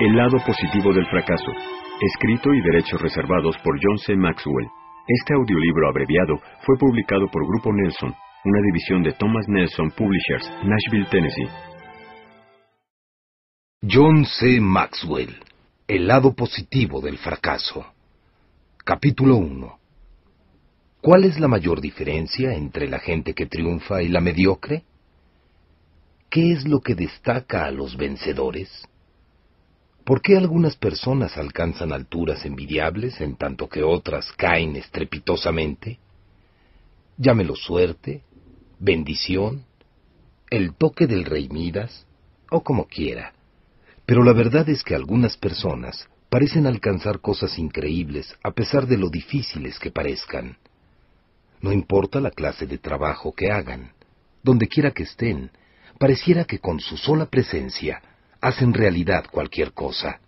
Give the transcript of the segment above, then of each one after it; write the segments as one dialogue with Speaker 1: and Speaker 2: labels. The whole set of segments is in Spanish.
Speaker 1: El lado positivo del fracaso. Escrito y derechos reservados por John C. Maxwell. Este audiolibro abreviado fue publicado por Grupo Nelson, una división de Thomas Nelson Publishers, Nashville, Tennessee. John C. Maxwell. El lado positivo del fracaso. Capítulo 1. ¿Cuál es la mayor diferencia entre la gente que triunfa y la mediocre? ¿Qué es lo que destaca a los vencedores? ¿Por qué algunas personas alcanzan alturas envidiables en tanto que otras caen estrepitosamente? Llámelo suerte, bendición, el toque del rey Midas, o como quiera. Pero la verdad es que algunas personas parecen alcanzar cosas increíbles a pesar de lo difíciles que parezcan. No importa la clase de trabajo que hagan, donde quiera que estén, pareciera que con su sola presencia hacen realidad cualquier cosa.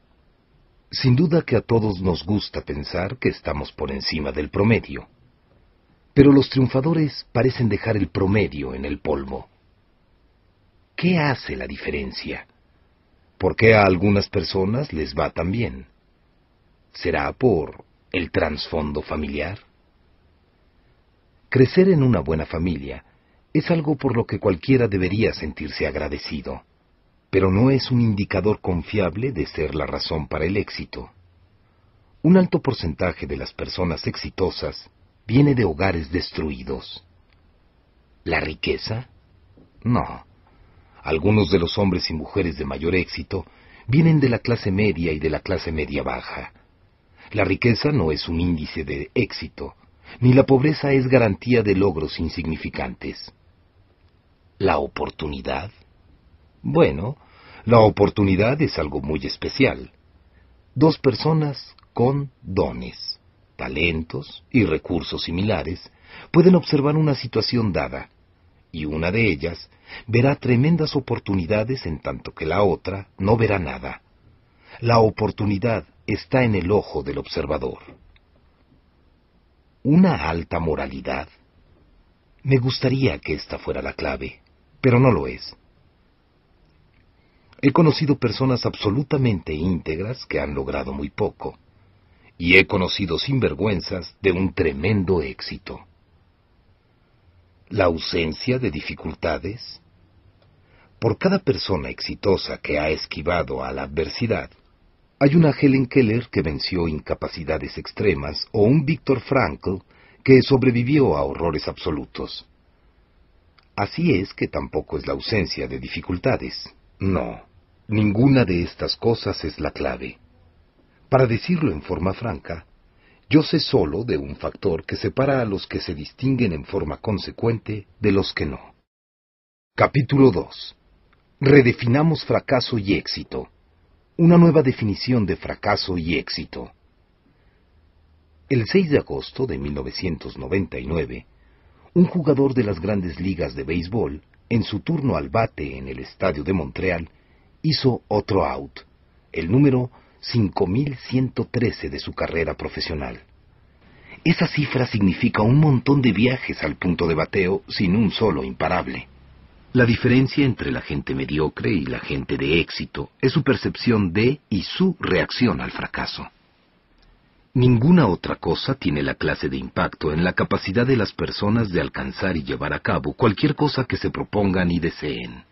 Speaker 1: Sin duda que a todos nos gusta pensar que estamos por encima del promedio. Pero los triunfadores parecen dejar el promedio en el polvo. ¿Qué hace la diferencia? ¿Por qué a algunas personas les va tan bien? ¿Será por el trasfondo familiar? Crecer en una buena familia es algo por lo que cualquiera debería sentirse agradecido pero no es un indicador confiable de ser la razón para el éxito. Un alto porcentaje de las personas exitosas viene de hogares destruidos. ¿La riqueza? No. Algunos de los hombres y mujeres de mayor éxito vienen de la clase media y de la clase media baja. La riqueza no es un índice de éxito, ni la pobreza es garantía de logros insignificantes. ¿La oportunidad? Bueno, la oportunidad es algo muy especial. Dos personas con dones, talentos y recursos similares pueden observar una situación dada, y una de ellas verá tremendas oportunidades en tanto que la otra no verá nada. La oportunidad está en el ojo del observador. ¿Una alta moralidad? Me gustaría que esta fuera la clave, pero no lo es. He conocido personas absolutamente íntegras que han logrado muy poco, y he conocido sinvergüenzas de un tremendo éxito. La ausencia de dificultades. Por cada persona exitosa que ha esquivado a la adversidad, hay una Helen Keller que venció incapacidades extremas o un Víctor Frankl que sobrevivió a horrores absolutos. Así es que tampoco es la ausencia de dificultades. No. Ninguna de estas cosas es la clave. Para decirlo en forma franca, yo sé solo de un factor que separa a los que se distinguen en forma consecuente de los que no. Capítulo 2. Redefinamos fracaso y éxito. Una nueva definición de fracaso y éxito. El 6 de agosto de 1999, un jugador de las grandes ligas de béisbol, en su turno al bate en el estadio de Montreal, hizo otro out, el número 5113 de su carrera profesional. Esa cifra significa un montón de viajes al punto de bateo sin un solo imparable. La diferencia entre la gente mediocre y la gente de éxito es su percepción de y su reacción al fracaso. Ninguna otra cosa tiene la clase de impacto en la capacidad de las personas de alcanzar y llevar a cabo cualquier cosa que se propongan y deseen.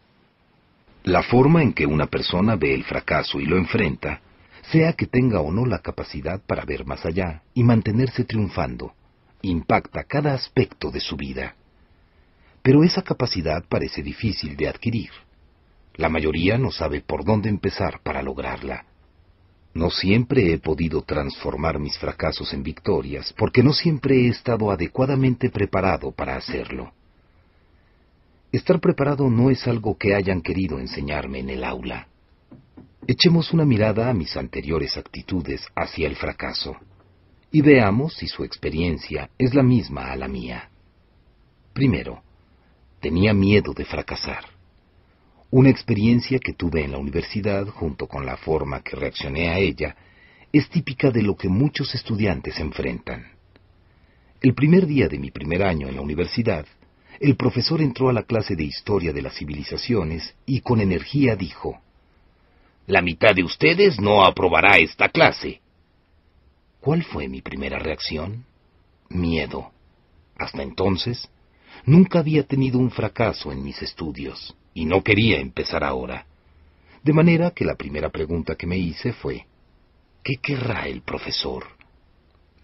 Speaker 1: La forma en que una persona ve el fracaso y lo enfrenta, sea que tenga o no la capacidad para ver más allá y mantenerse triunfando, impacta cada aspecto de su vida. Pero esa capacidad parece difícil de adquirir. La mayoría no sabe por dónde empezar para lograrla. No siempre he podido transformar mis fracasos en victorias porque no siempre he estado adecuadamente preparado para hacerlo. Estar preparado no es algo que hayan querido enseñarme en el aula. Echemos una mirada a mis anteriores actitudes hacia el fracaso y veamos si su experiencia es la misma a la mía. Primero, tenía miedo de fracasar. Una experiencia que tuve en la universidad junto con la forma que reaccioné a ella es típica de lo que muchos estudiantes enfrentan. El primer día de mi primer año en la universidad, el profesor entró a la clase de historia de las civilizaciones y con energía dijo, La mitad de ustedes no aprobará esta clase. ¿Cuál fue mi primera reacción? Miedo. Hasta entonces, nunca había tenido un fracaso en mis estudios y no quería empezar ahora. De manera que la primera pregunta que me hice fue, ¿qué querrá el profesor?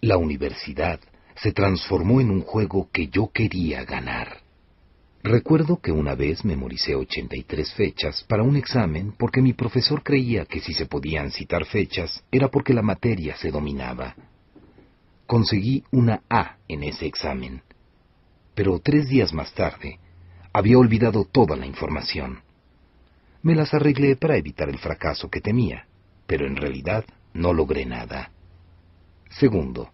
Speaker 1: La universidad se transformó en un juego que yo quería ganar. Recuerdo que una vez memoricé 83 fechas para un examen porque mi profesor creía que si se podían citar fechas era porque la materia se dominaba. Conseguí una A en ese examen, pero tres días más tarde había olvidado toda la información. Me las arreglé para evitar el fracaso que temía, pero en realidad no logré nada. Segundo,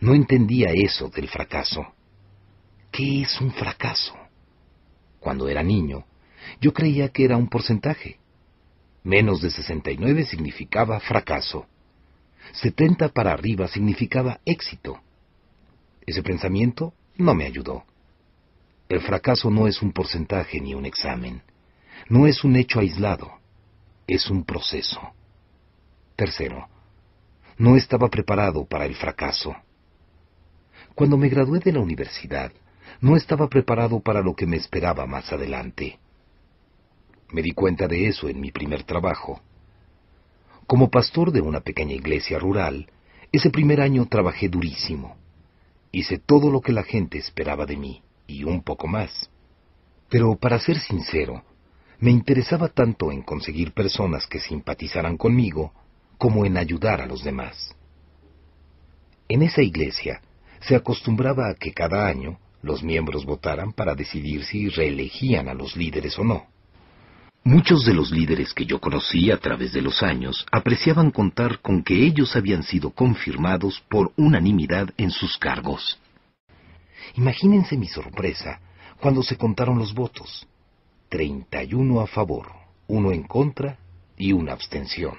Speaker 1: no entendía eso del fracaso. ¿Qué es un fracaso? cuando era niño, yo creía que era un porcentaje. Menos de 69 significaba fracaso. 70 para arriba significaba éxito. Ese pensamiento no me ayudó. El fracaso no es un porcentaje ni un examen. No es un hecho aislado. Es un proceso. Tercero, no estaba preparado para el fracaso. Cuando me gradué de la universidad, no estaba preparado para lo que me esperaba más adelante. Me di cuenta de eso en mi primer trabajo. Como pastor de una pequeña iglesia rural, ese primer año trabajé durísimo. Hice todo lo que la gente esperaba de mí, y un poco más. Pero para ser sincero, me interesaba tanto en conseguir personas que simpatizaran conmigo como en ayudar a los demás. En esa iglesia se acostumbraba a que cada año los miembros votaran para decidir si reelegían a los líderes o no. Muchos de los líderes que yo conocí a través de los años apreciaban contar con que ellos habían sido confirmados por unanimidad en sus cargos. Imagínense mi sorpresa cuando se contaron los votos. 31 a favor, uno en contra y una abstención.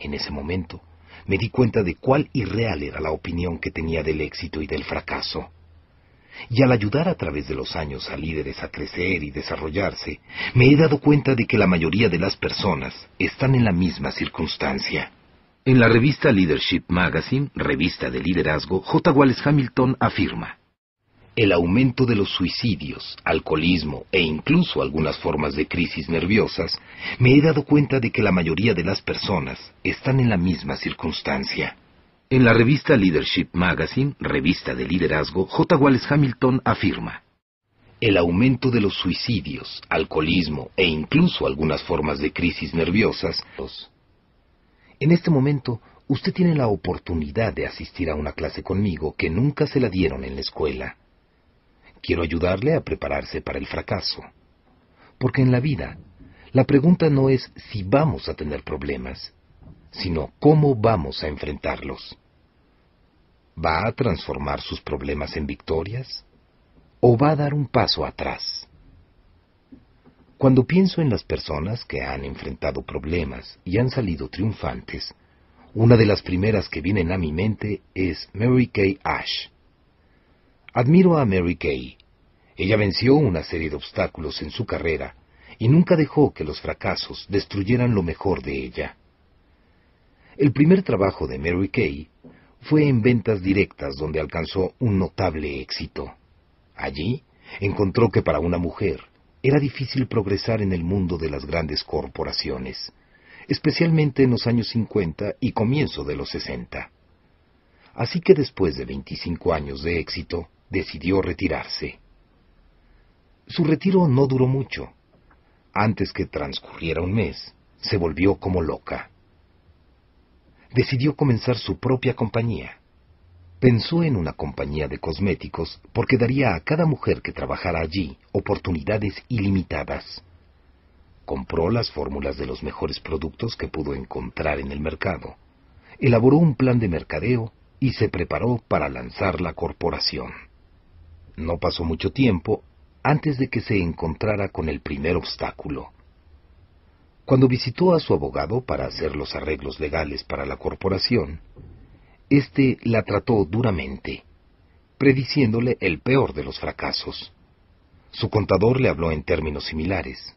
Speaker 1: En ese momento me di cuenta de cuál irreal era la opinión que tenía del éxito y del fracaso. Y al ayudar a través de los años a líderes a crecer y desarrollarse, me he dado cuenta de que la mayoría de las personas están en la misma circunstancia. En la revista Leadership Magazine, revista de liderazgo, J. Wallace Hamilton afirma, El aumento de los suicidios, alcoholismo e incluso algunas formas de crisis nerviosas, me he dado cuenta de que la mayoría de las personas están en la misma circunstancia. En la revista Leadership Magazine, revista de liderazgo, J. Wallace Hamilton afirma, el aumento de los suicidios, alcoholismo e incluso algunas formas de crisis nerviosas. En este momento, usted tiene la oportunidad de asistir a una clase conmigo que nunca se la dieron en la escuela. Quiero ayudarle a prepararse para el fracaso. Porque en la vida, la pregunta no es si vamos a tener problemas, sino cómo vamos a enfrentarlos. ¿Va a transformar sus problemas en victorias? ¿O va a dar un paso atrás? Cuando pienso en las personas que han enfrentado problemas y han salido triunfantes, una de las primeras que vienen a mi mente es Mary Kay Ash. Admiro a Mary Kay. Ella venció una serie de obstáculos en su carrera y nunca dejó que los fracasos destruyeran lo mejor de ella. El primer trabajo de Mary Kay fue en ventas directas donde alcanzó un notable éxito. Allí encontró que para una mujer era difícil progresar en el mundo de las grandes corporaciones, especialmente en los años 50 y comienzo de los 60. Así que después de 25 años de éxito, decidió retirarse. Su retiro no duró mucho. Antes que transcurriera un mes, se volvió como loca decidió comenzar su propia compañía. Pensó en una compañía de cosméticos porque daría a cada mujer que trabajara allí oportunidades ilimitadas. Compró las fórmulas de los mejores productos que pudo encontrar en el mercado, elaboró un plan de mercadeo y se preparó para lanzar la corporación. No pasó mucho tiempo antes de que se encontrara con el primer obstáculo cuando visitó a su abogado para hacer los arreglos legales para la corporación, éste la trató duramente, prediciéndole el peor de los fracasos. Su contador le habló en términos similares.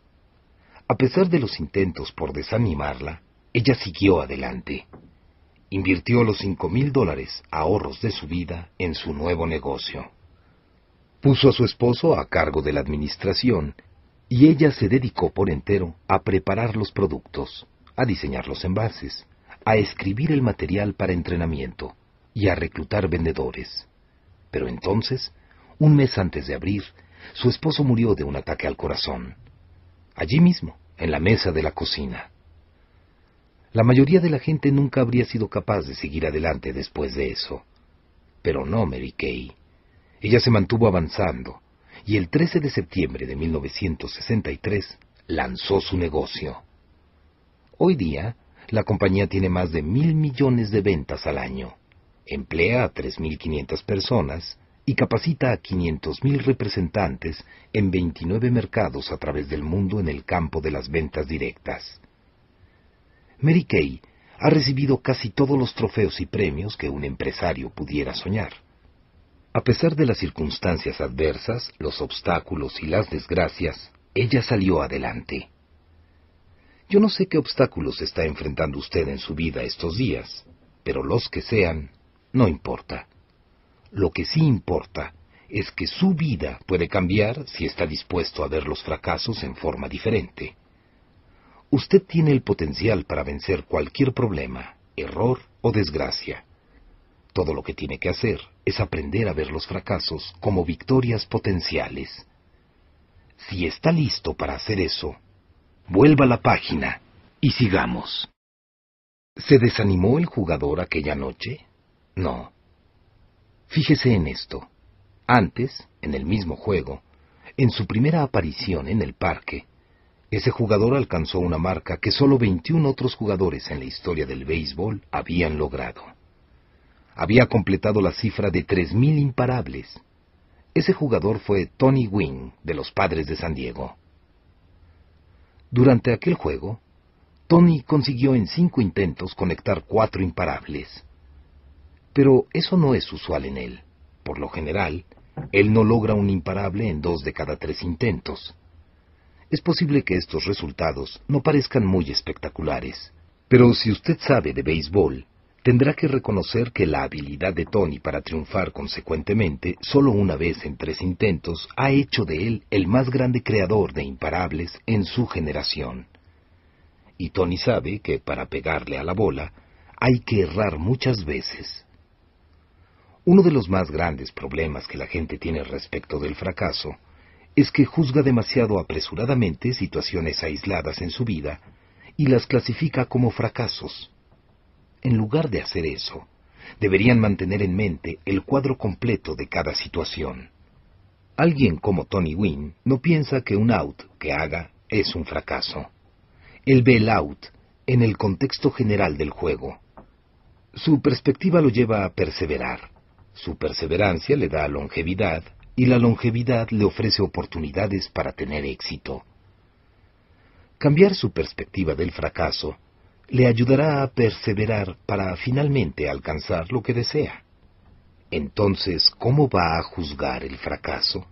Speaker 1: A pesar de los intentos por desanimarla, ella siguió adelante. Invirtió los cinco mil dólares ahorros de su vida en su nuevo negocio. Puso a su esposo a cargo de la administración y ella se dedicó por entero a preparar los productos, a diseñar los envases, a escribir el material para entrenamiento y a reclutar vendedores. Pero entonces, un mes antes de abrir, su esposo murió de un ataque al corazón, allí mismo, en la mesa de la cocina. La mayoría de la gente nunca habría sido capaz de seguir adelante después de eso. Pero no Mary Kay. Ella se mantuvo avanzando, y el 13 de septiembre de 1963 lanzó su negocio. Hoy día, la compañía tiene más de mil millones de ventas al año, emplea a 3.500 personas y capacita a 500.000 representantes en 29 mercados a través del mundo en el campo de las ventas directas. Mary Kay ha recibido casi todos los trofeos y premios que un empresario pudiera soñar. A pesar de las circunstancias adversas, los obstáculos y las desgracias, ella salió adelante. Yo no sé qué obstáculos está enfrentando usted en su vida estos días, pero los que sean, no importa. Lo que sí importa es que su vida puede cambiar si está dispuesto a ver los fracasos en forma diferente. Usted tiene el potencial para vencer cualquier problema, error o desgracia. Todo lo que tiene que hacer es aprender a ver los fracasos como victorias potenciales. Si está listo para hacer eso, vuelva a la página y sigamos. ¿Se desanimó el jugador aquella noche? No. Fíjese en esto. Antes, en el mismo juego, en su primera aparición en el parque, ese jugador alcanzó una marca que solo 21 otros jugadores en la historia del béisbol habían logrado había completado la cifra de 3.000 imparables. Ese jugador fue Tony Wing, de los Padres de San Diego. Durante aquel juego, Tony consiguió en cinco intentos conectar cuatro imparables. Pero eso no es usual en él. Por lo general, él no logra un imparable en dos de cada tres intentos. Es posible que estos resultados no parezcan muy espectaculares, pero si usted sabe de béisbol, tendrá que reconocer que la habilidad de Tony para triunfar consecuentemente solo una vez en tres intentos ha hecho de él el más grande creador de imparables en su generación. Y Tony sabe que para pegarle a la bola hay que errar muchas veces. Uno de los más grandes problemas que la gente tiene respecto del fracaso es que juzga demasiado apresuradamente situaciones aisladas en su vida y las clasifica como fracasos en lugar de hacer eso, deberían mantener en mente el cuadro completo de cada situación. Alguien como Tony Wynn no piensa que un out que haga es un fracaso. Él ve el out en el contexto general del juego. Su perspectiva lo lleva a perseverar. Su perseverancia le da longevidad y la longevidad le ofrece oportunidades para tener éxito. Cambiar su perspectiva del fracaso le ayudará a perseverar para finalmente alcanzar lo que desea. Entonces, ¿cómo va a juzgar el fracaso?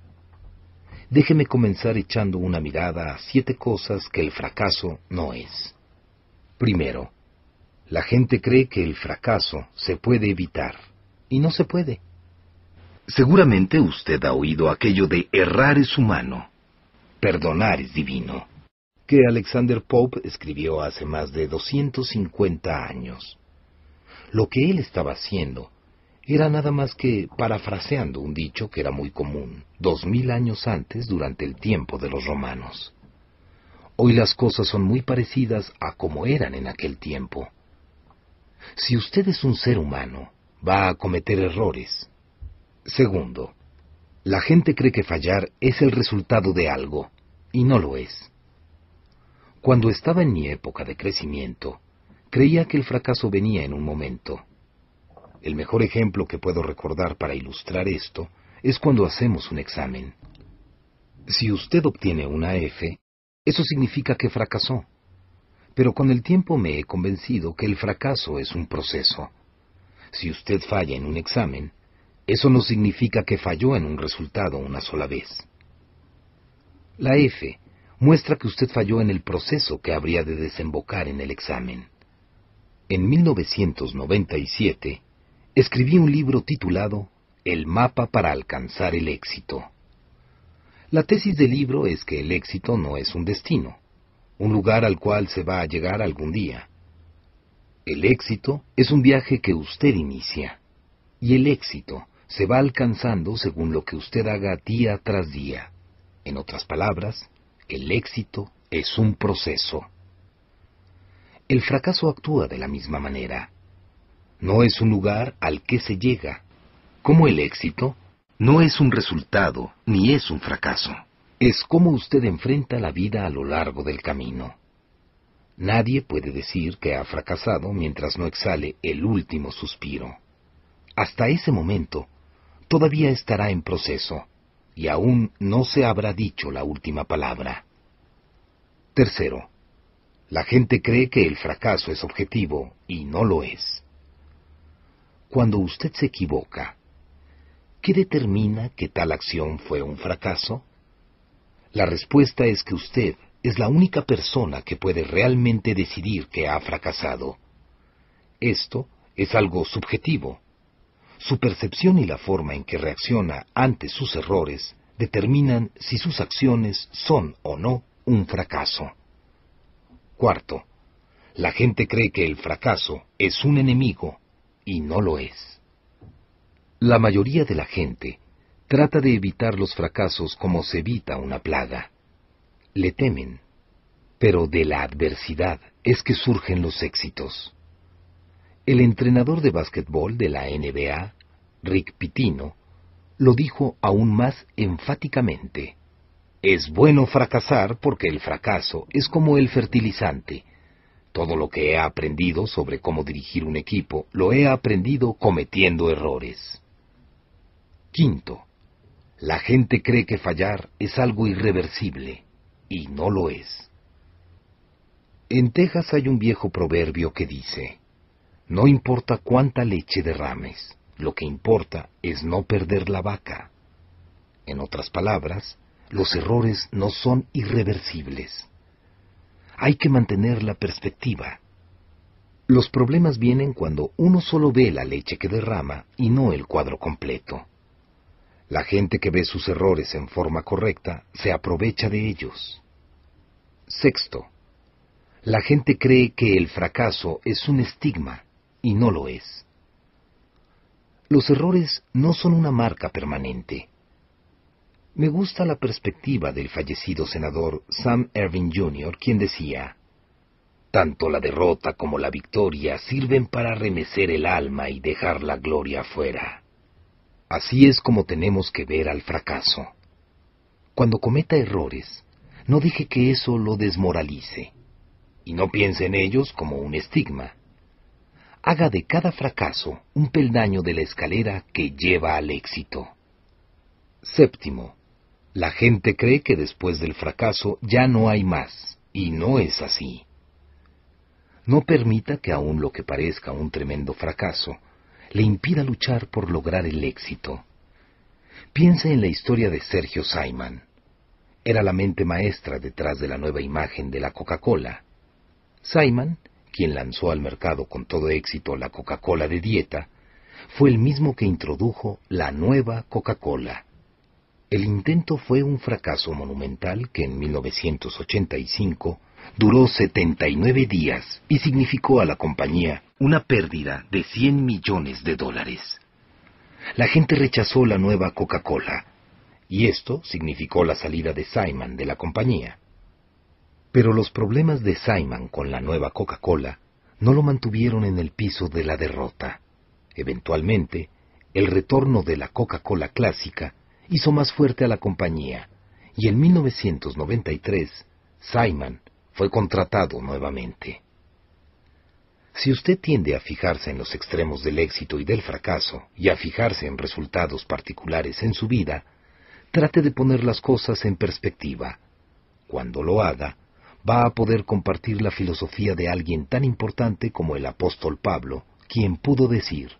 Speaker 1: Déjeme comenzar echando una mirada a siete cosas que el fracaso no es. Primero, la gente cree que el fracaso se puede evitar, y no se puede. Seguramente usted ha oído aquello de errar es humano, perdonar es divino que Alexander Pope escribió hace más de 250 años. Lo que él estaba haciendo era nada más que parafraseando un dicho que era muy común dos mil años antes durante el tiempo de los romanos. Hoy las cosas son muy parecidas a como eran en aquel tiempo. Si usted es un ser humano, va a cometer errores. Segundo, la gente cree que fallar es el resultado de algo, y no lo es. Cuando estaba en mi época de crecimiento, creía que el fracaso venía en un momento. El mejor ejemplo que puedo recordar para ilustrar esto es cuando hacemos un examen. Si usted obtiene una F, eso significa que fracasó. Pero con el tiempo me he convencido que el fracaso es un proceso. Si usted falla en un examen, eso no significa que falló en un resultado una sola vez. La F muestra que usted falló en el proceso que habría de desembocar en el examen. En 1997, escribí un libro titulado El mapa para alcanzar el éxito. La tesis del libro es que el éxito no es un destino, un lugar al cual se va a llegar algún día. El éxito es un viaje que usted inicia, y el éxito se va alcanzando según lo que usted haga día tras día. En otras palabras, el éxito es un proceso. El fracaso actúa de la misma manera. No es un lugar al que se llega. Como el éxito, no es un resultado ni es un fracaso. Es como usted enfrenta la vida a lo largo del camino. Nadie puede decir que ha fracasado mientras no exhale el último suspiro. Hasta ese momento, todavía estará en proceso y aún no se habrá dicho la última palabra. Tercero, la gente cree que el fracaso es objetivo y no lo es. Cuando usted se equivoca, ¿qué determina que tal acción fue un fracaso? La respuesta es que usted es la única persona que puede realmente decidir que ha fracasado. Esto es algo subjetivo, su percepción y la forma en que reacciona ante sus errores determinan si sus acciones son o no un fracaso. Cuarto, la gente cree que el fracaso es un enemigo y no lo es. La mayoría de la gente trata de evitar los fracasos como se evita una plaga. Le temen, pero de la adversidad es que surgen los éxitos. El entrenador de básquetbol de la NBA, Rick Pitino, lo dijo aún más enfáticamente. Es bueno fracasar porque el fracaso es como el fertilizante. Todo lo que he aprendido sobre cómo dirigir un equipo lo he aprendido cometiendo errores. Quinto, la gente cree que fallar es algo irreversible, y no lo es. En Texas hay un viejo proverbio que dice, no importa cuánta leche derrames, lo que importa es no perder la vaca. En otras palabras, los errores no son irreversibles. Hay que mantener la perspectiva. Los problemas vienen cuando uno solo ve la leche que derrama y no el cuadro completo. La gente que ve sus errores en forma correcta se aprovecha de ellos. Sexto, la gente cree que el fracaso es un estigma y no lo es. Los errores no son una marca permanente. Me gusta la perspectiva del fallecido senador Sam Ervin Jr., quien decía, tanto la derrota como la victoria sirven para remecer el alma y dejar la gloria afuera. Así es como tenemos que ver al fracaso. Cuando cometa errores, no dije que eso lo desmoralice, y no piense en ellos como un estigma haga de cada fracaso un peldaño de la escalera que lleva al éxito. Séptimo, la gente cree que después del fracaso ya no hay más, y no es así. No permita que aun lo que parezca un tremendo fracaso le impida luchar por lograr el éxito. Piense en la historia de Sergio Simon. Era la mente maestra detrás de la nueva imagen de la Coca-Cola. Simon quien lanzó al mercado con todo éxito la Coca-Cola de dieta, fue el mismo que introdujo la nueva Coca-Cola. El intento fue un fracaso monumental que en 1985 duró 79 días y significó a la compañía una pérdida de 100 millones de dólares. La gente rechazó la nueva Coca-Cola y esto significó la salida de Simon de la compañía. Pero los problemas de Simon con la nueva Coca-Cola no lo mantuvieron en el piso de la derrota. Eventualmente, el retorno de la Coca-Cola clásica hizo más fuerte a la compañía, y en 1993, Simon fue contratado nuevamente. Si usted tiende a fijarse en los extremos del éxito y del fracaso y a fijarse en resultados particulares en su vida, trate de poner las cosas en perspectiva. Cuando lo haga, va a poder compartir la filosofía de alguien tan importante como el apóstol Pablo, quien pudo decir,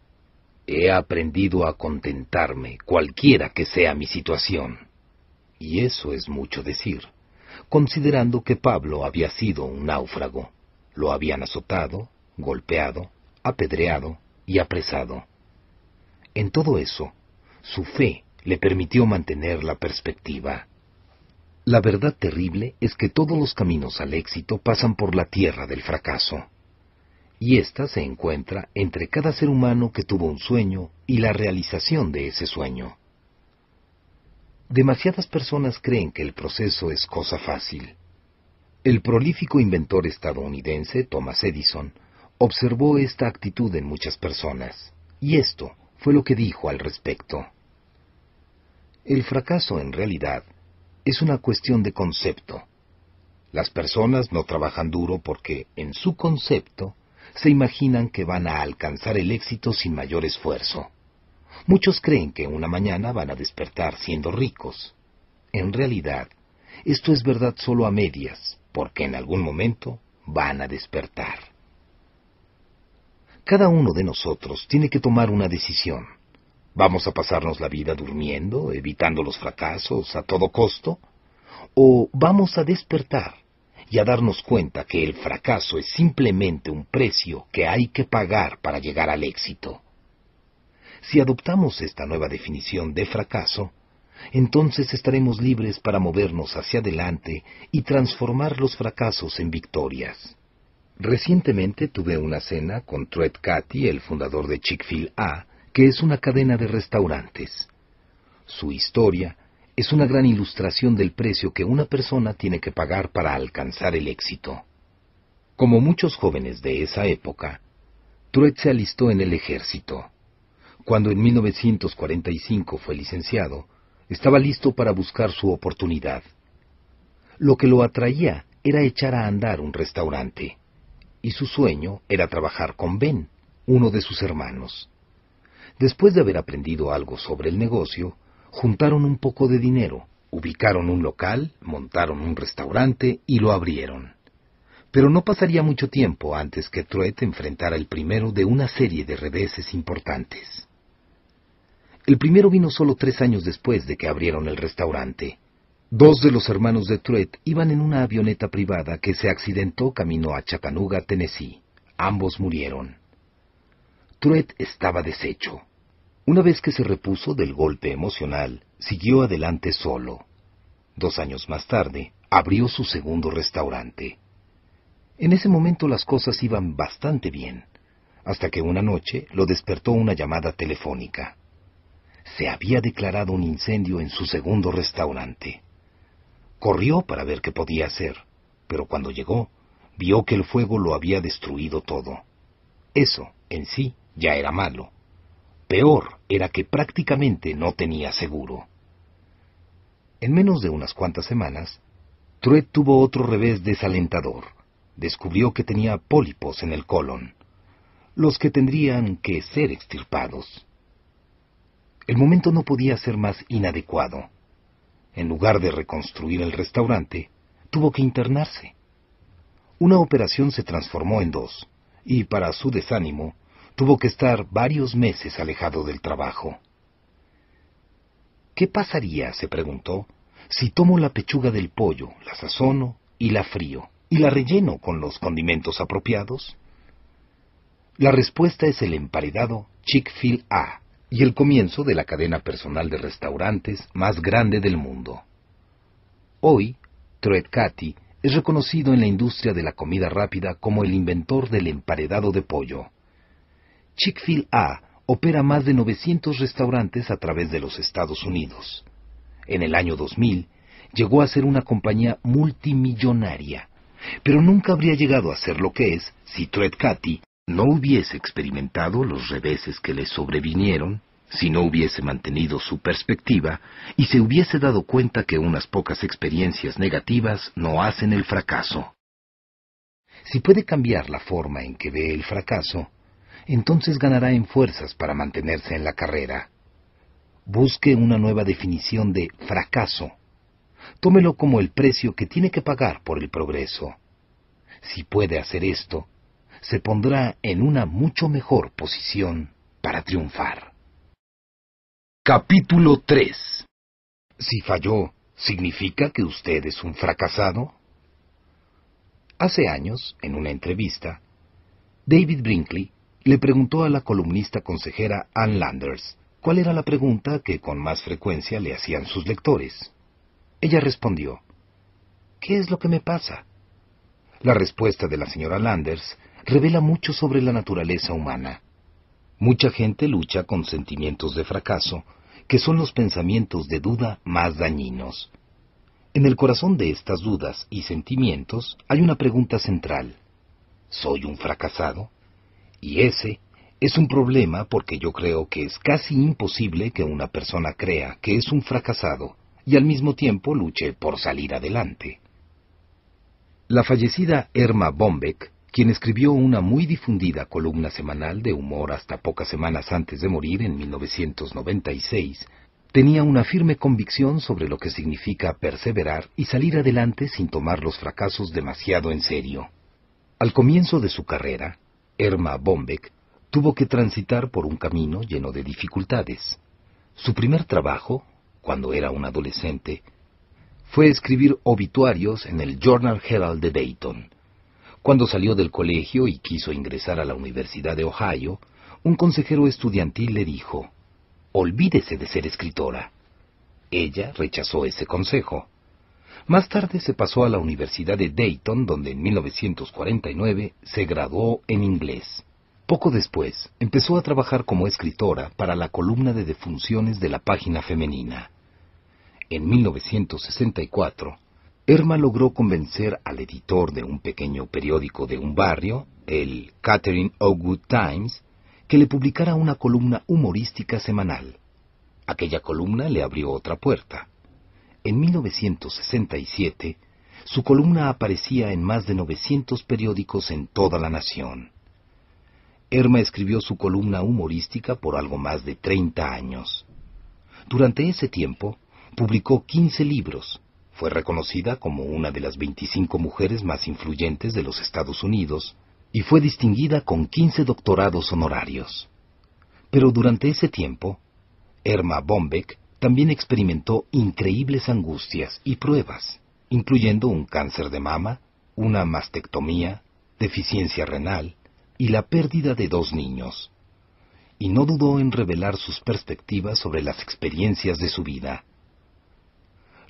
Speaker 1: He aprendido a contentarme cualquiera que sea mi situación. Y eso es mucho decir, considerando que Pablo había sido un náufrago. Lo habían azotado, golpeado, apedreado y apresado. En todo eso, su fe le permitió mantener la perspectiva. La verdad terrible es que todos los caminos al éxito pasan por la tierra del fracaso. Y ésta se encuentra entre cada ser humano que tuvo un sueño y la realización de ese sueño. Demasiadas personas creen que el proceso es cosa fácil. El prolífico inventor estadounidense Thomas Edison observó esta actitud en muchas personas, y esto fue lo que dijo al respecto. El fracaso en realidad es una cuestión de concepto. Las personas no trabajan duro porque, en su concepto, se imaginan que van a alcanzar el éxito sin mayor esfuerzo. Muchos creen que una mañana van a despertar siendo ricos. En realidad, esto es verdad solo a medias, porque en algún momento van a despertar. Cada uno de nosotros tiene que tomar una decisión. ¿Vamos a pasarnos la vida durmiendo, evitando los fracasos a todo costo? ¿O vamos a despertar y a darnos cuenta que el fracaso es simplemente un precio que hay que pagar para llegar al éxito? Si adoptamos esta nueva definición de fracaso, entonces estaremos libres para movernos hacia adelante y transformar los fracasos en victorias. Recientemente tuve una cena con Tred Cathy, el fundador de Chick-fil-A, que es una cadena de restaurantes. Su historia es una gran ilustración del precio que una persona tiene que pagar para alcanzar el éxito. Como muchos jóvenes de esa época, Truett se alistó en el ejército. Cuando en 1945 fue licenciado, estaba listo para buscar su oportunidad. Lo que lo atraía era echar a andar un restaurante, y su sueño era trabajar con Ben, uno de sus hermanos. Después de haber aprendido algo sobre el negocio, juntaron un poco de dinero, ubicaron un local, montaron un restaurante y lo abrieron. Pero no pasaría mucho tiempo antes que Truett enfrentara el primero de una serie de reveses importantes. El primero vino solo tres años después de que abrieron el restaurante. Dos de los hermanos de Truett iban en una avioneta privada que se accidentó camino a Chattanooga, Tennessee. Ambos murieron. Truett estaba deshecho. Una vez que se repuso del golpe emocional, siguió adelante solo. Dos años más tarde, abrió su segundo restaurante. En ese momento las cosas iban bastante bien, hasta que una noche lo despertó una llamada telefónica. Se había declarado un incendio en su segundo restaurante. Corrió para ver qué podía hacer, pero cuando llegó, vio que el fuego lo había destruido todo. Eso, en sí, ya era malo Peor era que prácticamente no tenía seguro. En menos de unas cuantas semanas, Truett tuvo otro revés desalentador. Descubrió que tenía pólipos en el colon, los que tendrían que ser extirpados. El momento no podía ser más inadecuado. En lugar de reconstruir el restaurante, tuvo que internarse. Una operación se transformó en dos, y para su desánimo, tuvo que estar varios meses alejado del trabajo. ¿Qué pasaría, se preguntó, si tomo la pechuga del pollo, la sazono y la frío, y la relleno con los condimentos apropiados? La respuesta es el emparedado Chick-fil-A y el comienzo de la cadena personal de restaurantes más grande del mundo. Hoy, Treadcati es reconocido en la industria de la comida rápida como el inventor del emparedado de pollo. Chick-fil-A opera más de 900 restaurantes a través de los Estados Unidos. En el año 2000 llegó a ser una compañía multimillonaria, pero nunca habría llegado a ser lo que es si Tred no hubiese experimentado los reveses que le sobrevinieron, si no hubiese mantenido su perspectiva y se hubiese dado cuenta que unas pocas experiencias negativas no hacen el fracaso. Si puede cambiar la forma en que ve el fracaso, entonces ganará en fuerzas para mantenerse en la carrera. Busque una nueva definición de fracaso. Tómelo como el precio que tiene que pagar por el progreso. Si puede hacer esto, se pondrá en una mucho mejor posición para triunfar. Capítulo 3 Si falló, ¿significa que usted es un fracasado? Hace años, en una entrevista, David Brinkley le preguntó a la columnista consejera Ann Landers cuál era la pregunta que con más frecuencia le hacían sus lectores. Ella respondió, ¿Qué es lo que me pasa? La respuesta de la señora Landers revela mucho sobre la naturaleza humana. Mucha gente lucha con sentimientos de fracaso, que son los pensamientos de duda más dañinos. En el corazón de estas dudas y sentimientos hay una pregunta central. ¿Soy un fracasado? Y ese es un problema porque yo creo que es casi imposible que una persona crea que es un fracasado y al mismo tiempo luche por salir adelante. La fallecida Erma Bombeck, quien escribió una muy difundida columna semanal de humor hasta pocas semanas antes de morir en 1996, tenía una firme convicción sobre lo que significa perseverar y salir adelante sin tomar los fracasos demasiado en serio. Al comienzo de su carrera, Erma Bombeck tuvo que transitar por un camino lleno de dificultades. Su primer trabajo, cuando era un adolescente, fue escribir obituarios en el Journal Herald de Dayton. Cuando salió del colegio y quiso ingresar a la Universidad de Ohio, un consejero estudiantil le dijo, Olvídese de ser escritora. Ella rechazó ese consejo. Más tarde se pasó a la Universidad de Dayton, donde en 1949 se graduó en inglés. Poco después, empezó a trabajar como escritora para la columna de defunciones de la página femenina. En 1964, Irma logró convencer al editor de un pequeño periódico de un barrio, el Catherine O'Good Times, que le publicara una columna humorística semanal. Aquella columna le abrió otra puerta. En 1967, su columna aparecía en más de 900 periódicos en toda la nación. Erma escribió su columna humorística por algo más de 30 años. Durante ese tiempo, publicó 15 libros. Fue reconocida como una de las 25 mujeres más influyentes de los Estados Unidos y fue distinguida con 15 doctorados honorarios. Pero durante ese tiempo, Erma Bombeck también experimentó increíbles angustias y pruebas, incluyendo un cáncer de mama, una mastectomía, deficiencia renal y la pérdida de dos niños. Y no dudó en revelar sus perspectivas sobre las experiencias de su vida.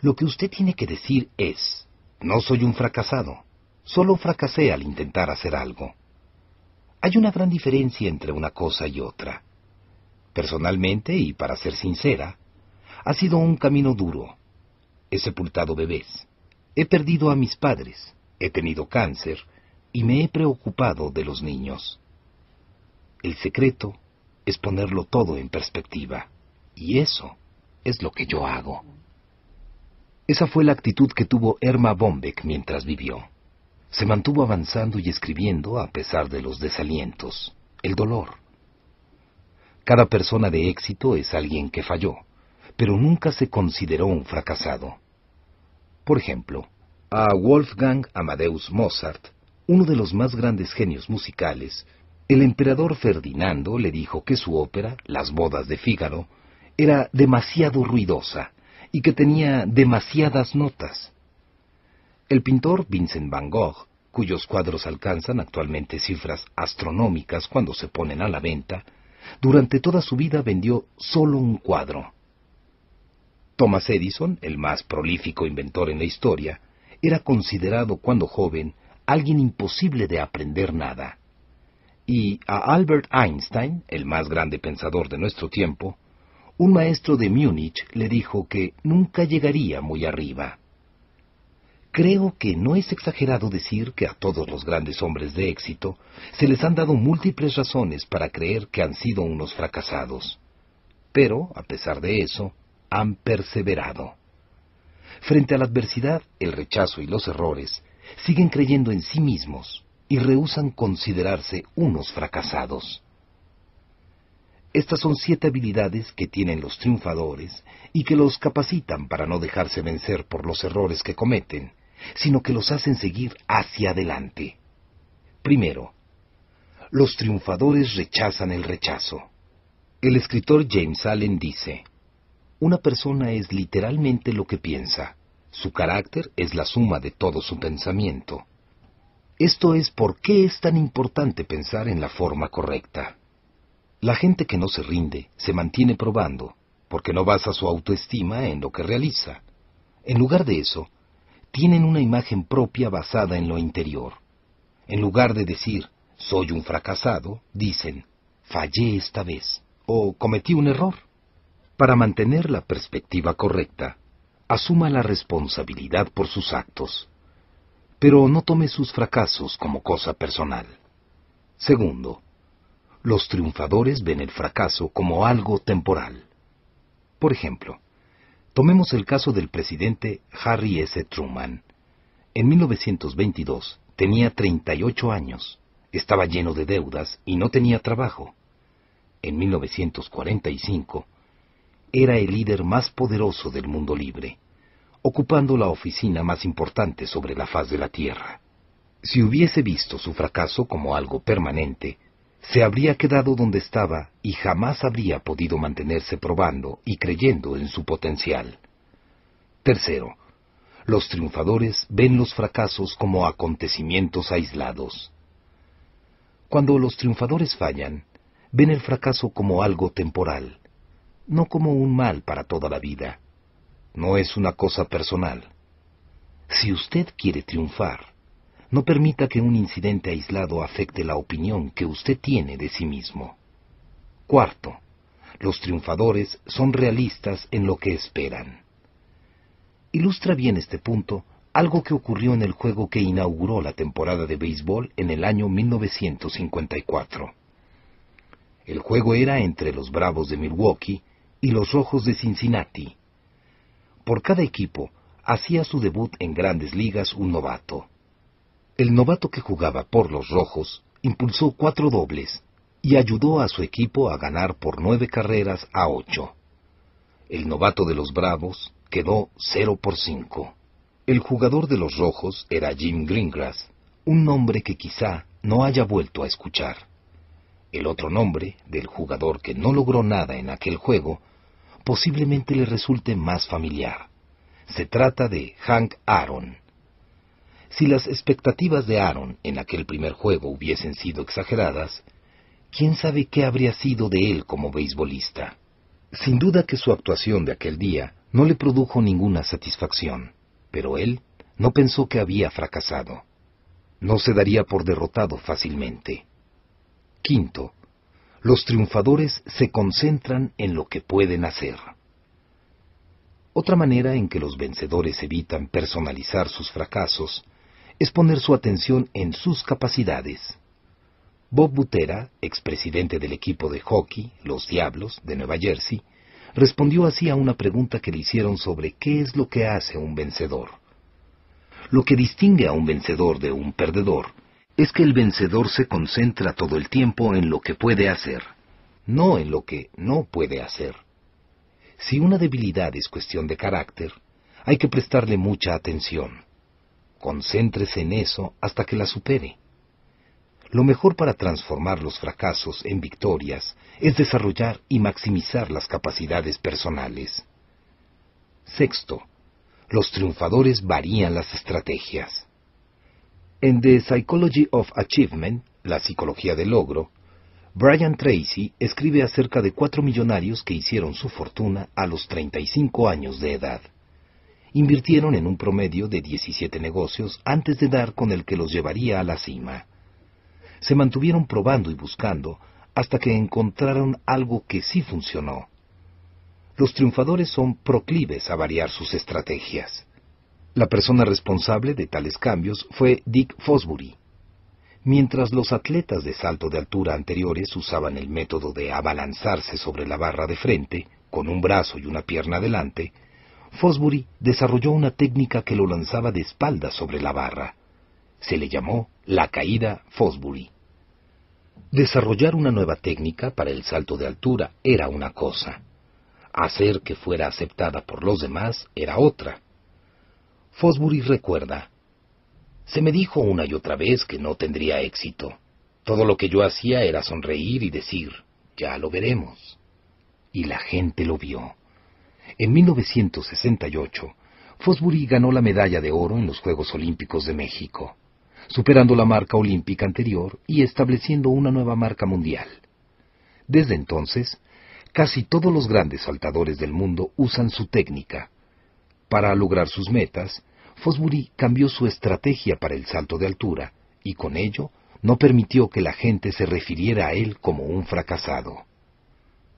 Speaker 1: Lo que usted tiene que decir es, no soy un fracasado, solo fracasé al intentar hacer algo. Hay una gran diferencia entre una cosa y otra. Personalmente, y para ser sincera, ha sido un camino duro. He sepultado bebés. He perdido a mis padres. He tenido cáncer. Y me he preocupado de los niños. El secreto es ponerlo todo en perspectiva. Y eso es lo que yo hago. Esa fue la actitud que tuvo Erma Bombeck mientras vivió. Se mantuvo avanzando y escribiendo a pesar de los desalientos, el dolor. Cada persona de éxito es alguien que falló pero nunca se consideró un fracasado. Por ejemplo, a Wolfgang Amadeus Mozart, uno de los más grandes genios musicales, el emperador Ferdinando le dijo que su ópera, Las bodas de Fígaro, era demasiado ruidosa y que tenía demasiadas notas. El pintor Vincent van Gogh, cuyos cuadros alcanzan actualmente cifras astronómicas cuando se ponen a la venta, durante toda su vida vendió solo un cuadro, Thomas Edison, el más prolífico inventor en la historia, era considerado cuando joven alguien imposible de aprender nada. Y a Albert Einstein, el más grande pensador de nuestro tiempo, un maestro de Múnich le dijo que nunca llegaría muy arriba. Creo que no es exagerado decir que a todos los grandes hombres de éxito se les han dado múltiples razones para creer que han sido unos fracasados. Pero, a pesar de eso, han perseverado. Frente a la adversidad, el rechazo y los errores, siguen creyendo en sí mismos y rehúsan considerarse unos fracasados. Estas son siete habilidades que tienen los triunfadores y que los capacitan para no dejarse vencer por los errores que cometen, sino que los hacen seguir hacia adelante. Primero, los triunfadores rechazan el rechazo. El escritor James Allen dice, una persona es literalmente lo que piensa. Su carácter es la suma de todo su pensamiento. Esto es por qué es tan importante pensar en la forma correcta. La gente que no se rinde se mantiene probando, porque no basa su autoestima en lo que realiza. En lugar de eso, tienen una imagen propia basada en lo interior. En lugar de decir, soy un fracasado, dicen, fallé esta vez, o cometí un error para mantener la perspectiva correcta, asuma la responsabilidad por sus actos, pero no tome sus fracasos como cosa personal. Segundo, los triunfadores ven el fracaso como algo temporal. Por ejemplo, tomemos el caso del presidente Harry S. Truman. En 1922 tenía 38 años, estaba lleno de deudas y no tenía trabajo. En 1945 era el líder más poderoso del mundo libre, ocupando la oficina más importante sobre la faz de la Tierra. Si hubiese visto su fracaso como algo permanente, se habría quedado donde estaba y jamás habría podido mantenerse probando y creyendo en su potencial. Tercero, los triunfadores ven los fracasos como acontecimientos aislados. Cuando los triunfadores fallan, ven el fracaso como algo temporal, no como un mal para toda la vida. No es una cosa personal. Si usted quiere triunfar, no permita que un incidente aislado afecte la opinión que usted tiene de sí mismo. Cuarto, los triunfadores son realistas en lo que esperan. Ilustra bien este punto algo que ocurrió en el juego que inauguró la temporada de béisbol en el año 1954. El juego era entre los Bravos de Milwaukee y los Rojos de Cincinnati. Por cada equipo hacía su debut en grandes ligas un novato. El novato que jugaba por los Rojos impulsó cuatro dobles y ayudó a su equipo a ganar por nueve carreras a ocho. El novato de los Bravos quedó cero por cinco. El jugador de los Rojos era Jim Greengrass, un nombre que quizá no haya vuelto a escuchar. El otro nombre del jugador que no logró nada en aquel juego posiblemente le resulte más familiar. Se trata de Hank Aaron. Si las expectativas de Aaron en aquel primer juego hubiesen sido exageradas, quién sabe qué habría sido de él como beisbolista. Sin duda que su actuación de aquel día no le produjo ninguna satisfacción, pero él no pensó que había fracasado. No se daría por derrotado fácilmente. Quinto, los triunfadores se concentran en lo que pueden hacer. Otra manera en que los vencedores evitan personalizar sus fracasos es poner su atención en sus capacidades. Bob Butera, expresidente del equipo de hockey, Los Diablos, de Nueva Jersey, respondió así a una pregunta que le hicieron sobre qué es lo que hace un vencedor. Lo que distingue a un vencedor de un perdedor es que el vencedor se concentra todo el tiempo en lo que puede hacer, no en lo que no puede hacer. Si una debilidad es cuestión de carácter, hay que prestarle mucha atención. Concéntrese en eso hasta que la supere. Lo mejor para transformar los fracasos en victorias es desarrollar y maximizar las capacidades personales. Sexto, los triunfadores varían las estrategias. En The Psychology of Achievement, la psicología del logro, Brian Tracy escribe acerca de cuatro millonarios que hicieron su fortuna a los 35 años de edad. Invirtieron en un promedio de 17 negocios antes de dar con el que los llevaría a la cima. Se mantuvieron probando y buscando hasta que encontraron algo que sí funcionó. Los triunfadores son proclives a variar sus estrategias. La persona responsable de tales cambios fue Dick Fosbury. Mientras los atletas de salto de altura anteriores usaban el método de abalanzarse sobre la barra de frente, con un brazo y una pierna adelante, Fosbury desarrolló una técnica que lo lanzaba de espalda sobre la barra. Se le llamó la caída Fosbury. Desarrollar una nueva técnica para el salto de altura era una cosa. Hacer que fuera aceptada por los demás era otra. Fosbury recuerda. Se me dijo una y otra vez que no tendría éxito. Todo lo que yo hacía era sonreír y decir, ya lo veremos. Y la gente lo vio. En 1968, Fosbury ganó la medalla de oro en los Juegos Olímpicos de México, superando la marca olímpica anterior y estableciendo una nueva marca mundial. Desde entonces, casi todos los grandes saltadores del mundo usan su técnica, para lograr sus metas, Fosbury cambió su estrategia para el salto de altura y con ello no permitió que la gente se refiriera a él como un fracasado.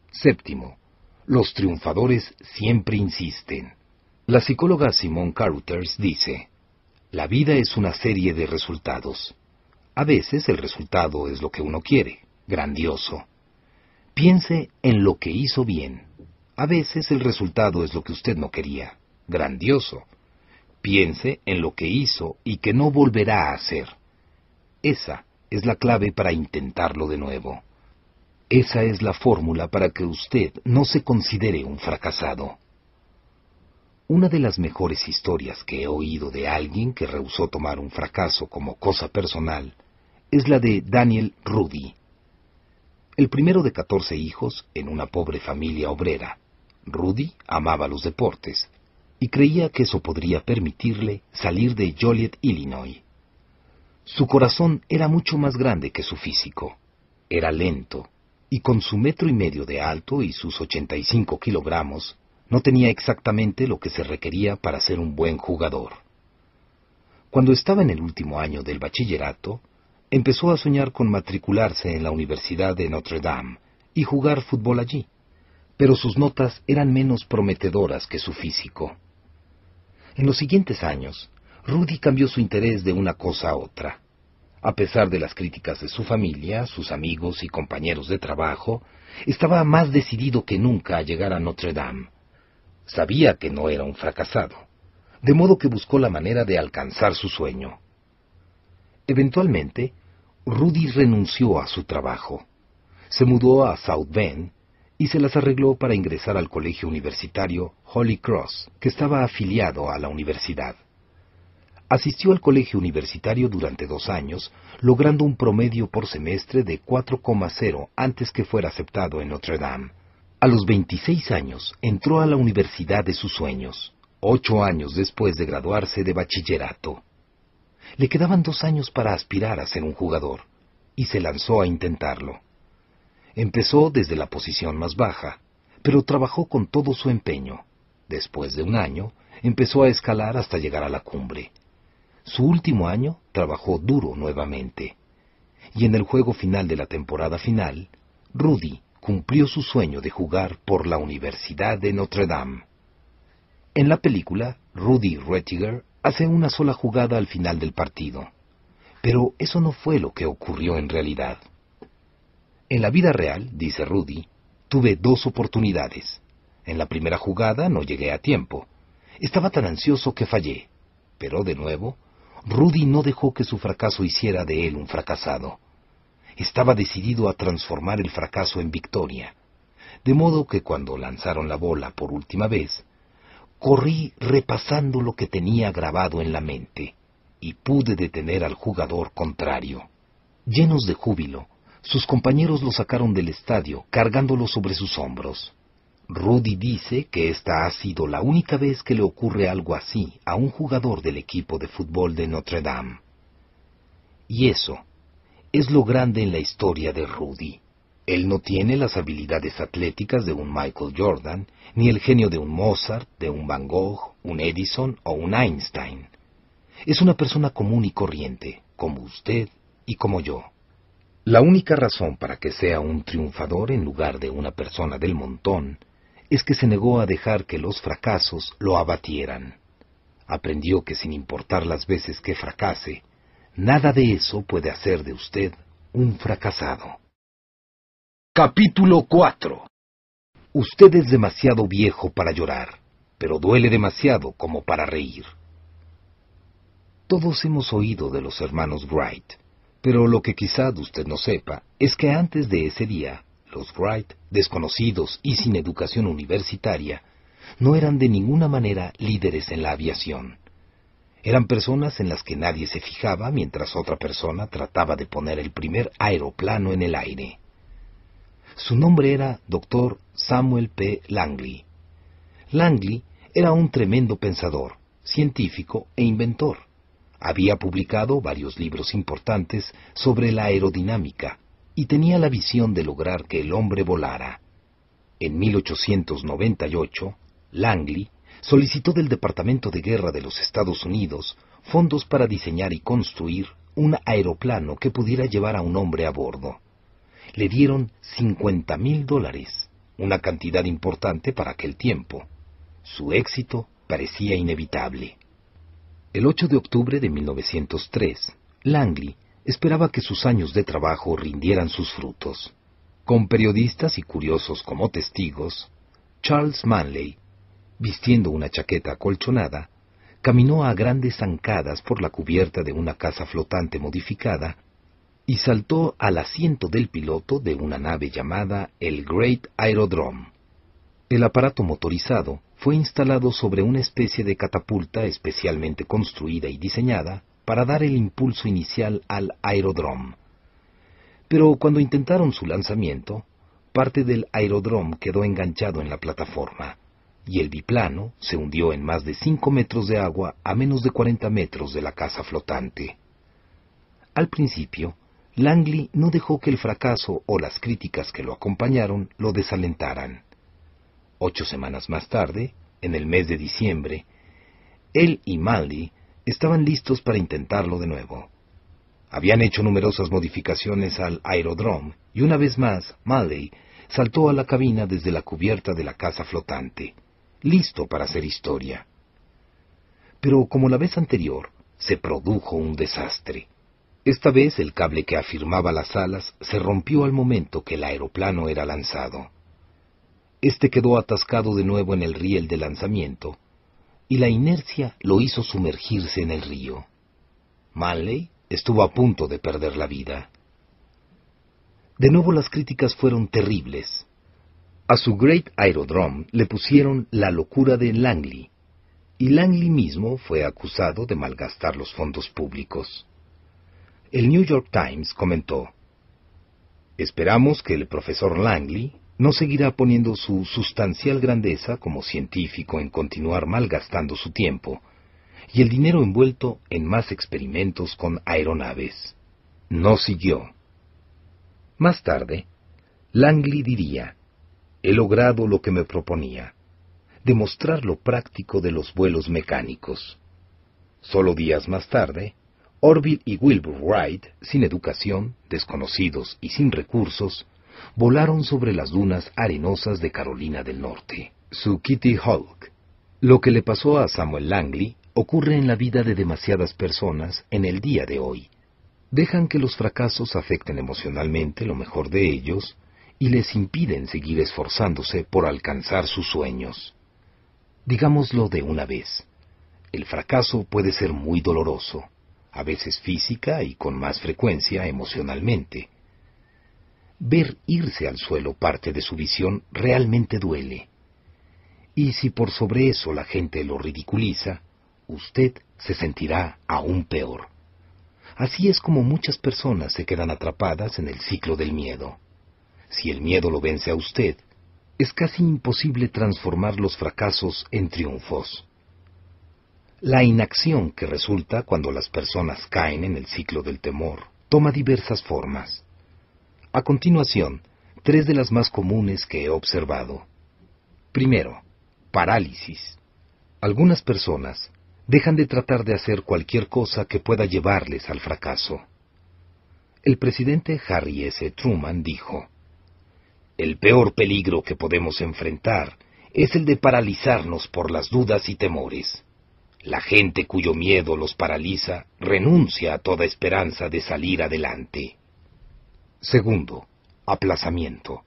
Speaker 1: Séptimo, los triunfadores siempre insisten. La psicóloga Simone Carruthers dice, la vida es una serie de resultados. A veces el resultado es lo que uno quiere, grandioso. Piense en lo que hizo bien. A veces el resultado es lo que usted no quería, grandioso. Piense en lo que hizo y que no volverá a hacer. Esa es la clave para intentarlo de nuevo. Esa es la fórmula para que usted no se considere un fracasado. Una de las mejores historias que he oído de alguien que rehusó tomar un fracaso como cosa personal es la de Daniel Rudy. El primero de catorce hijos en una pobre familia obrera, Rudy amaba los deportes, y creía que eso podría permitirle salir de Joliet, Illinois. Su corazón era mucho más grande que su físico. Era lento, y con su metro y medio de alto y sus 85 kilogramos, no tenía exactamente lo que se requería para ser un buen jugador. Cuando estaba en el último año del bachillerato, empezó a soñar con matricularse en la Universidad de Notre Dame y jugar fútbol allí, pero sus notas eran menos prometedoras que su físico. En los siguientes años, Rudy cambió su interés de una cosa a otra. A pesar de las críticas de su familia, sus amigos y compañeros de trabajo, estaba más decidido que nunca a llegar a Notre Dame. Sabía que no era un fracasado, de modo que buscó la manera de alcanzar su sueño. Eventualmente, Rudy renunció a su trabajo. Se mudó a South Bend y se las arregló para ingresar al colegio universitario Holy Cross, que estaba afiliado a la universidad. Asistió al colegio universitario durante dos años, logrando un promedio por semestre de 4,0 antes que fuera aceptado en Notre Dame. A los 26 años entró a la universidad de sus sueños, ocho años después de graduarse de bachillerato. Le quedaban dos años para aspirar a ser un jugador, y se lanzó a intentarlo. Empezó desde la posición más baja, pero trabajó con todo su empeño. Después de un año, empezó a escalar hasta llegar a la cumbre. Su último año trabajó duro nuevamente. Y en el juego final de la temporada final, Rudy cumplió su sueño de jugar por la Universidad de Notre Dame. En la película, Rudy Rettiger hace una sola jugada al final del partido. Pero eso no fue lo que ocurrió en realidad. En la vida real, dice Rudy, tuve dos oportunidades. En la primera jugada no llegué a tiempo. Estaba tan ansioso que fallé. Pero de nuevo, Rudy no dejó que su fracaso hiciera de él un fracasado. Estaba decidido a transformar el fracaso en victoria. De modo que cuando lanzaron la bola por última vez, corrí repasando lo que tenía grabado en la mente y pude detener al jugador contrario. Llenos de júbilo, sus compañeros lo sacaron del estadio, cargándolo sobre sus hombros. Rudy dice que esta ha sido la única vez que le ocurre algo así a un jugador del equipo de fútbol de Notre Dame. Y eso es lo grande en la historia de Rudy. Él no tiene las habilidades atléticas de un Michael Jordan, ni el genio de un Mozart, de un Van Gogh, un Edison o un Einstein. Es una persona común y corriente, como usted y como yo. La única razón para que sea un triunfador en lugar de una persona del montón es que se negó a dejar que los fracasos lo abatieran. Aprendió que sin importar las veces que fracase, nada de eso puede hacer de usted un fracasado. Capítulo 4 Usted es demasiado viejo para llorar, pero duele demasiado como para reír. Todos hemos oído de los hermanos Wright pero lo que quizá usted no sepa es que antes de ese día, los Wright, desconocidos y sin educación universitaria, no eran de ninguna manera líderes en la aviación. Eran personas en las que nadie se fijaba mientras otra persona trataba de poner el primer aeroplano en el aire. Su nombre era Dr. Samuel P. Langley. Langley era un tremendo pensador, científico e inventor. Había publicado varios libros importantes sobre la aerodinámica y tenía la visión de lograr que el hombre volara. En 1898, Langley solicitó del Departamento de Guerra de los Estados Unidos fondos para diseñar y construir un aeroplano que pudiera llevar a un hombre a bordo. Le dieron 50 mil dólares, una cantidad importante para aquel tiempo. Su éxito parecía inevitable. El 8 de octubre de 1903, Langley esperaba que sus años de trabajo rindieran sus frutos. Con periodistas y curiosos como testigos, Charles Manley, vistiendo una chaqueta acolchonada, caminó a grandes zancadas por la cubierta de una casa flotante modificada y saltó al asiento del piloto de una nave llamada el Great Aerodrome. El aparato motorizado fue instalado sobre una especie de catapulta especialmente construida y diseñada para dar el impulso inicial al aeródromo. Pero cuando intentaron su lanzamiento, parte del aeródromo quedó enganchado en la plataforma y el biplano se hundió en más de 5 metros de agua a menos de 40 metros de la casa flotante. Al principio, Langley no dejó que el fracaso o las críticas que lo acompañaron lo desalentaran. Ocho semanas más tarde, en el mes de diciembre, él y Malley estaban listos para intentarlo de nuevo. Habían hecho numerosas modificaciones al aeródromo y una vez más Malley saltó a la cabina desde la cubierta de la casa flotante, listo para hacer historia. Pero como la vez anterior, se produjo un desastre. Esta vez el cable que afirmaba las alas se rompió al momento que el aeroplano era lanzado. Este quedó atascado de nuevo en el riel de lanzamiento, y la inercia lo hizo sumergirse en el río. Manley estuvo a punto de perder la vida. De nuevo las críticas fueron terribles. A su Great Aerodrome le pusieron la locura de Langley, y Langley mismo fue acusado de malgastar los fondos públicos. El New York Times comentó, Esperamos que el profesor Langley no seguirá poniendo su sustancial grandeza como científico en continuar malgastando su tiempo y el dinero envuelto en más experimentos con aeronaves. No siguió. Más tarde, Langley diría, he logrado lo que me proponía, demostrar lo práctico de los vuelos mecánicos. Solo días más tarde, Orville y Wilbur Wright, sin educación, desconocidos y sin recursos, volaron sobre las dunas arenosas de Carolina del Norte. Su Kitty Hulk. Lo que le pasó a Samuel Langley ocurre en la vida de demasiadas personas en el día de hoy. Dejan que los fracasos afecten emocionalmente lo mejor de ellos y les impiden seguir esforzándose por alcanzar sus sueños. Digámoslo de una vez, el fracaso puede ser muy doloroso, a veces física y con más frecuencia emocionalmente, Ver irse al suelo parte de su visión realmente duele. Y si por sobre eso la gente lo ridiculiza, usted se sentirá aún peor. Así es como muchas personas se quedan atrapadas en el ciclo del miedo. Si el miedo lo vence a usted, es casi imposible transformar los fracasos en triunfos. La inacción que resulta cuando las personas caen en el ciclo del temor toma diversas formas. A continuación, tres de las más comunes que he observado. Primero, parálisis. Algunas personas dejan de tratar de hacer cualquier cosa que pueda llevarles al fracaso. El presidente Harry S. Truman dijo, El peor peligro que podemos enfrentar es el de paralizarnos por las dudas y temores. La gente cuyo miedo los paraliza renuncia a toda esperanza de salir adelante. Segundo, aplazamiento.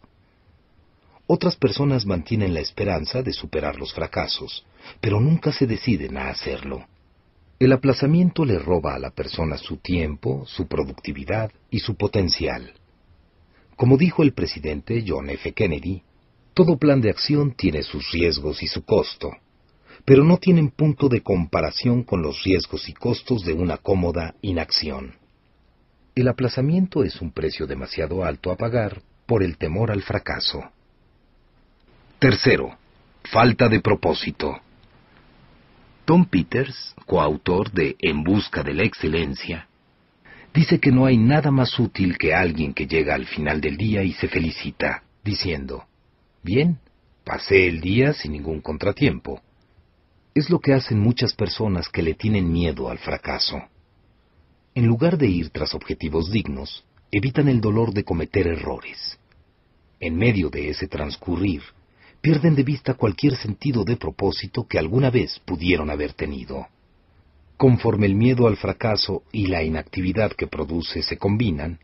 Speaker 1: Otras personas mantienen la esperanza de superar los fracasos, pero nunca se deciden a hacerlo. El aplazamiento le roba a la persona su tiempo, su productividad y su potencial. Como dijo el presidente John F. Kennedy, todo plan de acción tiene sus riesgos y su costo, pero no tienen punto de comparación con los riesgos y costos de una cómoda inacción. El aplazamiento es un precio demasiado alto a pagar por el temor al fracaso. Tercero, falta de propósito. Tom Peters, coautor de En Busca de la Excelencia, dice que no hay nada más útil que alguien que llega al final del día y se felicita, diciendo, Bien, pasé el día sin ningún contratiempo. Es lo que hacen muchas personas que le tienen miedo al fracaso en lugar de ir tras objetivos dignos, evitan el dolor de cometer errores. En medio de ese transcurrir, pierden de vista cualquier sentido de propósito que alguna vez pudieron haber tenido. Conforme el miedo al fracaso y la inactividad que produce se combinan,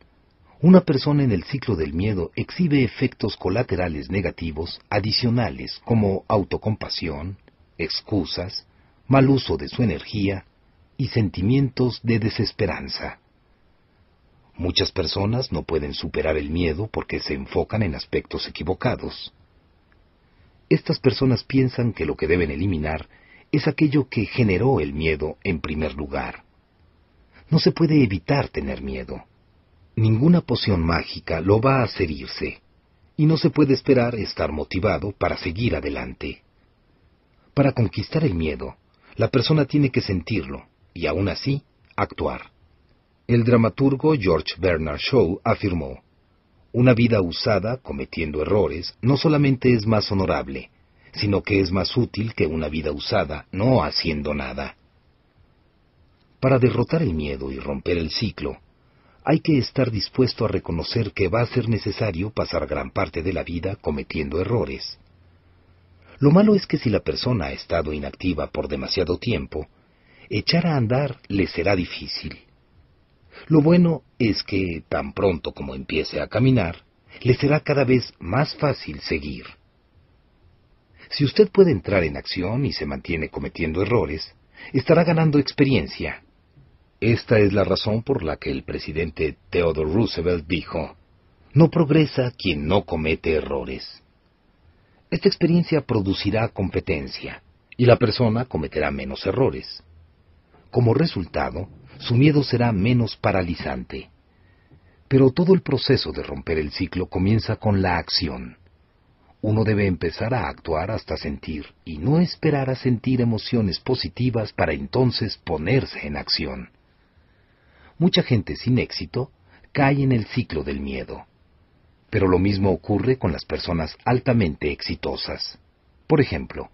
Speaker 1: una persona en el ciclo del miedo exhibe efectos colaterales negativos adicionales como autocompasión, excusas, mal uso de su energía, y sentimientos de desesperanza. Muchas personas no pueden superar el miedo porque se enfocan en aspectos equivocados. Estas personas piensan que lo que deben eliminar es aquello que generó el miedo en primer lugar. No se puede evitar tener miedo. Ninguna poción mágica lo va a hacer y no se puede esperar estar motivado para seguir adelante. Para conquistar el miedo, la persona tiene que sentirlo, y aún así actuar. El dramaturgo George Bernard Shaw afirmó, Una vida usada cometiendo errores no solamente es más honorable, sino que es más útil que una vida usada no haciendo nada. Para derrotar el miedo y romper el ciclo, hay que estar dispuesto a reconocer que va a ser necesario pasar gran parte de la vida cometiendo errores. Lo malo es que si la persona ha estado inactiva por demasiado tiempo, echar a andar le será difícil. Lo bueno es que, tan pronto como empiece a caminar, le será cada vez más fácil seguir. Si usted puede entrar en acción y se mantiene cometiendo errores, estará ganando experiencia. Esta es la razón por la que el presidente Theodore Roosevelt dijo, No progresa quien no comete errores. Esta experiencia producirá competencia y la persona cometerá menos errores. Como resultado, su miedo será menos paralizante. Pero todo el proceso de romper el ciclo comienza con la acción. Uno debe empezar a actuar hasta sentir y no esperar a sentir emociones positivas para entonces ponerse en acción. Mucha gente sin éxito cae en el ciclo del miedo. Pero lo mismo ocurre con las personas altamente exitosas. Por ejemplo,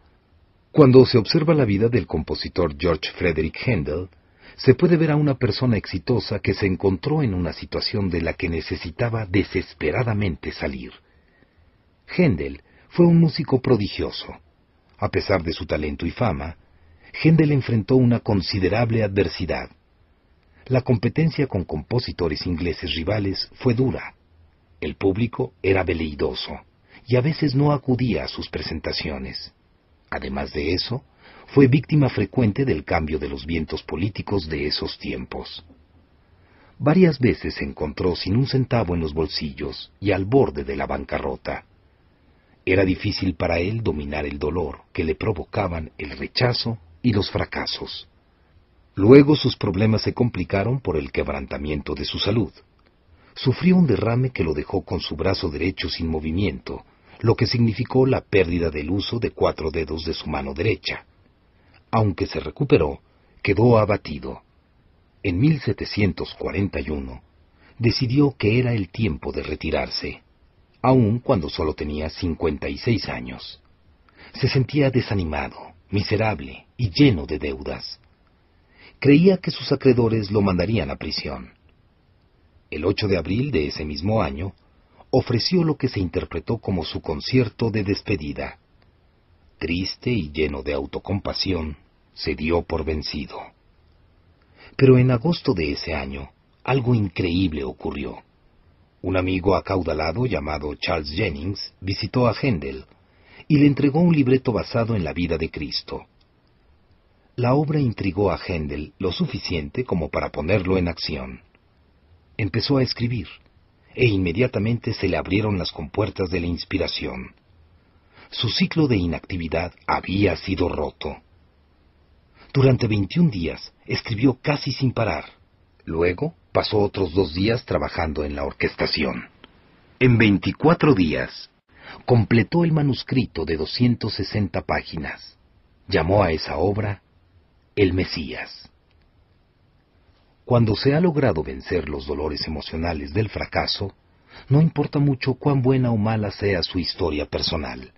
Speaker 1: cuando se observa la vida del compositor George Frederick Handel, se puede ver a una persona exitosa que se encontró en una situación de la que necesitaba desesperadamente salir. Handel fue un músico prodigioso. A pesar de su talento y fama, Händel enfrentó una considerable adversidad. La competencia con compositores ingleses rivales fue dura. El público era veleidoso y a veces no acudía a sus presentaciones. Además de eso, fue víctima frecuente del cambio de los vientos políticos de esos tiempos. Varias veces se encontró sin un centavo en los bolsillos y al borde de la bancarrota. Era difícil para él dominar el dolor que le provocaban el rechazo y los fracasos. Luego sus problemas se complicaron por el quebrantamiento de su salud. Sufrió un derrame que lo dejó con su brazo derecho sin movimiento lo que significó la pérdida del uso de cuatro dedos de su mano derecha. Aunque se recuperó, quedó abatido. En 1741 decidió que era el tiempo de retirarse, aun cuando solo tenía 56 años. Se sentía desanimado, miserable y lleno de deudas. Creía que sus acreedores lo mandarían a prisión. El 8 de abril de ese mismo año, ofreció lo que se interpretó como su concierto de despedida. Triste y lleno de autocompasión, se dio por vencido. Pero en agosto de ese año, algo increíble ocurrió. Un amigo acaudalado llamado Charles Jennings visitó a Händel y le entregó un libreto basado en la vida de Cristo. La obra intrigó a Händel lo suficiente como para ponerlo en acción. Empezó a escribir e inmediatamente se le abrieron las compuertas de la inspiración. Su ciclo de inactividad había sido roto. Durante 21 días escribió casi sin parar. Luego pasó otros dos días trabajando en la orquestación. En 24 días completó el manuscrito de 260 páginas. Llamó a esa obra El Mesías. Cuando se ha logrado vencer los dolores emocionales del fracaso, no importa mucho cuán buena o mala sea su historia personal.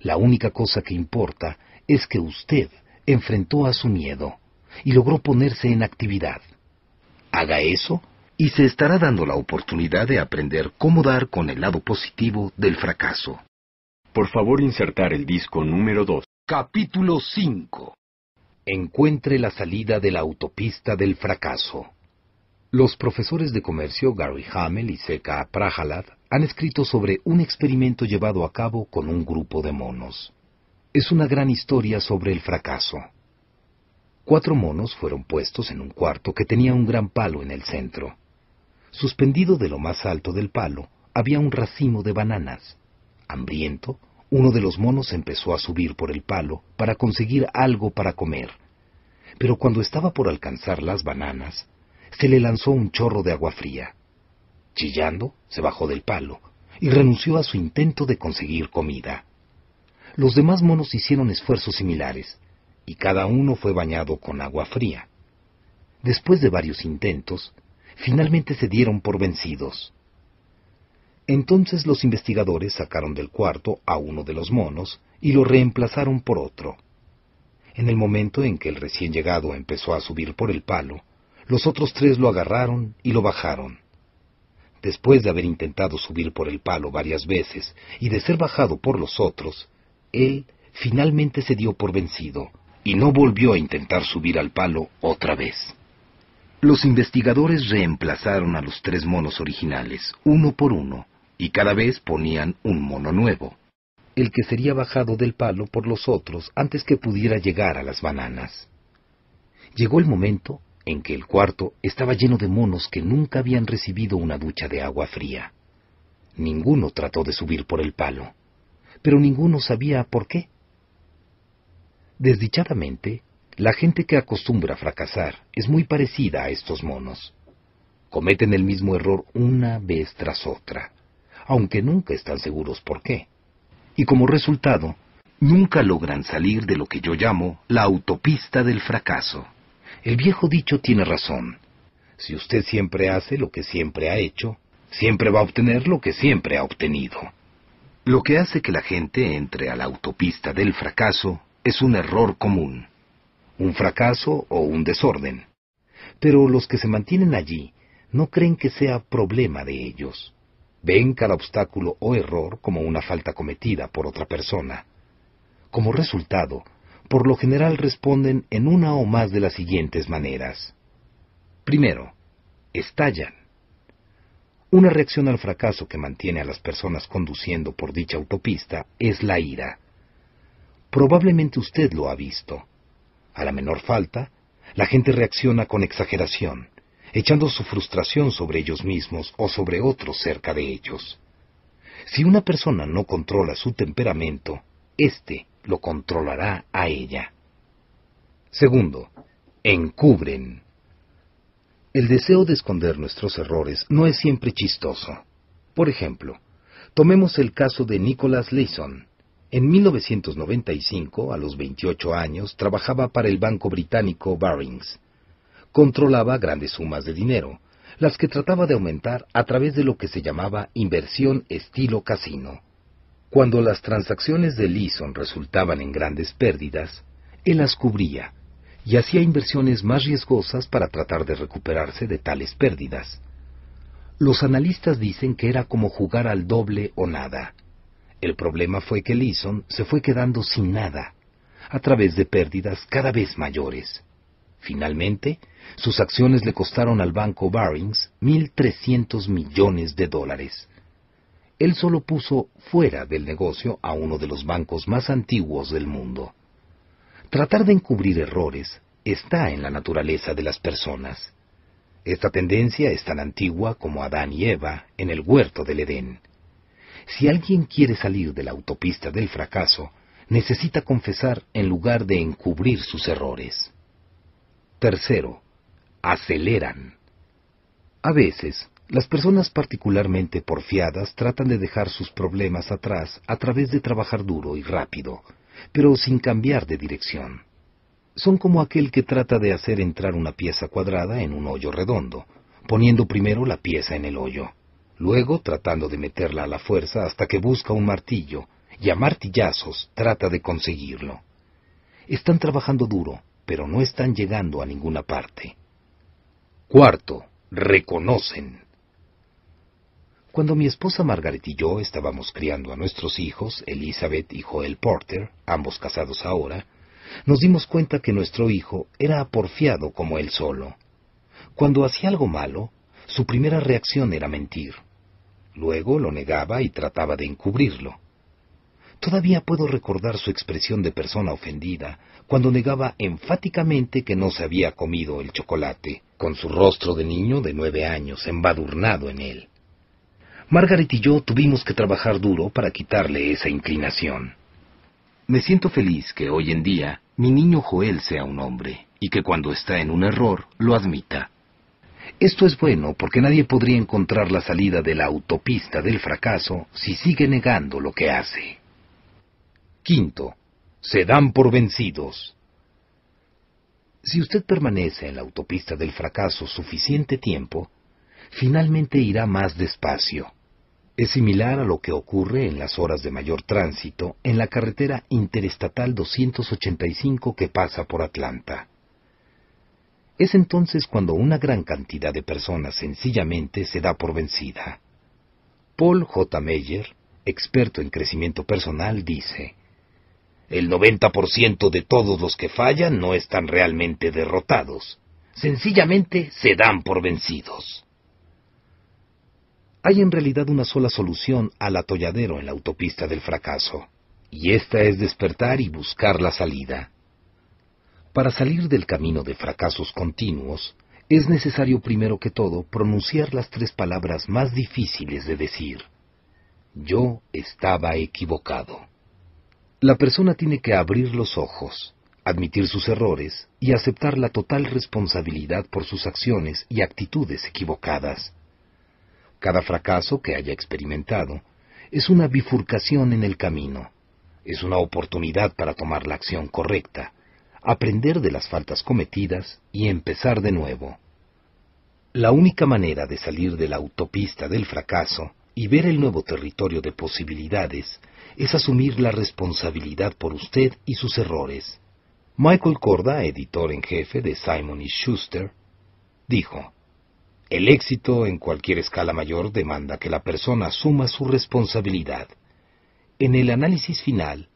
Speaker 1: La única cosa que importa es que usted enfrentó a su miedo y logró ponerse en actividad. Haga eso y se estará dando la oportunidad de aprender cómo dar con el lado positivo del fracaso. Por favor, insertar el disco número 2. Capítulo 5 encuentre la salida de la autopista del fracaso. Los profesores de comercio Gary Hamel y seca Prahalad han escrito sobre un experimento llevado a cabo con un grupo de monos. Es una gran historia sobre el fracaso. Cuatro monos fueron puestos en un cuarto que tenía un gran palo en el centro. Suspendido de lo más alto del palo había un racimo de bananas. Hambriento, uno de los monos empezó a subir por el palo para conseguir algo para comer. Pero cuando estaba por alcanzar las bananas, se le lanzó un chorro de agua fría. Chillando, se bajó del palo y renunció a su intento de conseguir comida. Los demás monos hicieron esfuerzos similares, y cada uno fue bañado con agua fría. Después de varios intentos, finalmente se dieron por vencidos. Entonces los investigadores sacaron del cuarto a uno de los monos y lo reemplazaron por otro. En el momento en que el recién llegado empezó a subir por el palo, los otros tres lo agarraron y lo bajaron. Después de haber intentado subir por el palo varias veces y de ser bajado por los otros, él finalmente se dio por vencido y no volvió a intentar subir al palo otra vez. Los investigadores reemplazaron a los tres monos originales, uno por uno, y cada vez ponían un mono nuevo, el que sería bajado del palo por los otros antes que pudiera llegar a las bananas. Llegó el momento en que el cuarto estaba lleno de monos que nunca habían recibido una ducha de agua fría. Ninguno trató de subir por el palo, pero ninguno sabía por qué. Desdichadamente, la gente que acostumbra a fracasar es muy parecida a estos monos. Cometen el mismo error una vez tras otra aunque nunca están seguros por qué. Y como resultado, nunca logran salir de lo que yo llamo la autopista del fracaso. El viejo dicho tiene razón. Si usted siempre hace lo que siempre ha hecho, siempre va a obtener lo que siempre ha obtenido. Lo que hace que la gente entre a la autopista del fracaso es un error común, un fracaso o un desorden. Pero los que se mantienen allí no creen que sea problema de ellos ven cada obstáculo o error como una falta cometida por otra persona. Como resultado, por lo general responden en una o más de las siguientes maneras. Primero, estallan. Una reacción al fracaso que mantiene a las personas conduciendo por dicha autopista es la ira. Probablemente usted lo ha visto. A la menor falta, la gente reacciona con exageración echando su frustración sobre ellos mismos o sobre otros cerca de ellos. Si una persona no controla su temperamento, éste lo controlará a ella. Segundo, encubren. El deseo de esconder nuestros errores no es siempre chistoso. Por ejemplo, tomemos el caso de Nicholas Leeson. En 1995, a los 28 años, trabajaba para el banco británico Barings controlaba grandes sumas de dinero, las que trataba de aumentar a través de lo que se llamaba inversión estilo casino. Cuando las transacciones de Leeson resultaban en grandes pérdidas, él las cubría y hacía inversiones más riesgosas para tratar de recuperarse de tales pérdidas. Los analistas dicen que era como jugar al doble o nada. El problema fue que Leeson se fue quedando sin nada, a través de pérdidas cada vez mayores. Finalmente, sus acciones le costaron al banco Barings 1.300 millones de dólares. Él solo puso fuera del negocio a uno de los bancos más antiguos del mundo. Tratar de encubrir errores está en la naturaleza de las personas. Esta tendencia es tan antigua como Adán y Eva en el huerto del Edén. Si alguien quiere salir de la autopista del fracaso, necesita confesar en lugar de encubrir sus errores. Tercero, aceleran. A veces, las personas particularmente porfiadas tratan de dejar sus problemas atrás a través de trabajar duro y rápido, pero sin cambiar de dirección. Son como aquel que trata de hacer entrar una pieza cuadrada en un hoyo redondo, poniendo primero la pieza en el hoyo, luego tratando de meterla a la fuerza hasta que busca un martillo, y a martillazos trata de conseguirlo. Están trabajando duro, pero no están llegando a ninguna parte. Cuarto, reconocen. Cuando mi esposa Margaret y yo estábamos criando a nuestros hijos, Elizabeth y Joel Porter, ambos casados ahora, nos dimos cuenta que nuestro hijo era aporfiado como él solo. Cuando hacía algo malo, su primera reacción era mentir. Luego lo negaba y trataba de encubrirlo. Todavía puedo recordar su expresión de persona ofendida cuando negaba enfáticamente que no se había comido el chocolate, con su rostro de niño de nueve años embadurnado en él. Margaret y yo tuvimos que trabajar duro para quitarle esa inclinación. Me siento feliz que hoy en día mi niño Joel sea un hombre y que cuando está en un error lo admita. Esto es bueno porque nadie podría encontrar la salida de la autopista del fracaso si sigue negando lo que hace. Quinto, se dan por vencidos. Si usted permanece en la autopista del fracaso suficiente tiempo, finalmente irá más despacio. Es similar a lo que ocurre en las horas de mayor tránsito en la carretera interestatal 285 que pasa por Atlanta. Es entonces cuando una gran cantidad de personas sencillamente se da por vencida. Paul J. Meyer, experto en crecimiento personal, dice, el 90% de todos los que fallan no están realmente derrotados. Sencillamente se dan por vencidos. Hay en realidad una sola solución al atolladero en la autopista del fracaso, y esta es despertar y buscar la salida. Para salir del camino de fracasos continuos, es necesario primero que todo pronunciar las tres palabras más difíciles de decir. Yo estaba equivocado. La persona tiene que abrir los ojos, admitir sus errores y aceptar la total responsabilidad por sus acciones y actitudes equivocadas. Cada fracaso que haya experimentado es una bifurcación en el camino, es una oportunidad para tomar la acción correcta, aprender de las faltas cometidas y empezar de nuevo. La única manera de salir de la autopista del fracaso y ver el nuevo territorio de posibilidades es asumir la responsabilidad por usted y sus errores. Michael Corda, editor en jefe de Simon Schuster, dijo, El éxito en cualquier escala mayor demanda que la persona asuma su responsabilidad. En el análisis final,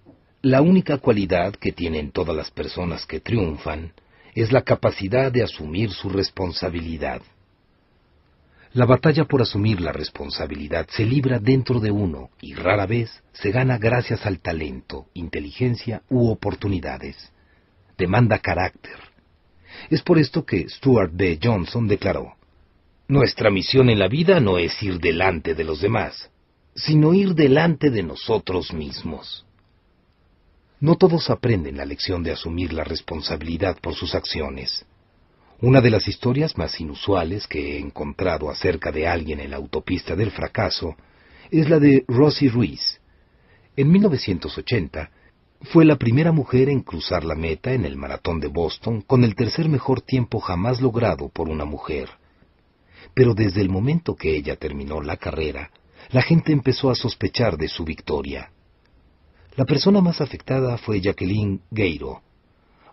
Speaker 1: la única cualidad que tienen todas las personas que triunfan es la capacidad de asumir su responsabilidad. La batalla por asumir la responsabilidad se libra dentro de uno y rara vez se gana gracias al talento, inteligencia u oportunidades. Demanda carácter. Es por esto que Stuart B. Johnson declaró, Nuestra misión en la vida no es ir delante de los demás, sino ir delante de nosotros mismos. No todos aprenden la lección de asumir la responsabilidad por sus acciones. Una de las historias más inusuales que he encontrado acerca de alguien en la autopista del fracaso es la de Rosie Ruiz. En 1980 fue la primera mujer en cruzar la meta en el maratón de Boston con el tercer mejor tiempo jamás logrado por una mujer. Pero desde el momento que ella terminó la carrera, la gente empezó a sospechar de su victoria. La persona más afectada fue Jacqueline Gueiro.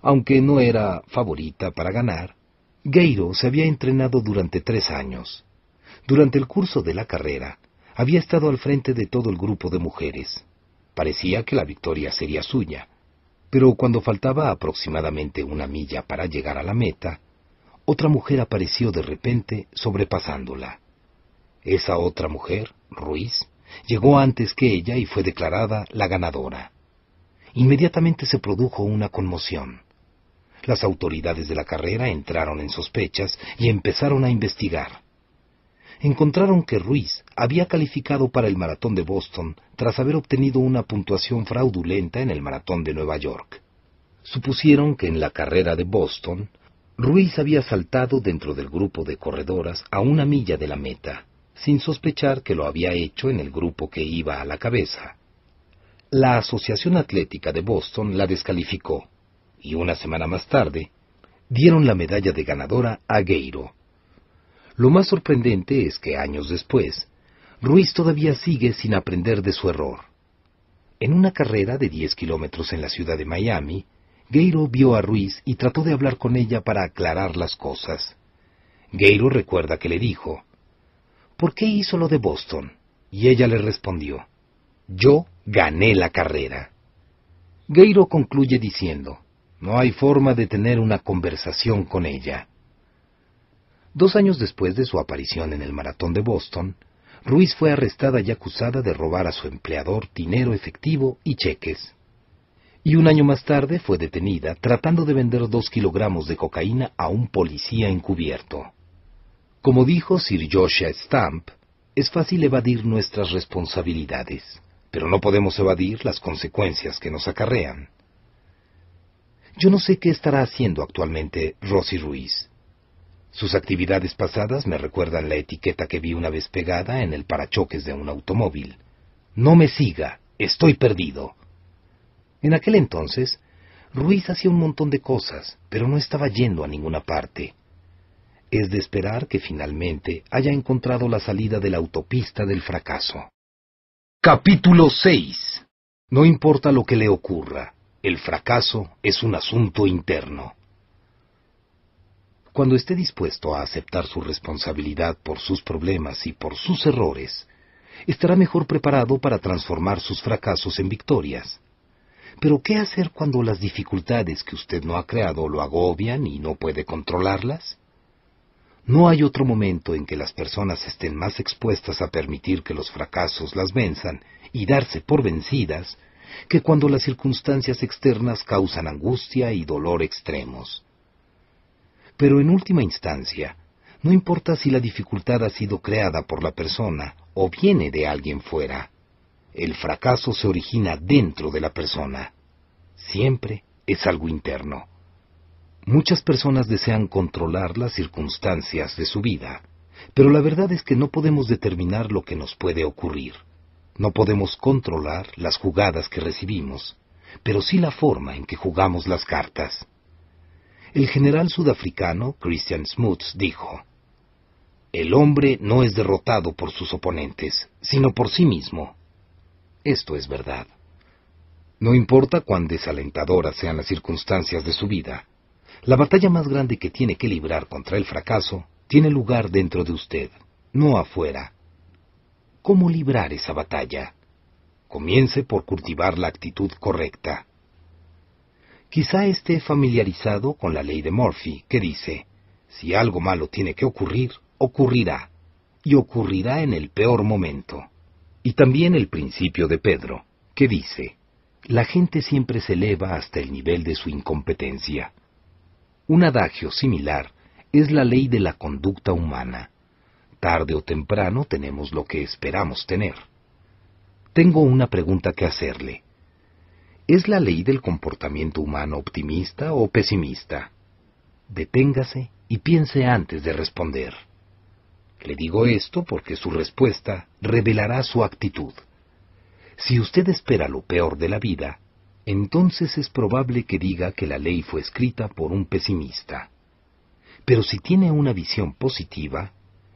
Speaker 1: Aunque no era favorita para ganar, Gairo se había entrenado durante tres años. Durante el curso de la carrera, había estado al frente de todo el grupo de mujeres. Parecía que la victoria sería suya, pero cuando faltaba aproximadamente una milla para llegar a la meta, otra mujer apareció de repente sobrepasándola. Esa otra mujer, Ruiz, llegó antes que ella y fue declarada la ganadora. Inmediatamente se produjo una conmoción. Las autoridades de la carrera entraron en sospechas y empezaron a investigar. Encontraron que Ruiz había calificado para el maratón de Boston tras haber obtenido una puntuación fraudulenta en el maratón de Nueva York. Supusieron que en la carrera de Boston, Ruiz había saltado dentro del grupo de corredoras a una milla de la meta, sin sospechar que lo había hecho en el grupo que iba a la cabeza. La Asociación Atlética de Boston la descalificó y una semana más tarde, dieron la medalla de ganadora a Geiro. Lo más sorprendente es que años después, Ruiz todavía sigue sin aprender de su error. En una carrera de 10 kilómetros en la ciudad de Miami, Geiro vio a Ruiz y trató de hablar con ella para aclarar las cosas. Geiro recuerda que le dijo, ¿Por qué hizo lo de Boston? Y ella le respondió, Yo gané la carrera. Geiro concluye diciendo, no hay forma de tener una conversación con ella. Dos años después de su aparición en el maratón de Boston, Ruiz fue arrestada y acusada de robar a su empleador dinero efectivo y cheques. Y un año más tarde fue detenida tratando de vender dos kilogramos de cocaína a un policía encubierto. Como dijo Sir Joshua Stamp, es fácil evadir nuestras responsabilidades, pero no podemos evadir las consecuencias que nos acarrean. Yo no sé qué estará haciendo actualmente Rosy Ruiz. Sus actividades pasadas me recuerdan la etiqueta que vi una vez pegada en el parachoques de un automóvil. No me siga, estoy perdido. En aquel entonces, Ruiz hacía un montón de cosas, pero no estaba yendo a ninguna parte. Es de esperar que finalmente haya encontrado la salida de la autopista del fracaso. Capítulo 6. No importa lo que le ocurra. El fracaso es un asunto interno. Cuando esté dispuesto a aceptar su responsabilidad por sus problemas y por sus errores, estará mejor preparado para transformar sus fracasos en victorias. Pero ¿qué hacer cuando las dificultades que usted no ha creado lo agobian y no puede controlarlas? No hay otro momento en que las personas estén más expuestas a permitir que los fracasos las venzan y darse por vencidas que cuando las circunstancias externas causan angustia y dolor extremos. Pero en última instancia, no importa si la dificultad ha sido creada por la persona o viene de alguien fuera, el fracaso se origina dentro de la persona. Siempre es algo interno. Muchas personas desean controlar las circunstancias de su vida, pero la verdad es que no podemos determinar lo que nos puede ocurrir. No podemos controlar las jugadas que recibimos, pero sí la forma en que jugamos las cartas. El general sudafricano Christian Smuts dijo, El hombre no es derrotado por sus oponentes, sino por sí mismo. Esto es verdad. No importa cuán desalentadoras sean las circunstancias de su vida, la batalla más grande que tiene que librar contra el fracaso tiene lugar dentro de usted, no afuera cómo librar esa batalla. Comience por cultivar la actitud correcta. Quizá esté familiarizado con la ley de Murphy, que dice, si algo malo tiene que ocurrir, ocurrirá, y ocurrirá en el peor momento. Y también el principio de Pedro, que dice, la gente siempre se eleva hasta el nivel de su incompetencia. Un adagio similar es la ley de la conducta humana tarde o temprano tenemos lo que esperamos tener. Tengo una pregunta que hacerle. ¿Es la ley del comportamiento humano optimista o pesimista? Deténgase y piense antes de responder. Le digo esto porque su respuesta revelará su actitud. Si usted espera lo peor de la vida, entonces es probable que diga que la ley fue escrita por un pesimista. Pero si tiene una visión positiva,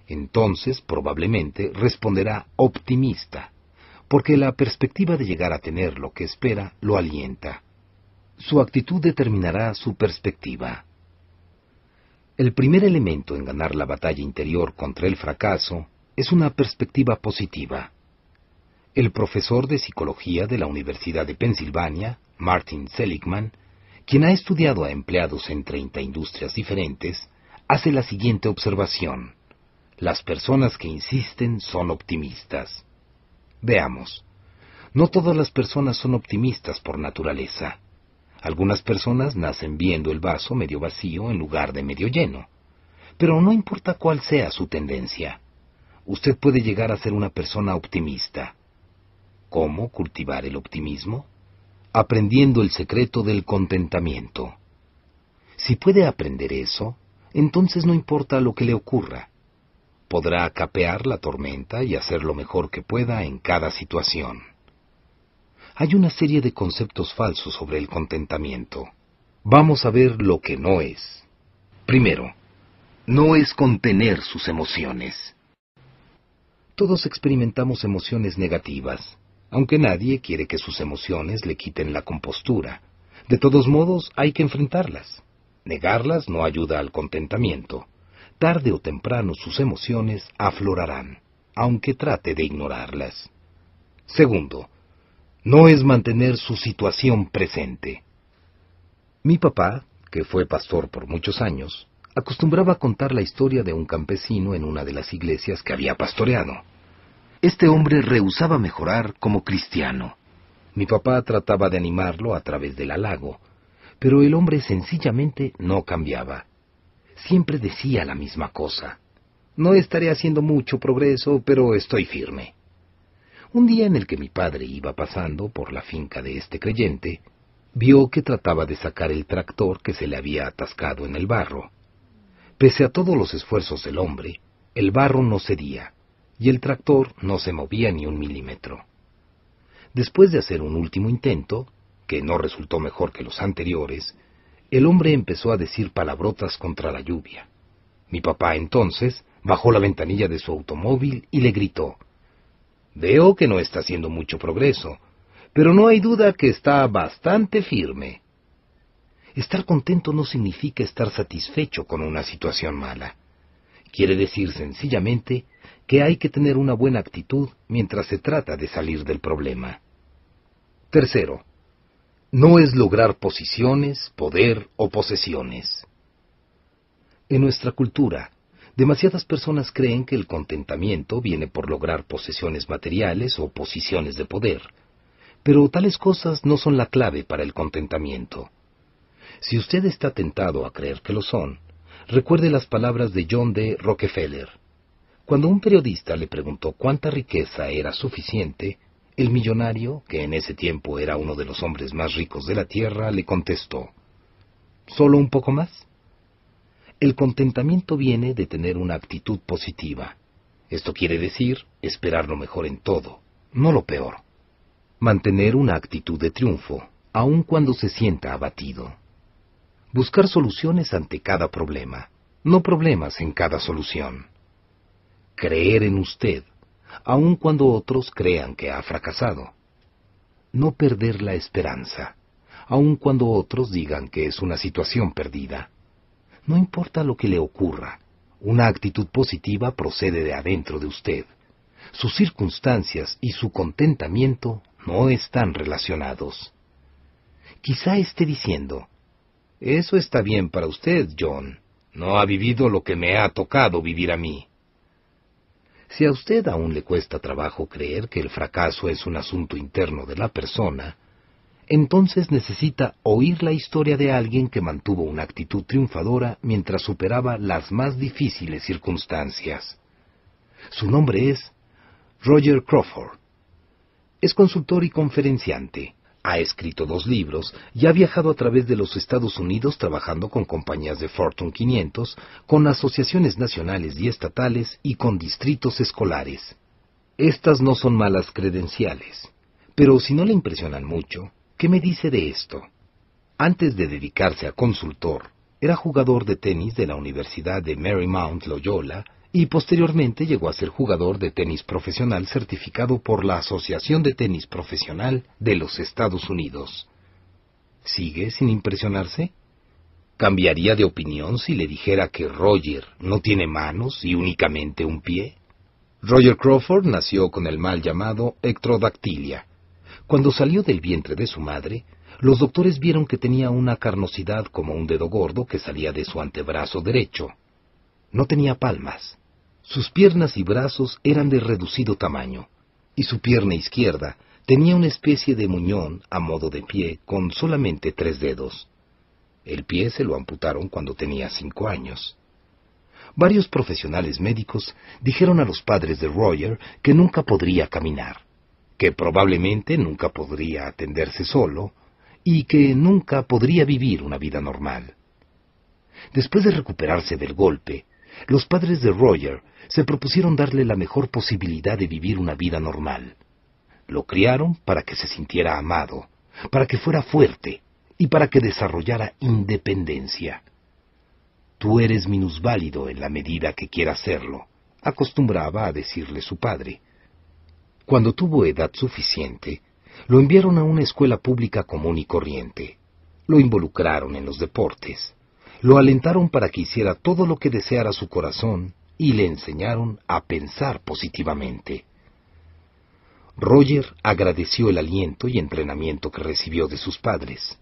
Speaker 1: entonces probablemente responderá optimista, porque la perspectiva de llegar a tener lo que espera lo alienta. Su actitud determinará su perspectiva. El primer elemento en ganar la batalla interior contra el fracaso es una perspectiva positiva. El profesor de psicología de la Universidad de Pensilvania, Martin Seligman, quien ha estudiado a empleados en 30 industrias diferentes, hace la siguiente observación. Las personas que insisten son optimistas. Veamos. No todas las personas son optimistas por naturaleza. Algunas personas nacen viendo el vaso medio vacío en lugar de medio lleno. Pero no importa cuál sea su tendencia, usted puede llegar a ser una persona optimista. ¿Cómo cultivar el optimismo? Aprendiendo el secreto del contentamiento. Si puede aprender eso, entonces no importa lo que le ocurra, podrá capear la tormenta y hacer lo mejor que pueda en cada situación. Hay una serie de conceptos falsos sobre el contentamiento. Vamos a ver lo que no es. Primero, no es contener sus emociones. Todos experimentamos emociones negativas, aunque nadie quiere que sus emociones le quiten la compostura. De todos modos, hay que enfrentarlas. Negarlas no ayuda al contentamiento tarde o temprano sus emociones aflorarán, aunque trate de ignorarlas. Segundo, no es mantener su situación presente. Mi papá, que fue pastor por muchos años, acostumbraba a contar la historia de un campesino en una de las iglesias que había pastoreado. Este hombre rehusaba mejorar como cristiano. Mi papá trataba de animarlo a través del halago, pero el hombre sencillamente no cambiaba siempre decía la misma cosa. No estaré haciendo mucho progreso, pero estoy firme. Un día en el que mi padre iba pasando por la finca de este creyente, vio que trataba de sacar el tractor que se le había atascado en el barro. Pese a todos los esfuerzos del hombre, el barro no cedía, y el tractor no se movía ni un milímetro. Después de hacer un último intento, que no resultó mejor que los anteriores, el hombre empezó a decir palabrotas contra la lluvia. Mi papá entonces bajó la ventanilla de su automóvil y le gritó Veo que no está haciendo mucho progreso, pero no hay duda que está bastante firme. Estar contento no significa estar satisfecho con una situación mala. Quiere decir sencillamente que hay que tener una buena actitud mientras se trata de salir del problema. Tercero, no es lograr posiciones, poder o posesiones. En nuestra cultura, demasiadas personas creen que el contentamiento viene por lograr posesiones materiales o posiciones de poder, pero tales cosas no son la clave para el contentamiento. Si usted está tentado a creer que lo son, recuerde las palabras de John D. Rockefeller. Cuando un periodista le preguntó cuánta riqueza era suficiente, el millonario, que en ese tiempo era uno de los hombres más ricos de la tierra, le contestó, ¿Solo un poco más? El contentamiento viene de tener una actitud positiva. Esto quiere decir esperar lo mejor en todo, no lo peor. Mantener una actitud de triunfo, aun cuando se sienta abatido. Buscar soluciones ante cada problema, no problemas en cada solución. Creer en usted aun cuando otros crean que ha fracasado. No perder la esperanza, aun cuando otros digan que es una situación perdida. No importa lo que le ocurra, una actitud positiva procede de adentro de usted. Sus circunstancias y su contentamiento no están relacionados. Quizá esté diciendo, Eso está bien para usted, John. No ha vivido lo que me ha tocado vivir a mí. Si a usted aún le cuesta trabajo creer que el fracaso es un asunto interno de la persona, entonces necesita oír la historia de alguien que mantuvo una actitud triunfadora mientras superaba las más difíciles circunstancias. Su nombre es Roger Crawford. Es consultor y conferenciante ha escrito dos libros y ha viajado a través de los Estados Unidos trabajando con compañías de Fortune 500, con asociaciones nacionales y estatales y con distritos escolares. Estas no son malas credenciales, pero si no le impresionan mucho, ¿qué me dice de esto? Antes de dedicarse a consultor, era jugador de tenis de la Universidad de Marymount Loyola y posteriormente llegó a ser jugador de tenis profesional certificado por la Asociación de Tenis Profesional de los Estados Unidos. ¿Sigue sin impresionarse? ¿Cambiaría de opinión si le dijera que Roger no tiene manos y únicamente un pie? Roger Crawford nació con el mal llamado ectrodactilia. Cuando salió del vientre de su madre, los doctores vieron que tenía una carnosidad como un dedo gordo que salía de su antebrazo derecho. No tenía palmas sus piernas y brazos eran de reducido tamaño, y su pierna izquierda tenía una especie de muñón a modo de pie con solamente tres dedos. El pie se lo amputaron cuando tenía cinco años. Varios profesionales médicos dijeron a los padres de Roger que nunca podría caminar, que probablemente nunca podría atenderse solo y que nunca podría vivir una vida normal. Después de recuperarse del golpe, los padres de Roger se propusieron darle la mejor posibilidad de vivir una vida normal. Lo criaron para que se sintiera amado, para que fuera fuerte y para que desarrollara independencia. Tú eres minusválido en la medida que quieras serlo, acostumbraba a decirle su padre. Cuando tuvo edad suficiente, lo enviaron a una escuela pública común y corriente. Lo involucraron en los deportes. Lo alentaron para que hiciera todo lo que deseara su corazón y le enseñaron a pensar positivamente. Roger agradeció el aliento y entrenamiento que recibió de sus padres,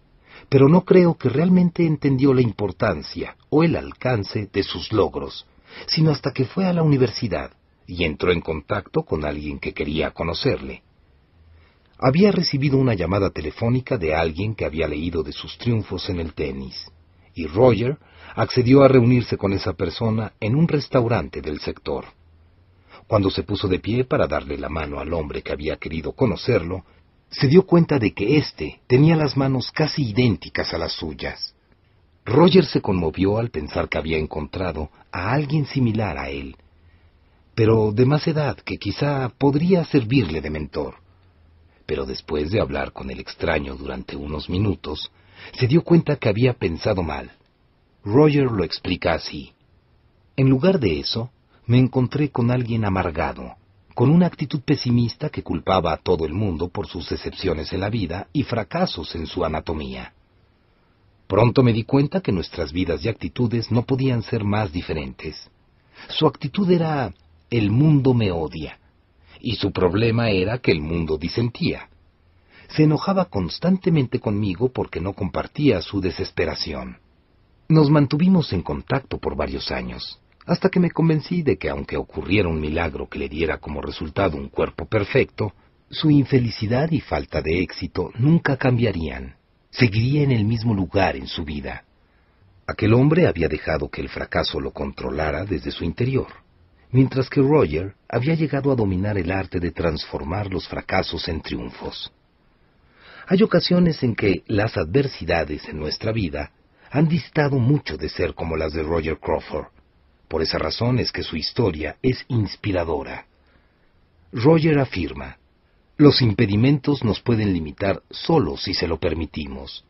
Speaker 1: pero no creo que realmente entendió la importancia o el alcance de sus logros, sino hasta que fue a la universidad y entró en contacto con alguien que quería conocerle. Había recibido una llamada telefónica de alguien que había leído de sus triunfos en el tenis y Roger accedió a reunirse con esa persona en un restaurante del sector. Cuando se puso de pie para darle la mano al hombre que había querido conocerlo, se dio cuenta de que éste tenía las manos casi idénticas a las suyas. Roger se conmovió al pensar que había encontrado a alguien similar a él, pero de más edad que quizá podría servirle de mentor. Pero después de hablar con el extraño durante unos minutos, se dio cuenta que había pensado mal. Roger lo explica así. En lugar de eso, me encontré con alguien amargado, con una actitud pesimista que culpaba a todo el mundo por sus excepciones en la vida y fracasos en su anatomía. Pronto me di cuenta que nuestras vidas y actitudes no podían ser más diferentes. Su actitud era el mundo me odia, y su problema era que el mundo disentía se enojaba constantemente conmigo porque no compartía su desesperación. Nos mantuvimos en contacto por varios años, hasta que me convencí de que aunque ocurriera un milagro que le diera como resultado un cuerpo perfecto, su infelicidad y falta de éxito nunca cambiarían. Seguiría en el mismo lugar en su vida. Aquel hombre había dejado que el fracaso lo controlara desde su interior, mientras que Roger había llegado a dominar el arte de transformar los fracasos en triunfos. Hay ocasiones en que las adversidades en nuestra vida han distado mucho de ser como las de Roger Crawford. Por esa razón es que su historia es inspiradora. Roger afirma, los impedimentos nos pueden limitar solo si se lo permitimos.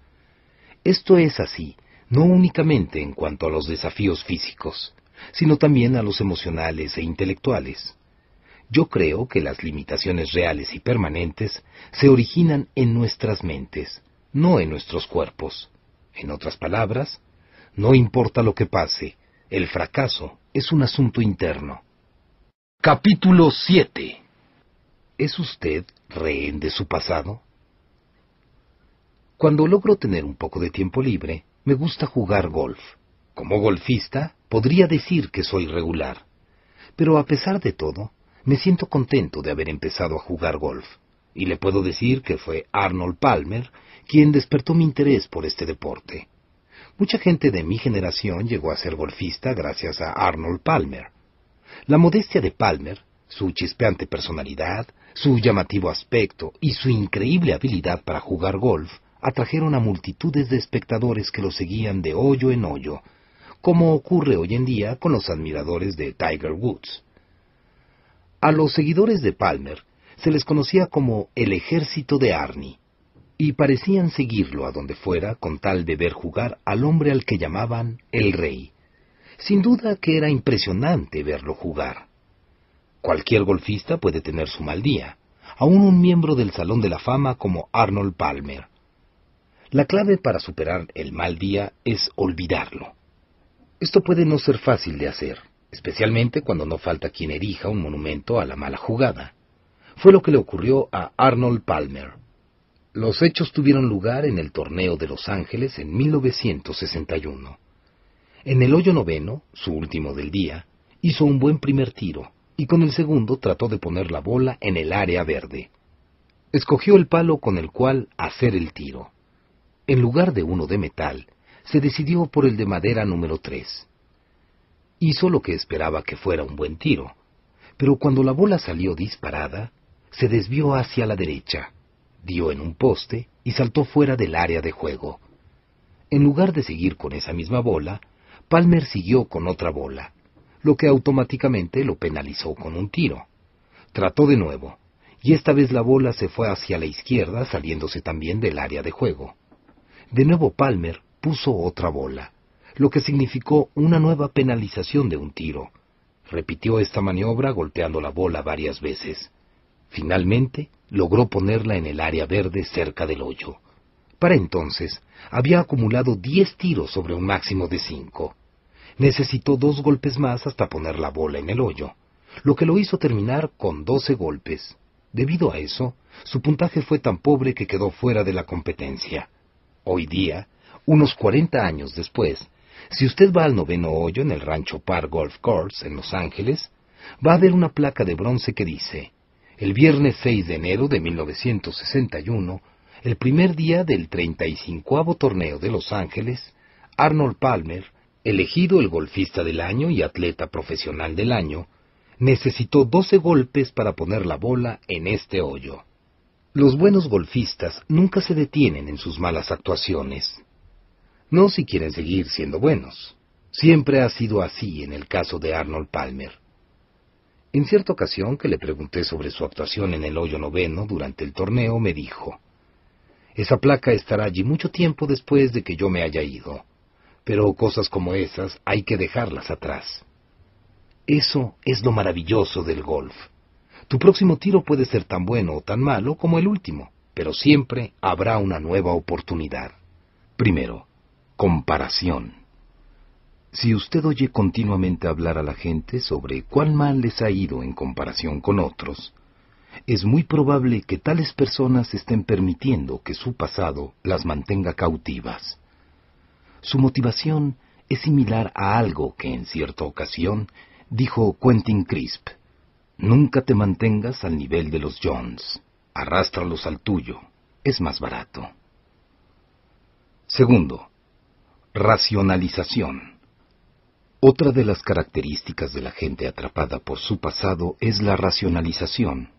Speaker 1: Esto es así, no únicamente en cuanto a los desafíos físicos, sino también a los emocionales e intelectuales. Yo creo que las limitaciones reales y permanentes se originan en nuestras mentes, no en nuestros cuerpos. En otras palabras, no importa lo que pase, el fracaso es un asunto interno. Capítulo 7 ¿Es usted rehén de su pasado? Cuando logro tener un poco de tiempo libre, me gusta jugar golf. Como golfista, podría decir que soy regular. Pero a pesar de todo, me siento contento de haber empezado a jugar golf, y le puedo decir que fue Arnold Palmer quien despertó mi interés por este deporte. Mucha gente de mi generación llegó a ser golfista gracias a Arnold Palmer. La modestia de Palmer, su chispeante personalidad, su llamativo aspecto y su increíble habilidad para jugar golf atrajeron a multitudes de espectadores que lo seguían de hoyo en hoyo, como ocurre hoy en día con los admiradores de Tiger Woods. A los seguidores de Palmer se les conocía como el ejército de Arnie, y parecían seguirlo a donde fuera con tal de ver jugar al hombre al que llamaban el rey. Sin duda que era impresionante verlo jugar. Cualquier golfista puede tener su mal día, aún un miembro del Salón de la Fama como Arnold Palmer. La clave para superar el mal día es olvidarlo. Esto puede no ser fácil de hacer especialmente cuando no falta quien erija un monumento a la mala jugada. Fue lo que le ocurrió a Arnold Palmer. Los hechos tuvieron lugar en el torneo de Los Ángeles en 1961. En el hoyo noveno, su último del día, hizo un buen primer tiro y con el segundo trató de poner la bola en el área verde. Escogió el palo con el cual hacer el tiro. En lugar de uno de metal, se decidió por el de madera número 3 hizo lo que esperaba que fuera un buen tiro, pero cuando la bola salió disparada, se desvió hacia la derecha, dio en un poste y saltó fuera del área de juego. En lugar de seguir con esa misma bola, Palmer siguió con otra bola, lo que automáticamente lo penalizó con un tiro. Trató de nuevo, y esta vez la bola se fue hacia la izquierda saliéndose también del área de juego. De nuevo Palmer puso otra bola, lo que significó una nueva penalización de un tiro. Repitió esta maniobra golpeando la bola varias veces. Finalmente, logró ponerla en el área verde cerca del hoyo. Para entonces, había acumulado diez tiros sobre un máximo de cinco. Necesitó dos golpes más hasta poner la bola en el hoyo, lo que lo hizo terminar con doce golpes. Debido a eso, su puntaje fue tan pobre que quedó fuera de la competencia. Hoy día, unos 40 años después, si usted va al noveno hoyo en el Rancho Park Golf Course en Los Ángeles, va a ver una placa de bronce que dice, el viernes 6 de enero de 1961, el primer día del 35 torneo de Los Ángeles, Arnold Palmer, elegido el golfista del año y atleta profesional del año, necesitó 12 golpes para poner la bola en este hoyo. Los buenos golfistas nunca se detienen en sus malas actuaciones no si quieren seguir siendo buenos. Siempre ha sido así en el caso de Arnold Palmer. En cierta ocasión que le pregunté sobre su actuación en el hoyo noveno durante el torneo, me dijo, Esa placa estará allí mucho tiempo después de que yo me haya ido, pero cosas como esas hay que dejarlas atrás. Eso es lo maravilloso del golf. Tu próximo tiro puede ser tan bueno o tan malo como el último, pero siempre habrá una nueva oportunidad. Primero, comparación. Si usted oye continuamente hablar a la gente sobre cuán mal les ha ido en comparación con otros, es muy probable que tales personas estén permitiendo que su pasado las mantenga cautivas. Su motivación es similar a algo que en cierta ocasión dijo Quentin Crisp. Nunca te mantengas al nivel de los Jones. Arrástralos al tuyo. Es más barato. Segundo, Racionalización. Otra de las características de la gente atrapada por su pasado es la racionalización,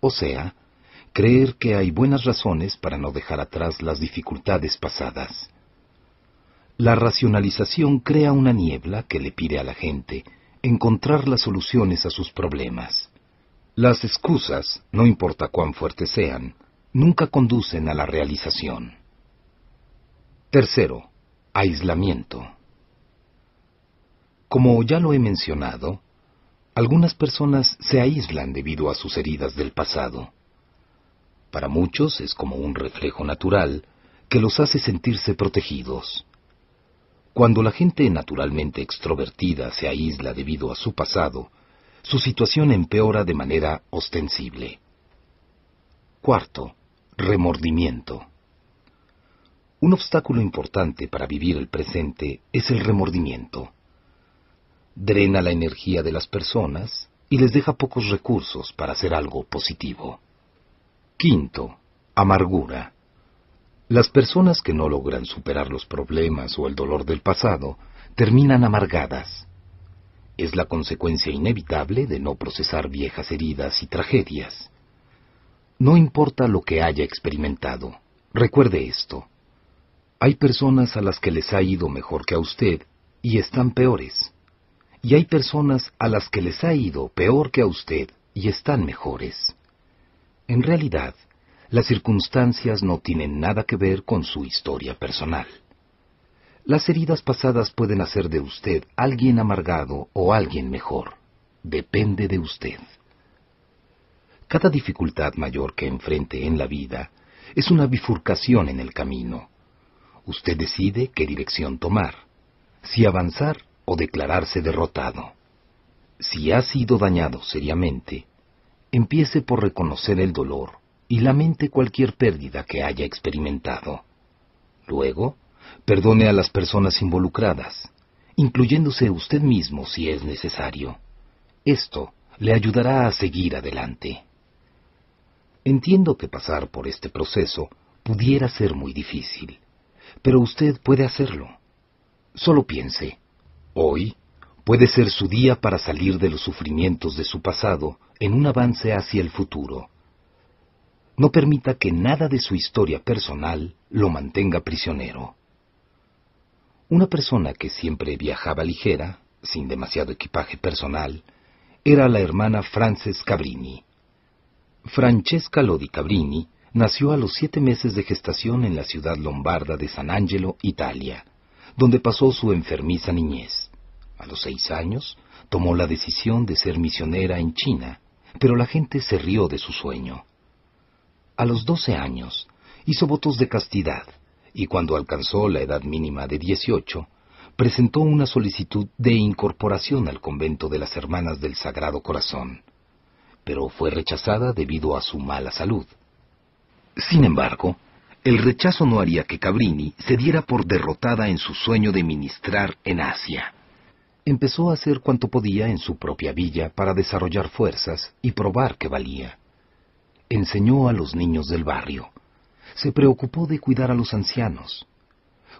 Speaker 1: o sea, creer que hay buenas razones para no dejar atrás las dificultades pasadas. La racionalización crea una niebla que le pide a la gente encontrar las soluciones a sus problemas. Las excusas, no importa cuán fuertes sean, nunca conducen a la realización. Tercero, Aislamiento. Como ya lo he mencionado, algunas personas se aíslan debido a sus heridas del pasado. Para muchos es como un reflejo natural que los hace sentirse protegidos. Cuando la gente naturalmente extrovertida se aísla debido a su pasado, su situación empeora de manera ostensible. Cuarto, remordimiento. Un obstáculo importante para vivir el presente es el remordimiento. Drena la energía de las personas y les deja pocos recursos para hacer algo positivo. Quinto, amargura. Las personas que no logran superar los problemas o el dolor del pasado terminan amargadas. Es la consecuencia inevitable de no procesar viejas heridas y tragedias. No importa lo que haya experimentado, recuerde esto hay personas a las que les ha ido mejor que a usted y están peores. Y hay personas a las que les ha ido peor que a usted y están mejores. En realidad, las circunstancias no tienen nada que ver con su historia personal. Las heridas pasadas pueden hacer de usted alguien amargado o alguien mejor. Depende de usted. Cada dificultad mayor que enfrente en la vida es una bifurcación en el camino usted decide qué dirección tomar, si avanzar o declararse derrotado. Si ha sido dañado seriamente, empiece por reconocer el dolor y lamente cualquier pérdida que haya experimentado. Luego, perdone a las personas involucradas, incluyéndose usted mismo si es necesario. Esto le ayudará a seguir adelante. Entiendo que pasar por este proceso pudiera ser muy difícil, pero usted puede hacerlo. Solo piense, hoy puede ser su día para salir de los sufrimientos de su pasado en un avance hacia el futuro. No permita que nada de su historia personal lo mantenga prisionero. Una persona que siempre viajaba ligera, sin demasiado equipaje personal, era la hermana Frances Cabrini. Francesca Lodi Cabrini nació a los siete meses de gestación en la ciudad lombarda de San Angelo, Italia, donde pasó su enfermiza niñez. A los seis años, tomó la decisión de ser misionera en China, pero la gente se rió de su sueño. A los doce años, hizo votos de castidad, y cuando alcanzó la edad mínima de dieciocho, presentó una solicitud de incorporación al convento de las Hermanas del Sagrado Corazón, pero fue rechazada debido a su mala salud. Sin embargo, el rechazo no haría que Cabrini se diera por derrotada en su sueño de ministrar en Asia. Empezó a hacer cuanto podía en su propia villa para desarrollar fuerzas y probar que valía. Enseñó a los niños del barrio. Se preocupó de cuidar a los ancianos.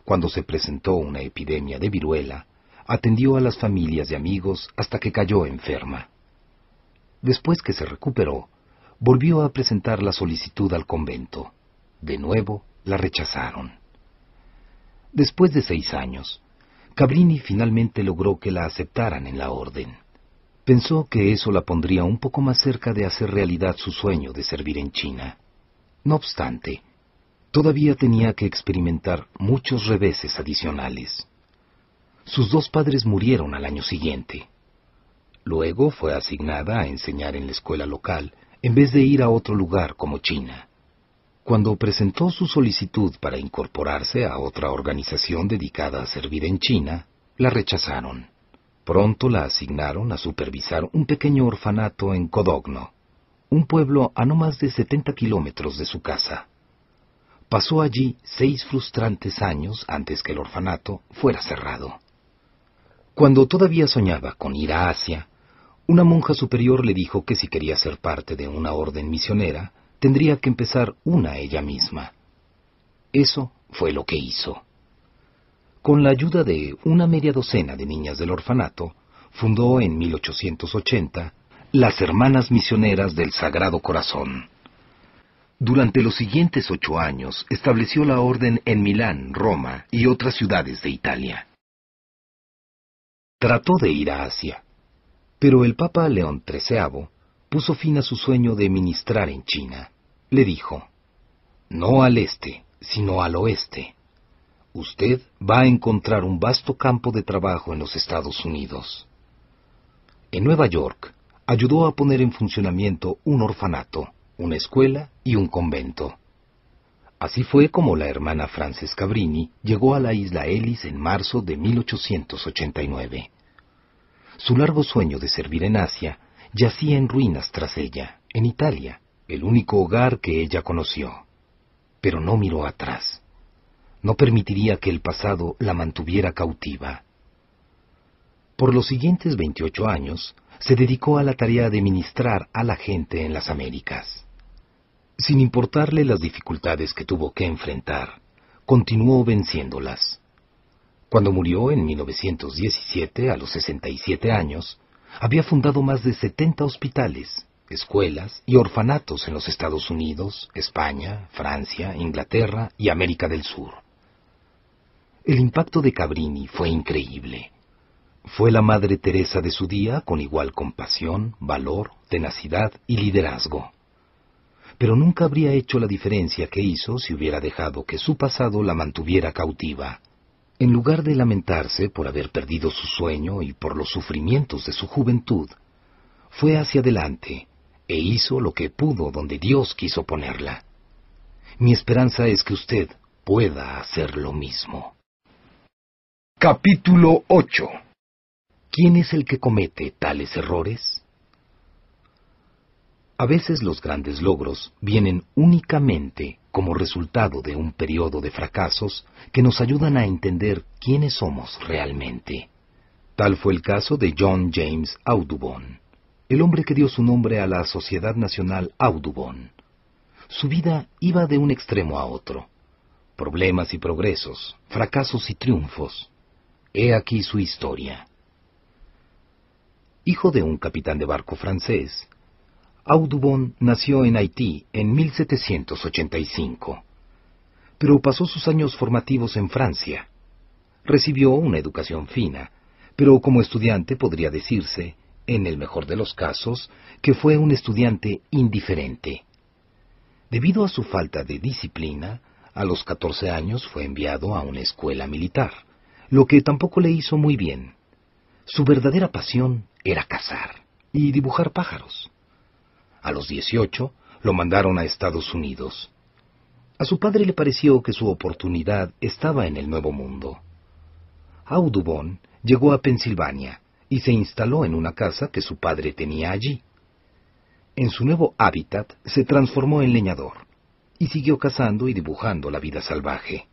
Speaker 1: Cuando se presentó una epidemia de viruela, atendió a las familias y amigos hasta que cayó enferma. Después que se recuperó, volvió a presentar la solicitud al convento. De nuevo la rechazaron. Después de seis años, Cabrini finalmente logró que la aceptaran en la orden. Pensó que eso la pondría un poco más cerca de hacer realidad su sueño de servir en China. No obstante, todavía tenía que experimentar muchos reveses adicionales. Sus dos padres murieron al año siguiente. Luego fue asignada a enseñar en la escuela local en vez de ir a otro lugar como China. Cuando presentó su solicitud para incorporarse a otra organización dedicada a servir en China, la rechazaron. Pronto la asignaron a supervisar un pequeño orfanato en Codogno, un pueblo a no más de 70 kilómetros de su casa. Pasó allí seis frustrantes años antes que el orfanato fuera cerrado. Cuando todavía soñaba con ir a Asia, una monja superior le dijo que si quería ser parte de una orden misionera, tendría que empezar una ella misma. Eso fue lo que hizo. Con la ayuda de una media docena de niñas del orfanato, fundó en 1880 las Hermanas Misioneras del Sagrado Corazón. Durante los siguientes ocho años estableció la orden en Milán, Roma y otras ciudades de Italia. Trató de ir a Asia, pero el Papa León XIII puso fin a su sueño de ministrar en China. Le dijo, no al este, sino al oeste. Usted va a encontrar un vasto campo de trabajo en los Estados Unidos. En Nueva York, ayudó a poner en funcionamiento un orfanato, una escuela y un convento. Así fue como la hermana Francesca Cabrini llegó a la isla Ellis en marzo de 1889. Su largo sueño de servir en Asia yacía en ruinas tras ella, en Italia, el único hogar que ella conoció. Pero no miró atrás. No permitiría que el pasado la mantuviera cautiva. Por los siguientes 28 años, se dedicó a la tarea de ministrar a la gente en las Américas. Sin importarle las dificultades que tuvo que enfrentar, continuó venciéndolas. Cuando murió en 1917, a los 67 años, había fundado más de 70 hospitales, escuelas y orfanatos en los Estados Unidos, España, Francia, Inglaterra y América del Sur. El impacto de Cabrini fue increíble. Fue la Madre Teresa de su día con igual compasión, valor, tenacidad y liderazgo. Pero nunca habría hecho la diferencia que hizo si hubiera dejado que su pasado la mantuviera cautiva. En lugar de lamentarse por haber perdido su sueño y por los sufrimientos de su juventud, fue hacia adelante e hizo lo que pudo donde Dios quiso ponerla. Mi esperanza es que usted pueda hacer lo mismo. Capítulo 8 ¿Quién es el que comete tales errores? A veces los grandes logros vienen únicamente como resultado de un periodo de fracasos que nos ayudan a entender quiénes somos realmente. Tal fue el caso de John James Audubon, el hombre que dio su nombre a la Sociedad Nacional Audubon. Su vida iba de un extremo a otro. Problemas y progresos, fracasos y triunfos. He aquí su historia. Hijo de un capitán de barco francés, Audubon nació en Haití en 1785, pero pasó sus años formativos en Francia. Recibió una educación fina, pero como estudiante podría decirse, en el mejor de los casos, que fue un estudiante indiferente. Debido a su falta de disciplina, a los 14 años fue enviado a una escuela militar, lo que tampoco le hizo muy bien. Su verdadera pasión era cazar y dibujar pájaros. A los 18 lo mandaron a Estados Unidos. A su padre le pareció que su oportunidad estaba en el Nuevo Mundo. Audubon llegó a Pensilvania y se instaló en una casa que su padre tenía allí. En su nuevo hábitat se transformó en leñador y siguió cazando y dibujando la vida salvaje.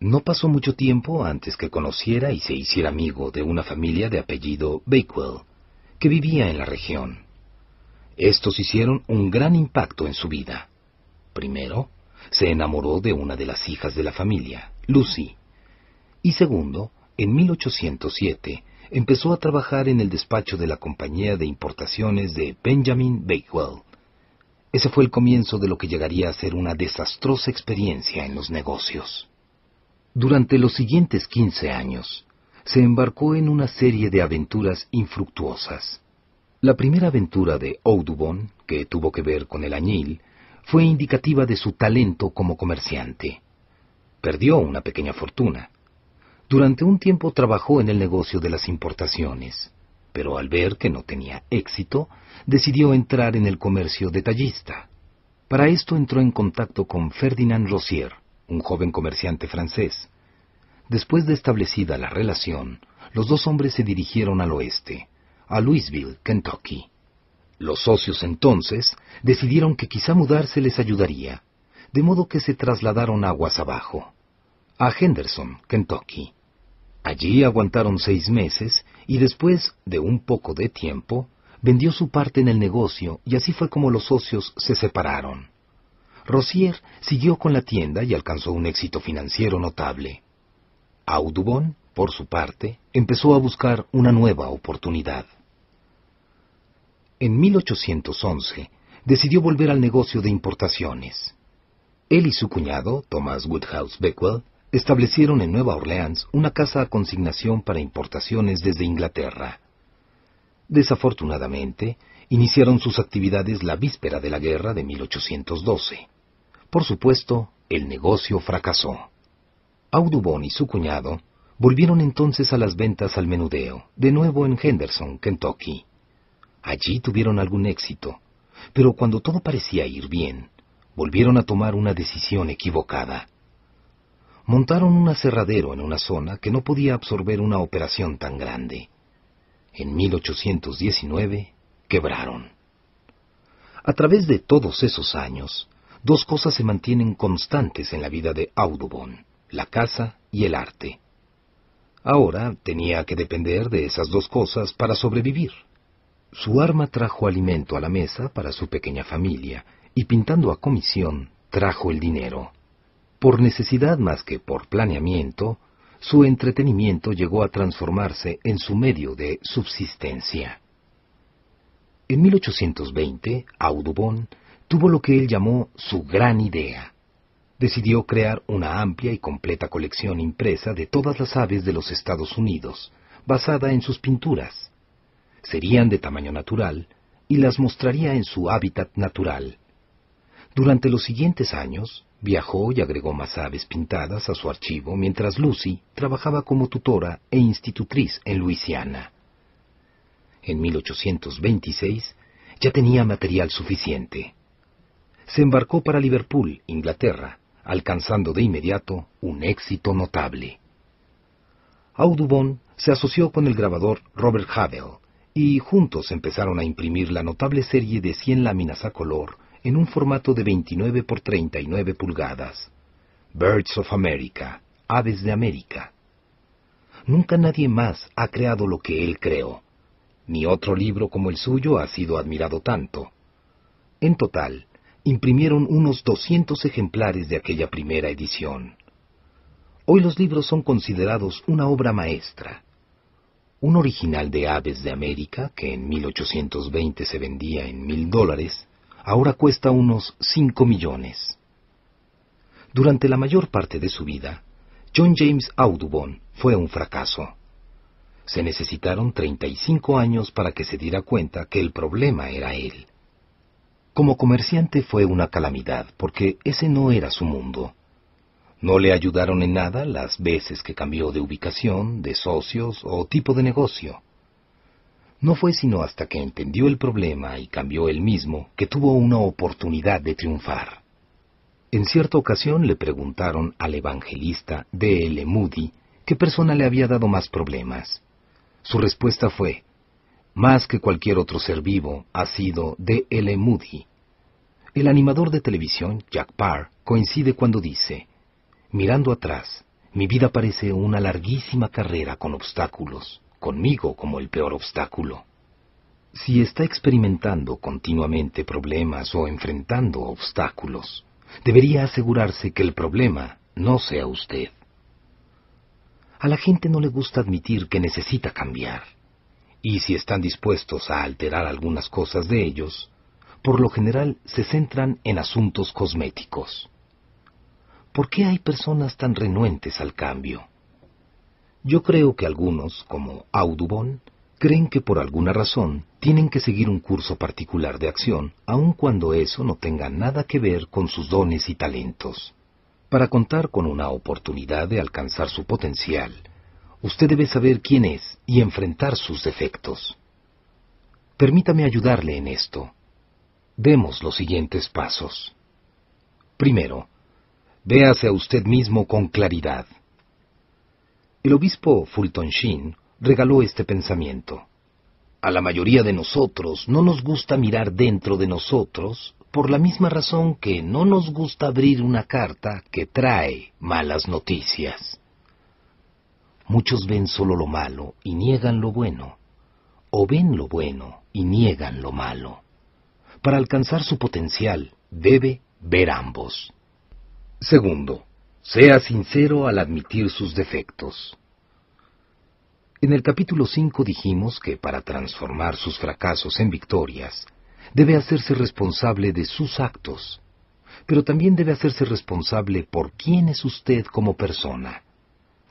Speaker 1: No pasó mucho tiempo antes que conociera y se hiciera amigo de una familia de apellido Bakewell, que vivía en la región. Estos hicieron un gran impacto en su vida. Primero, se enamoró de una de las hijas de la familia, Lucy. Y segundo, en 1807 empezó a trabajar en el despacho de la compañía de importaciones de Benjamin Bakewell. Ese fue el comienzo de lo que llegaría a ser una desastrosa experiencia en los negocios. Durante los siguientes 15 años, se embarcó en una serie de aventuras infructuosas. La primera aventura de Audubon, que tuvo que ver con el añil, fue indicativa de su talento como comerciante. Perdió una pequeña fortuna. Durante un tiempo trabajó en el negocio de las importaciones, pero al ver que no tenía éxito, decidió entrar en el comercio detallista. Para esto entró en contacto con Ferdinand Rossier, un joven comerciante francés. Después de establecida la relación, los dos hombres se dirigieron al oeste, a Louisville, Kentucky. Los socios entonces decidieron que quizá mudarse les ayudaría, de modo que se trasladaron aguas abajo, a Henderson, Kentucky. Allí aguantaron seis meses y después de un poco de tiempo vendió su parte en el negocio y así fue como los socios se separaron. Rosier siguió con la tienda y alcanzó un éxito financiero notable. Audubon, por su parte, empezó a buscar una nueva oportunidad en 1811 decidió volver al negocio de importaciones. Él y su cuñado, Thomas Woodhouse Beckwell, establecieron en Nueva Orleans una casa a consignación para importaciones desde Inglaterra. Desafortunadamente, iniciaron sus actividades la víspera de la guerra de 1812. Por supuesto, el negocio fracasó. Audubon y su cuñado volvieron entonces a las ventas al menudeo, de nuevo en Henderson, Kentucky. Allí tuvieron algún éxito, pero cuando todo parecía ir bien, volvieron a tomar una decisión equivocada. Montaron un aserradero en una zona que no podía absorber una operación tan grande. En 1819 quebraron. A través de todos esos años, dos cosas se mantienen constantes en la vida de Audubon, la casa y el arte. Ahora tenía que depender de esas dos cosas para sobrevivir. Su arma trajo alimento a la mesa para su pequeña familia, y pintando a comisión, trajo el dinero. Por necesidad más que por planeamiento, su entretenimiento llegó a transformarse en su medio de subsistencia. En 1820, Audubon tuvo lo que él llamó su gran idea. Decidió crear una amplia y completa colección impresa de todas las aves de los Estados Unidos, basada en sus pinturas serían de tamaño natural y las mostraría en su hábitat natural. Durante los siguientes años, viajó y agregó más aves pintadas a su archivo mientras Lucy trabajaba como tutora e institutriz en Luisiana. En 1826 ya tenía material suficiente. Se embarcó para Liverpool, Inglaterra, alcanzando de inmediato un éxito notable. Audubon se asoció con el grabador Robert Havel, y juntos empezaron a imprimir la notable serie de 100 láminas a color en un formato de 29 por 39 pulgadas. Birds of America, Aves de América. Nunca nadie más ha creado lo que él creó. Ni otro libro como el suyo ha sido admirado tanto. En total, imprimieron unos 200 ejemplares de aquella primera edición. Hoy los libros son considerados una obra maestra un original de Aves de América, que en 1820 se vendía en mil dólares, ahora cuesta unos cinco millones. Durante la mayor parte de su vida, John James Audubon fue un fracaso. Se necesitaron 35 años para que se diera cuenta que el problema era él. Como comerciante fue una calamidad porque ese no era su mundo. No le ayudaron en nada las veces que cambió de ubicación, de socios o tipo de negocio. No fue sino hasta que entendió el problema y cambió él mismo que tuvo una oportunidad de triunfar. En cierta ocasión le preguntaron al evangelista D. L. Moody qué persona le había dado más problemas. Su respuesta fue, más que cualquier otro ser vivo, ha sido D. L. Moody. El animador de televisión, Jack Parr, coincide cuando dice, Mirando atrás, mi vida parece una larguísima carrera con obstáculos, conmigo como el peor obstáculo. Si está experimentando continuamente problemas o enfrentando obstáculos, debería asegurarse que el problema no sea usted. A la gente no le gusta admitir que necesita cambiar. Y si están dispuestos a alterar algunas cosas de ellos, por lo general se centran en asuntos cosméticos. ¿por qué hay personas tan renuentes al cambio? Yo creo que algunos, como Audubon, creen que por alguna razón tienen que seguir un curso particular de acción, aun cuando eso no tenga nada que ver con sus dones y talentos. Para contar con una oportunidad de alcanzar su potencial, usted debe saber quién es y enfrentar sus defectos. Permítame ayudarle en esto. Demos los siguientes pasos. Primero, véase a usted mismo con claridad. El obispo Fulton Sheen regaló este pensamiento. A la mayoría de nosotros no nos gusta mirar dentro de nosotros por la misma razón que no nos gusta abrir una carta que trae malas noticias. Muchos ven solo lo malo y niegan lo bueno, o ven lo bueno y niegan lo malo. Para alcanzar su potencial, debe ver ambos. Segundo, sea sincero al admitir sus defectos. En el capítulo 5 dijimos que para transformar sus fracasos en victorias, debe hacerse responsable de sus actos, pero también debe hacerse responsable por quién es usted como persona.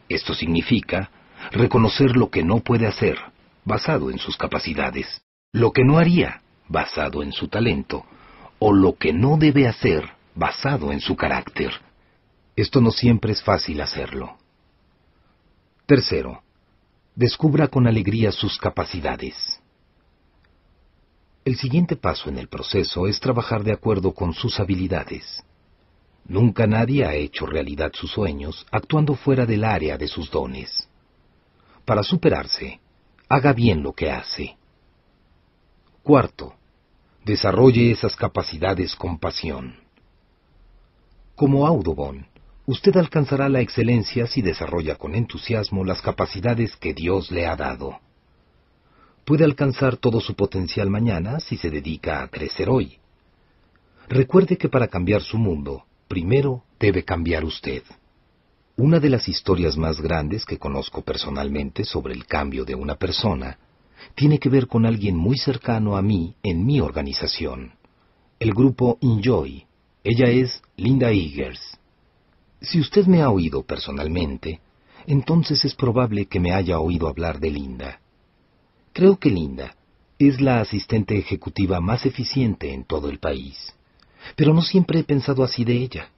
Speaker 1: Esto significa reconocer lo que no puede hacer, basado en sus capacidades, lo que no haría, basado en su talento, o lo que no debe hacer, basado en su carácter. Esto no siempre es fácil hacerlo. Tercero, descubra con alegría sus capacidades. El siguiente paso en el proceso es trabajar de acuerdo con sus habilidades. Nunca nadie ha hecho realidad sus sueños actuando fuera del área de sus dones. Para superarse, haga bien lo que hace. Cuarto, desarrolle esas capacidades con pasión. Como Audubon, usted alcanzará la excelencia si desarrolla con entusiasmo las capacidades que Dios le ha dado. Puede alcanzar todo su potencial mañana si se dedica a crecer hoy. Recuerde que para cambiar su mundo, primero debe cambiar usted. Una de las historias más grandes que conozco personalmente sobre el cambio de una persona tiene que ver con alguien muy cercano a mí en mi organización, el grupo Enjoy. Ella es Linda Eagers. Si usted me ha oído personalmente, entonces es probable que me haya oído hablar de Linda. Creo que Linda es la asistente ejecutiva más eficiente en todo el país, pero no siempre he pensado así de ella.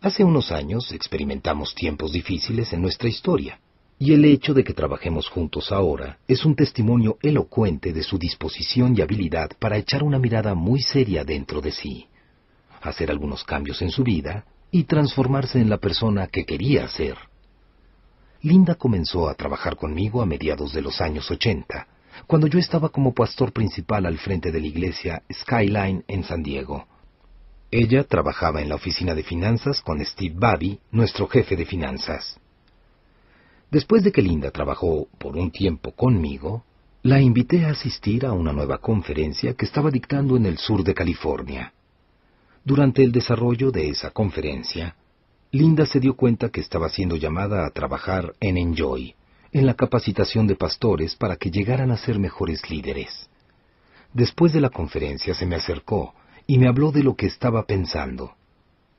Speaker 1: Hace unos años experimentamos tiempos difíciles en nuestra historia, y el hecho de que trabajemos juntos ahora es un testimonio elocuente de su disposición y habilidad para echar una mirada muy seria dentro de sí hacer algunos cambios en su vida y transformarse en la persona que quería ser. Linda comenzó a trabajar conmigo a mediados de los años 80, cuando yo estaba como pastor principal al frente de la iglesia Skyline en San Diego. Ella trabajaba en la oficina de finanzas con Steve Babby, nuestro jefe de finanzas. Después de que Linda trabajó por un tiempo conmigo, la invité a asistir a una nueva conferencia que estaba dictando en el sur de California. Durante el desarrollo de esa conferencia, Linda se dio cuenta que estaba siendo llamada a trabajar en Enjoy, en la capacitación de pastores para que llegaran a ser mejores líderes. Después de la conferencia se me acercó y me habló de lo que estaba pensando.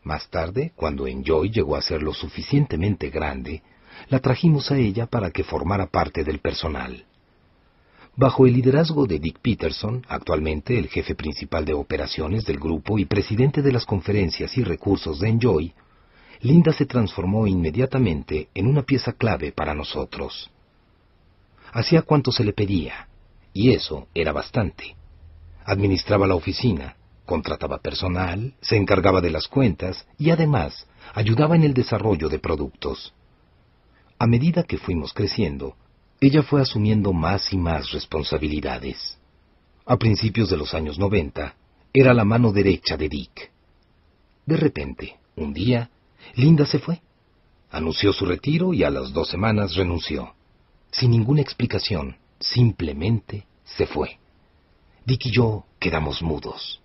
Speaker 1: Más tarde, cuando Enjoy llegó a ser lo suficientemente grande, la trajimos a ella para que formara parte del personal bajo el liderazgo de Dick Peterson, actualmente el jefe principal de operaciones del grupo y presidente de las conferencias y recursos de Enjoy, Linda se transformó inmediatamente en una pieza clave para nosotros. Hacía cuanto se le pedía, y eso era bastante. Administraba la oficina, contrataba personal, se encargaba de las cuentas y además ayudaba en el desarrollo de productos. A medida que fuimos creciendo, ella fue asumiendo más y más responsabilidades. A principios de los años 90, era la mano derecha de Dick. De repente, un día, Linda se fue. Anunció su retiro y a las dos semanas renunció. Sin ninguna explicación, simplemente se fue. Dick y yo quedamos mudos.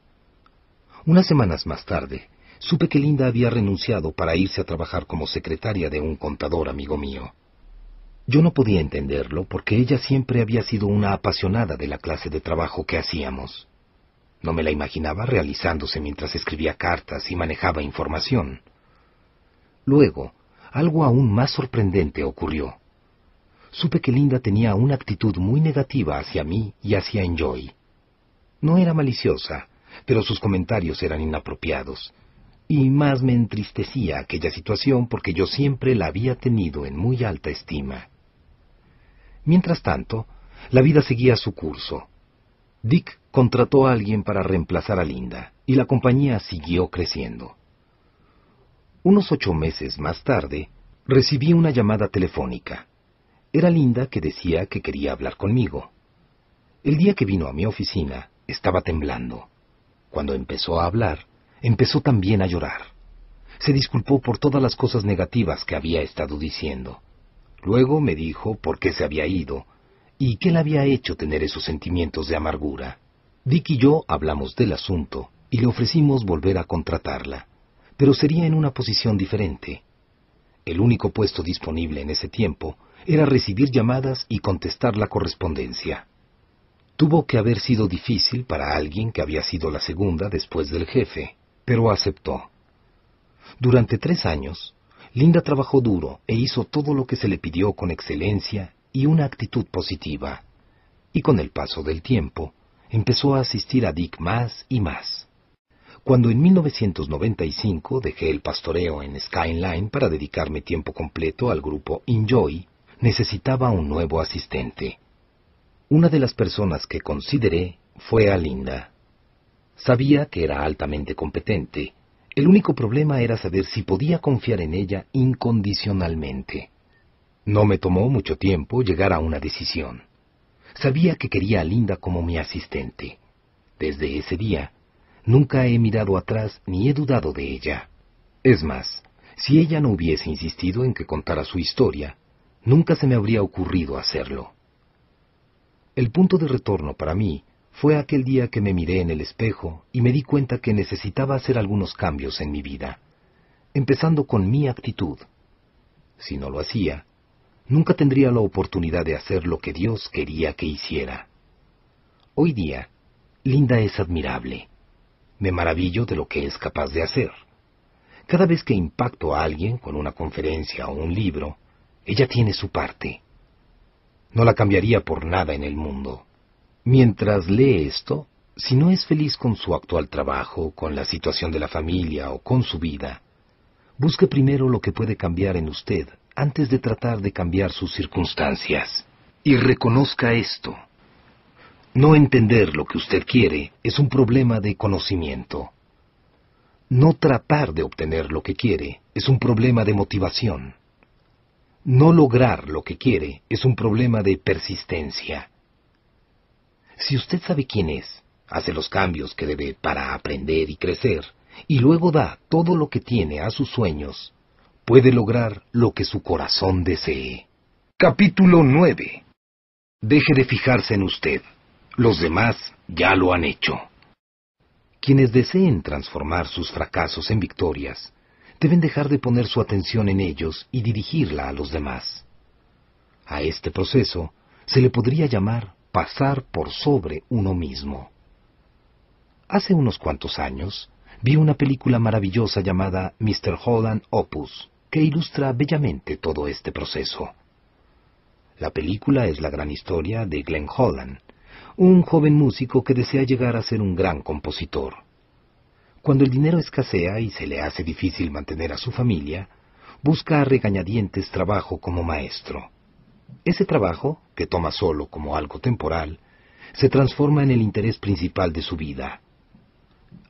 Speaker 1: Unas semanas más tarde, supe que Linda había renunciado para irse a trabajar como secretaria de un contador amigo mío. Yo no podía entenderlo porque ella siempre había sido una apasionada de la clase de trabajo que hacíamos. No me la imaginaba realizándose mientras escribía cartas y manejaba información. Luego, algo aún más sorprendente ocurrió. Supe que Linda tenía una actitud muy negativa hacia mí y hacia Enjoy. No era maliciosa, pero sus comentarios eran inapropiados, y más me entristecía aquella situación porque yo siempre la había tenido en muy alta estima. Mientras tanto, la vida seguía su curso. Dick contrató a alguien para reemplazar a Linda, y la compañía siguió creciendo. Unos ocho meses más tarde, recibí una llamada telefónica. Era Linda que decía que quería hablar conmigo. El día que vino a mi oficina, estaba temblando. Cuando empezó a hablar, empezó también a llorar. Se disculpó por todas las cosas negativas que había estado diciendo. Luego me dijo por qué se había ido y qué le había hecho tener esos sentimientos de amargura. Dick y yo hablamos del asunto y le ofrecimos volver a contratarla, pero sería en una posición diferente. El único puesto disponible en ese tiempo era recibir llamadas y contestar la correspondencia. Tuvo que haber sido difícil para alguien que había sido la segunda después del jefe, pero aceptó. Durante tres años, Linda trabajó duro e hizo todo lo que se le pidió con excelencia y una actitud positiva. Y con el paso del tiempo, empezó a asistir a Dick más y más. Cuando en 1995 dejé el pastoreo en Skyline para dedicarme tiempo completo al grupo Enjoy, necesitaba un nuevo asistente. Una de las personas que consideré fue a Linda. Sabía que era altamente competente el único problema era saber si podía confiar en ella incondicionalmente. No me tomó mucho tiempo llegar a una decisión. Sabía que quería a Linda como mi asistente. Desde ese día, nunca he mirado atrás ni he dudado de ella. Es más, si ella no hubiese insistido en que contara su historia, nunca se me habría ocurrido hacerlo. El punto de retorno para mí fue aquel día que me miré en el espejo y me di cuenta que necesitaba hacer algunos cambios en mi vida, empezando con mi actitud. Si no lo hacía, nunca tendría la oportunidad de hacer lo que Dios quería que hiciera. Hoy día, Linda es admirable. Me maravillo de lo que es capaz de hacer. Cada vez que impacto a alguien con una conferencia o un libro, ella tiene su parte. No la cambiaría por nada en el mundo. Mientras lee esto, si no es feliz con su actual trabajo, con la situación de la familia o con su vida, busque primero lo que puede cambiar en usted antes de tratar de cambiar sus circunstancias. Y reconozca esto. No entender lo que usted quiere es un problema de conocimiento. No tratar de obtener lo que quiere es un problema de motivación. No lograr lo que quiere es un problema de persistencia. Si usted sabe quién es, hace los cambios que debe para aprender y crecer, y luego da todo lo que tiene a sus sueños, puede lograr lo que su corazón desee. Capítulo 9. Deje de fijarse en usted. Los demás ya lo han hecho. Quienes deseen transformar sus fracasos en victorias, deben dejar de poner su atención en ellos y dirigirla a los demás. A este proceso se le podría llamar pasar por sobre uno mismo. Hace unos cuantos años vi una película maravillosa llamada Mr. Holland Opus, que ilustra bellamente todo este proceso. La película es la gran historia de Glenn Holland, un joven músico que desea llegar a ser un gran compositor. Cuando el dinero escasea y se le hace difícil mantener a su familia, busca a regañadientes trabajo como maestro. Ese trabajo, que toma solo como algo temporal, se transforma en el interés principal de su vida.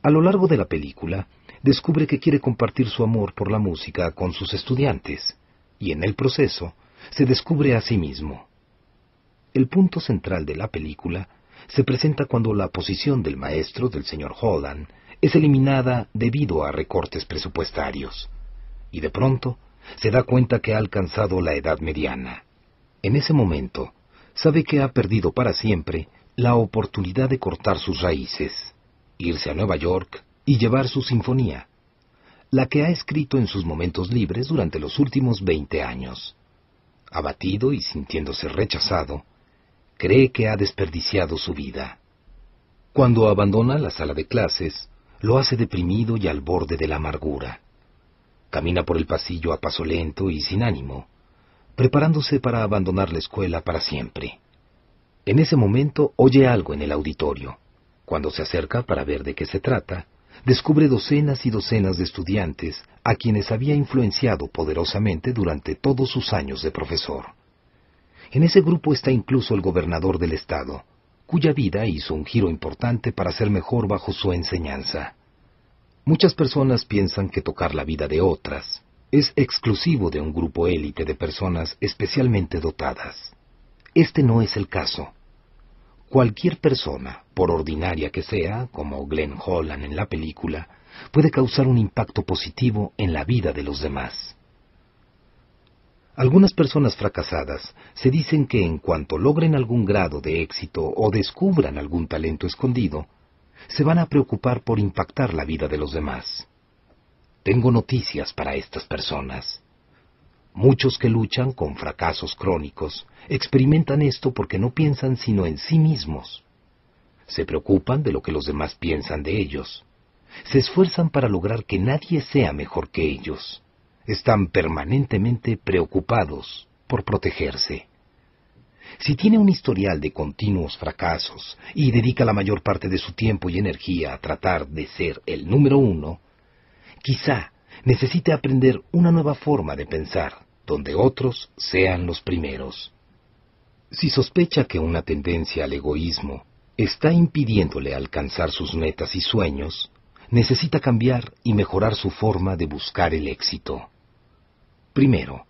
Speaker 1: A lo largo de la película, descubre que quiere compartir su amor por la música con sus estudiantes, y en el proceso, se descubre a sí mismo. El punto central de la película se presenta cuando la posición del maestro del señor Holland es eliminada debido a recortes presupuestarios, y de pronto se da cuenta que ha alcanzado la edad mediana en ese momento, sabe que ha perdido para siempre la oportunidad de cortar sus raíces, irse a Nueva York y llevar su sinfonía, la que ha escrito en sus momentos libres durante los últimos 20 años. Abatido y sintiéndose rechazado, cree que ha desperdiciado su vida. Cuando abandona la sala de clases, lo hace deprimido y al borde de la amargura. Camina por el pasillo a paso lento y sin ánimo, preparándose para abandonar la escuela para siempre. En ese momento oye algo en el auditorio. Cuando se acerca para ver de qué se trata, descubre docenas y docenas de estudiantes a quienes había influenciado poderosamente durante todos sus años de profesor. En ese grupo está incluso el gobernador del estado, cuya vida hizo un giro importante para ser mejor bajo su enseñanza. Muchas personas piensan que tocar la vida de otras, es exclusivo de un grupo élite de personas especialmente dotadas. Este no es el caso. Cualquier persona, por ordinaria que sea, como Glenn Holland en la película, puede causar un impacto positivo en la vida de los demás. Algunas personas fracasadas se dicen que en cuanto logren algún grado de éxito o descubran algún talento escondido, se van a preocupar por impactar la vida de los demás. Tengo noticias para estas personas. Muchos que luchan con fracasos crónicos experimentan esto porque no piensan sino en sí mismos. Se preocupan de lo que los demás piensan de ellos. Se esfuerzan para lograr que nadie sea mejor que ellos. Están permanentemente preocupados por protegerse. Si tiene un historial de continuos fracasos y dedica la mayor parte de su tiempo y energía a tratar de ser el número uno, Quizá necesite aprender una nueva forma de pensar, donde otros sean los primeros. Si sospecha que una tendencia al egoísmo está impidiéndole alcanzar sus metas y sueños, necesita cambiar y mejorar su forma de buscar el éxito. Primero,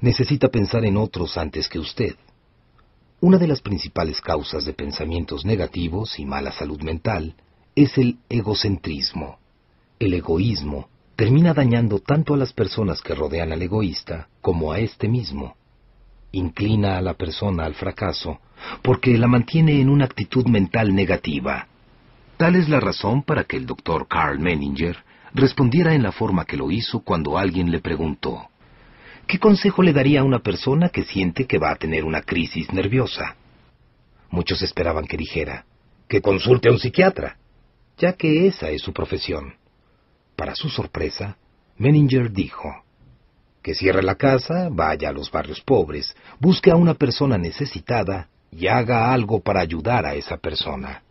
Speaker 1: necesita pensar en otros antes que usted. Una de las principales causas de pensamientos negativos y mala salud mental es el egocentrismo el egoísmo termina dañando tanto a las personas que rodean al egoísta como a este mismo. Inclina a la persona al fracaso porque la mantiene en una actitud mental negativa. Tal es la razón para que el doctor Carl Menninger respondiera en la forma que lo hizo cuando alguien le preguntó, ¿qué consejo le daría a una persona que siente que va a tener una crisis nerviosa? Muchos esperaban que dijera, que consulte a un psiquiatra, ya que esa es su profesión. Para su sorpresa, Menninger dijo, que cierre la casa, vaya a los barrios pobres, busque a una persona necesitada y haga algo para ayudar a esa persona.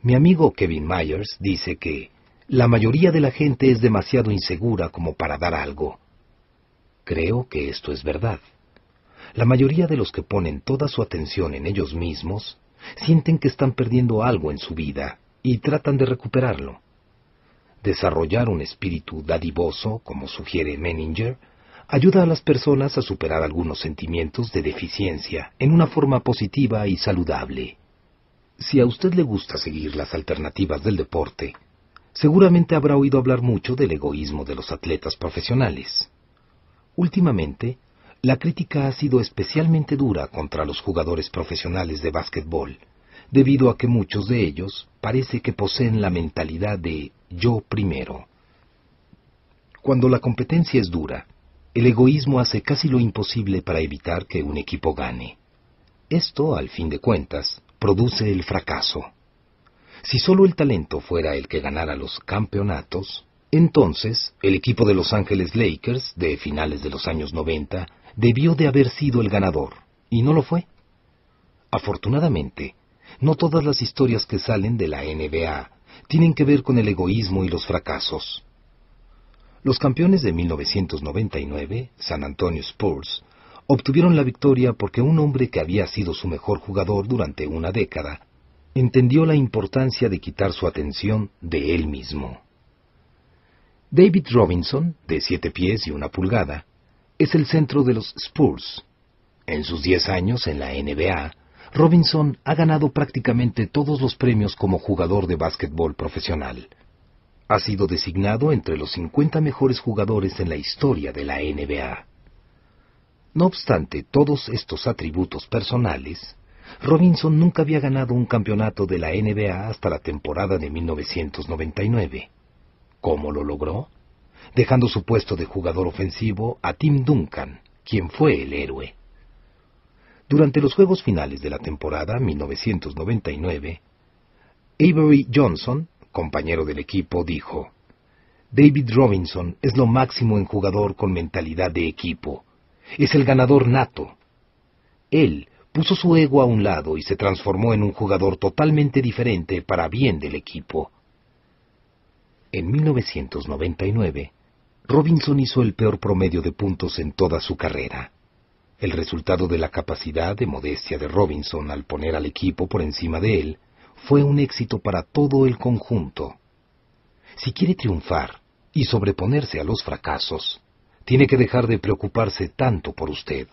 Speaker 1: Mi amigo Kevin Myers dice que la mayoría de la gente es demasiado insegura como para dar algo. Creo que esto es verdad. La mayoría de los que ponen toda su atención en ellos mismos sienten que están perdiendo algo en su vida y tratan de recuperarlo. Desarrollar un espíritu dadivoso, como sugiere Menninger, ayuda a las personas a superar algunos sentimientos de deficiencia en una forma positiva y saludable. Si a usted le gusta seguir las alternativas del deporte, seguramente habrá oído hablar mucho del egoísmo de los atletas profesionales. Últimamente, la crítica ha sido especialmente dura contra los jugadores profesionales de básquetbol, debido a que muchos de ellos parece que poseen la mentalidad de yo primero. Cuando la competencia es dura, el egoísmo hace casi lo imposible para evitar que un equipo gane. Esto, al fin de cuentas, produce el fracaso. Si solo el talento fuera el que ganara los campeonatos, entonces el equipo de Los Ángeles Lakers de finales de los años 90 debió de haber sido el ganador, y no lo fue. Afortunadamente, no todas las historias que salen de la NBA tienen que ver con el egoísmo y los fracasos. Los campeones de 1999, San Antonio Spurs, obtuvieron la victoria porque un hombre que había sido su mejor jugador durante una década entendió la importancia de quitar su atención de él mismo. David Robinson, de siete pies y una pulgada, es el centro de los Spurs. En sus diez años en la NBA, Robinson ha ganado prácticamente todos los premios como jugador de básquetbol profesional. Ha sido designado entre los 50 mejores jugadores en la historia de la NBA. No obstante todos estos atributos personales, Robinson nunca había ganado un campeonato de la NBA hasta la temporada de 1999. ¿Cómo lo logró? Dejando su puesto de jugador ofensivo a Tim Duncan, quien fue el héroe. Durante los juegos finales de la temporada 1999, Avery Johnson, compañero del equipo, dijo, David Robinson es lo máximo en jugador con mentalidad de equipo. Es el ganador nato. Él puso su ego a un lado y se transformó en un jugador totalmente diferente para bien del equipo. En 1999, Robinson hizo el peor promedio de puntos en toda su carrera el resultado de la capacidad de modestia de Robinson al poner al equipo por encima de él fue un éxito para todo el conjunto. Si quiere triunfar y sobreponerse a los fracasos, tiene que dejar de preocuparse tanto por usted.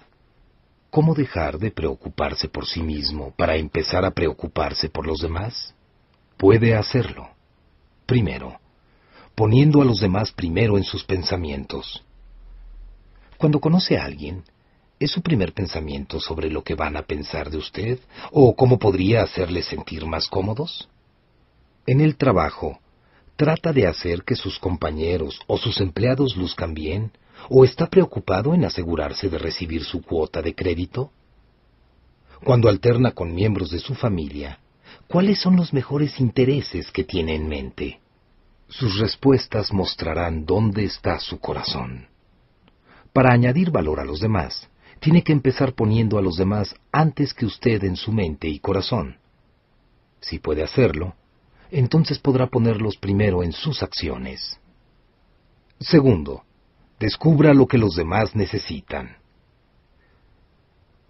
Speaker 1: ¿Cómo dejar de preocuparse por sí mismo para empezar a preocuparse por los demás? Puede hacerlo. Primero, poniendo a los demás primero en sus pensamientos. Cuando conoce a alguien, ¿Es su primer pensamiento sobre lo que van a pensar de usted o cómo podría hacerles sentir más cómodos? En el trabajo, ¿trata de hacer que sus compañeros o sus empleados luzcan bien o está preocupado en asegurarse de recibir su cuota de crédito? Cuando alterna con miembros de su familia, ¿cuáles son los mejores intereses que tiene en mente? Sus respuestas mostrarán dónde está su corazón. Para añadir valor a los demás, tiene que empezar poniendo a los demás antes que usted en su mente y corazón. Si puede hacerlo, entonces podrá ponerlos primero en sus acciones. Segundo, descubra lo que los demás necesitan.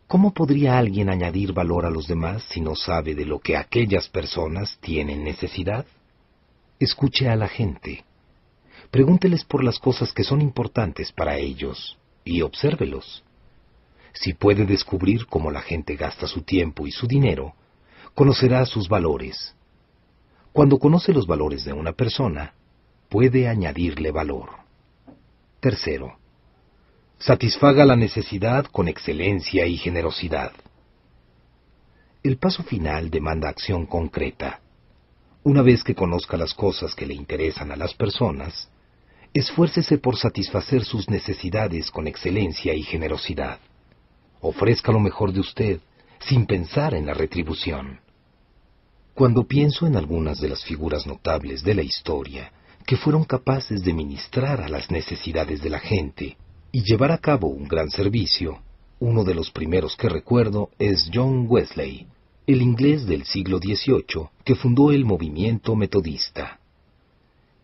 Speaker 1: ¿Cómo podría alguien añadir valor a los demás si no sabe de lo que aquellas personas tienen necesidad? Escuche a la gente. Pregúnteles por las cosas que son importantes para ellos y obsérvelos. Si puede descubrir cómo la gente gasta su tiempo y su dinero, conocerá sus valores. Cuando conoce los valores de una persona, puede añadirle valor. Tercero, satisfaga la necesidad con excelencia y generosidad. El paso final demanda acción concreta. Una vez que conozca las cosas que le interesan a las personas, esfuércese por satisfacer sus necesidades con excelencia y generosidad ofrezca lo mejor de usted, sin pensar en la retribución. Cuando pienso en algunas de las figuras notables de la historia, que fueron capaces de ministrar a las necesidades de la gente y llevar a cabo un gran servicio, uno de los primeros que recuerdo es John Wesley, el inglés del siglo XVIII que fundó el movimiento metodista.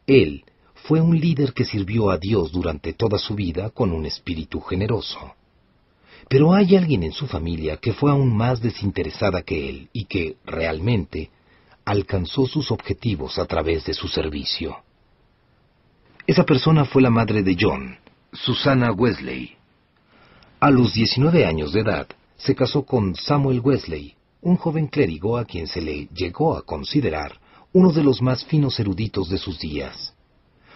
Speaker 1: Él fue un líder que sirvió a Dios durante toda su vida con un espíritu generoso. Pero hay alguien en su familia que fue aún más desinteresada que él y que, realmente, alcanzó sus objetivos a través de su servicio. Esa persona fue la madre de John, Susana Wesley. A los 19 años de edad, se casó con Samuel Wesley, un joven clérigo a quien se le llegó a considerar uno de los más finos eruditos de sus días.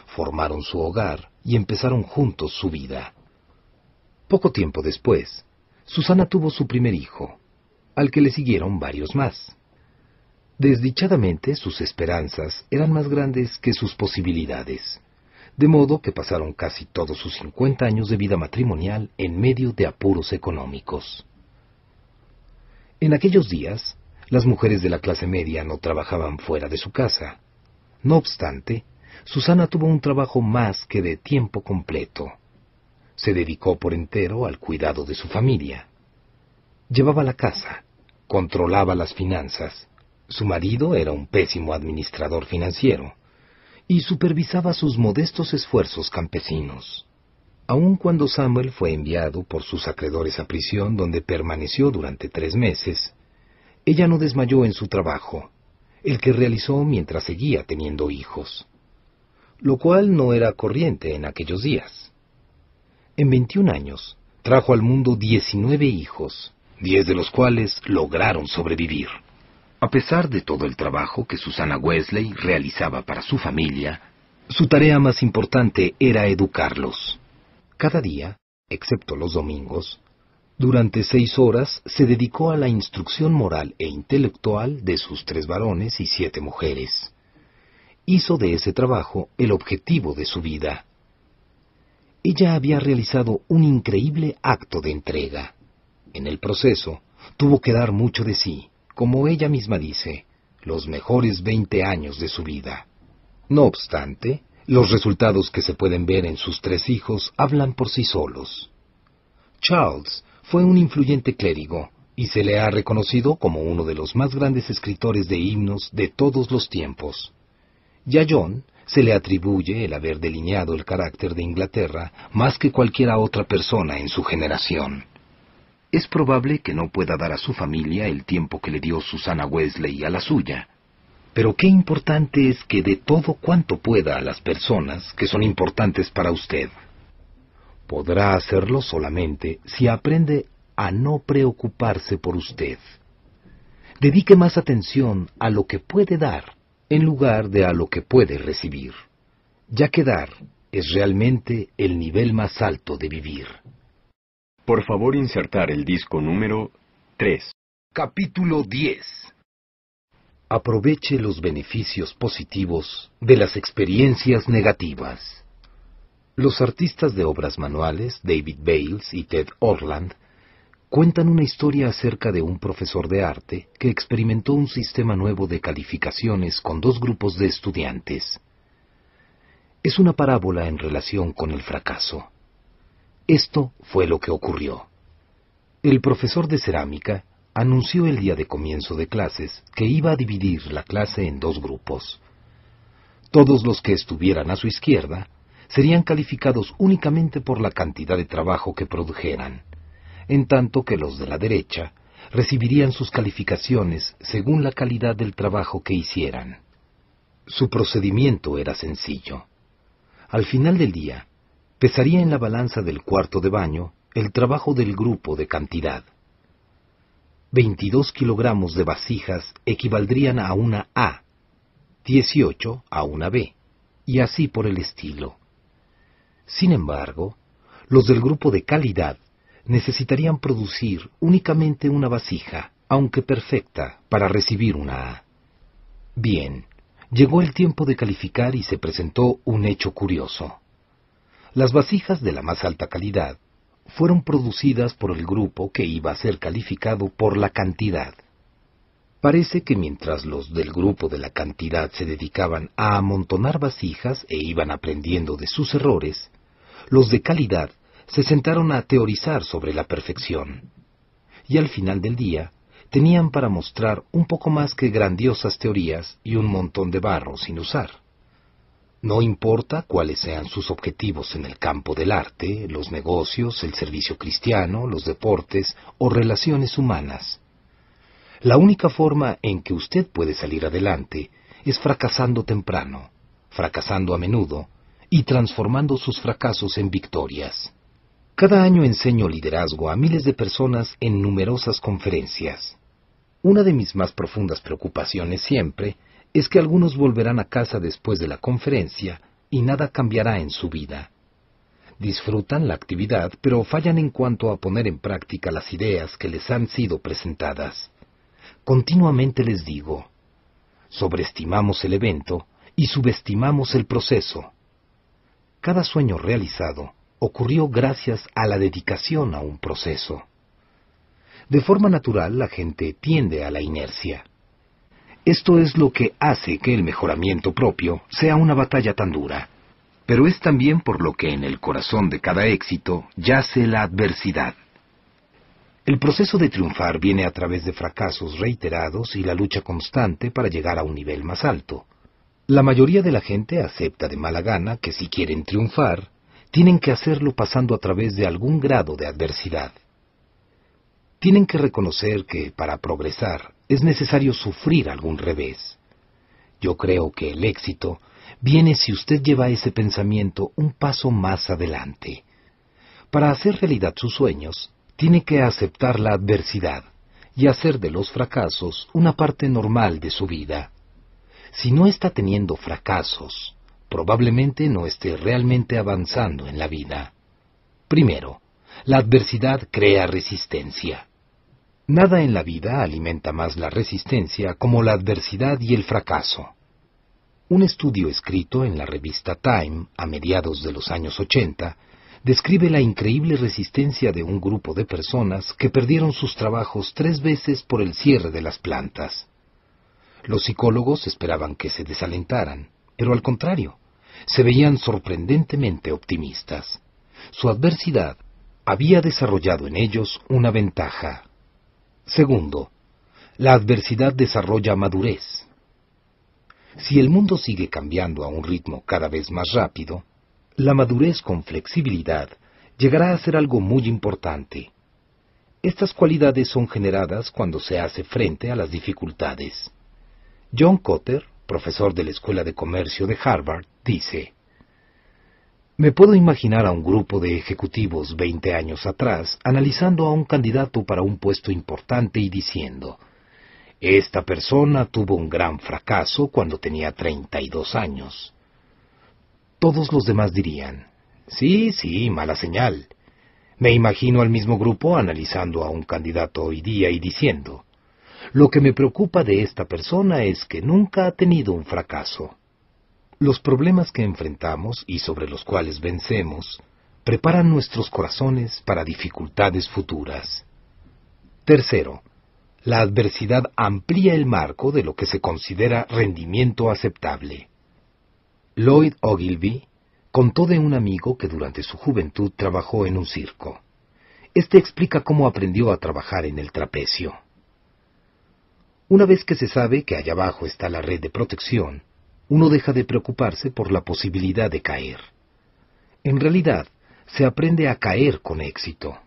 Speaker 1: Formaron su hogar y empezaron juntos su vida. Poco tiempo después, Susana tuvo su primer hijo, al que le siguieron varios más. Desdichadamente sus esperanzas eran más grandes que sus posibilidades, de modo que pasaron casi todos sus 50 años de vida matrimonial en medio de apuros económicos. En aquellos días, las mujeres de la clase media no trabajaban fuera de su casa. No obstante, Susana tuvo un trabajo más que de tiempo completo se dedicó por entero al cuidado de su familia. Llevaba la casa, controlaba las finanzas, su marido era un pésimo administrador financiero, y supervisaba sus modestos esfuerzos campesinos. Aun cuando Samuel fue enviado por sus acreedores a prisión donde permaneció durante tres meses, ella no desmayó en su trabajo, el que realizó mientras seguía teniendo hijos, lo cual no era corriente en aquellos días. En 21 años, trajo al mundo 19 hijos, 10 de los cuales lograron sobrevivir. A pesar de todo el trabajo que Susana Wesley realizaba para su familia, su tarea más importante era educarlos. Cada día, excepto los domingos, durante seis horas se dedicó a la instrucción moral e intelectual de sus tres varones y siete mujeres. Hizo de ese trabajo el objetivo de su vida ella había realizado un increíble acto de entrega. En el proceso, tuvo que dar mucho de sí, como ella misma dice, los mejores veinte años de su vida. No obstante, los resultados que se pueden ver en sus tres hijos hablan por sí solos. Charles fue un influyente clérigo y se le ha reconocido como uno de los más grandes escritores de himnos de todos los tiempos. John, se le atribuye el haber delineado el carácter de Inglaterra más que cualquiera otra persona en su generación. Es probable que no pueda dar a su familia el tiempo que le dio Susana Wesley a la suya. Pero qué importante es que dé todo cuanto pueda a las personas que son importantes para usted. Podrá hacerlo solamente si aprende a no preocuparse por usted. Dedique más atención a lo que puede dar en lugar de a lo que puede recibir, ya que dar es realmente el nivel más alto de vivir. Por favor, insertar el disco número 3. Capítulo 10. Aproveche los beneficios positivos de las experiencias negativas. Los artistas de obras manuales David Bales y Ted Orland cuentan una historia acerca de un profesor de arte que experimentó un sistema nuevo de calificaciones con dos grupos de estudiantes. Es una parábola en relación con el fracaso. Esto fue lo que ocurrió. El profesor de cerámica anunció el día de comienzo de clases que iba a dividir la clase en dos grupos. Todos los que estuvieran a su izquierda serían calificados únicamente por la cantidad de trabajo que produjeran en tanto que los de la derecha recibirían sus calificaciones según la calidad del trabajo que hicieran. Su procedimiento era sencillo. Al final del día, pesaría en la balanza del cuarto de baño el trabajo del grupo de cantidad. 22 kilogramos de vasijas equivaldrían a una A, 18 a una B, y así por el estilo. Sin embargo, los del grupo de calidad necesitarían producir únicamente una vasija, aunque perfecta, para recibir una A. Bien, llegó el tiempo de calificar y se presentó un hecho curioso. Las vasijas de la más alta calidad fueron producidas por el grupo que iba a ser calificado por la cantidad. Parece que mientras los del grupo de la cantidad se dedicaban a amontonar vasijas e iban aprendiendo de sus errores, los de calidad se sentaron a teorizar sobre la perfección. Y al final del día, tenían para mostrar un poco más que grandiosas teorías y un montón de barro sin usar. No importa cuáles sean sus objetivos en el campo del arte, los negocios, el servicio cristiano, los deportes o relaciones humanas. La única forma en que usted puede salir adelante es fracasando temprano, fracasando a menudo y transformando sus fracasos en victorias. Cada año enseño liderazgo a miles de personas en numerosas conferencias. Una de mis más profundas preocupaciones siempre es que algunos volverán a casa después de la conferencia y nada cambiará en su vida. Disfrutan la actividad, pero fallan en cuanto a poner en práctica las ideas que les han sido presentadas. Continuamente les digo, sobreestimamos el evento y subestimamos el proceso. Cada sueño realizado ocurrió gracias a la dedicación a un proceso. De forma natural la gente tiende a la inercia. Esto es lo que hace que el mejoramiento propio sea una batalla tan dura, pero es también por lo que en el corazón de cada éxito yace la adversidad. El proceso de triunfar viene a través de fracasos reiterados y la lucha constante para llegar a un nivel más alto. La mayoría de la gente acepta de mala gana que si quieren triunfar, tienen que hacerlo pasando a través de algún grado de adversidad. Tienen que reconocer que para progresar es necesario sufrir algún revés. Yo creo que el éxito viene si usted lleva ese pensamiento un paso más adelante. Para hacer realidad sus sueños, tiene que aceptar la adversidad y hacer de los fracasos una parte normal de su vida. Si no está teniendo fracasos, probablemente no esté realmente avanzando en la vida. Primero, la adversidad crea resistencia. Nada en la vida alimenta más la resistencia como la adversidad y el fracaso. Un estudio escrito en la revista Time a mediados de los años 80 describe la increíble resistencia de un grupo de personas que perdieron sus trabajos tres veces por el cierre de las plantas. Los psicólogos esperaban que se desalentaran, pero al contrario, se veían sorprendentemente optimistas. Su adversidad había desarrollado en ellos una ventaja. Segundo, la adversidad desarrolla madurez. Si el mundo sigue cambiando a un ritmo cada vez más rápido, la madurez con flexibilidad llegará a ser algo muy importante. Estas cualidades son generadas cuando se hace frente a las dificultades. John Cotter profesor de la Escuela de Comercio de Harvard, dice, Me puedo imaginar a un grupo de ejecutivos 20 años atrás analizando a un candidato para un puesto importante y diciendo, esta persona tuvo un gran fracaso cuando tenía 32 años. Todos los demás dirían, sí, sí, mala señal. Me imagino al mismo grupo analizando a un candidato hoy día y diciendo, lo que me preocupa de esta persona es que nunca ha tenido un fracaso. Los problemas que enfrentamos y sobre los cuales vencemos preparan nuestros corazones para dificultades futuras. Tercero, la adversidad amplía el marco de lo que se considera rendimiento aceptable. Lloyd Ogilvy contó de un amigo que durante su juventud trabajó en un circo. Este explica cómo aprendió a trabajar en el trapecio. Una vez que se sabe que allá abajo está la red de protección, uno deja de preocuparse por la posibilidad de caer. En realidad, se aprende a caer con éxito.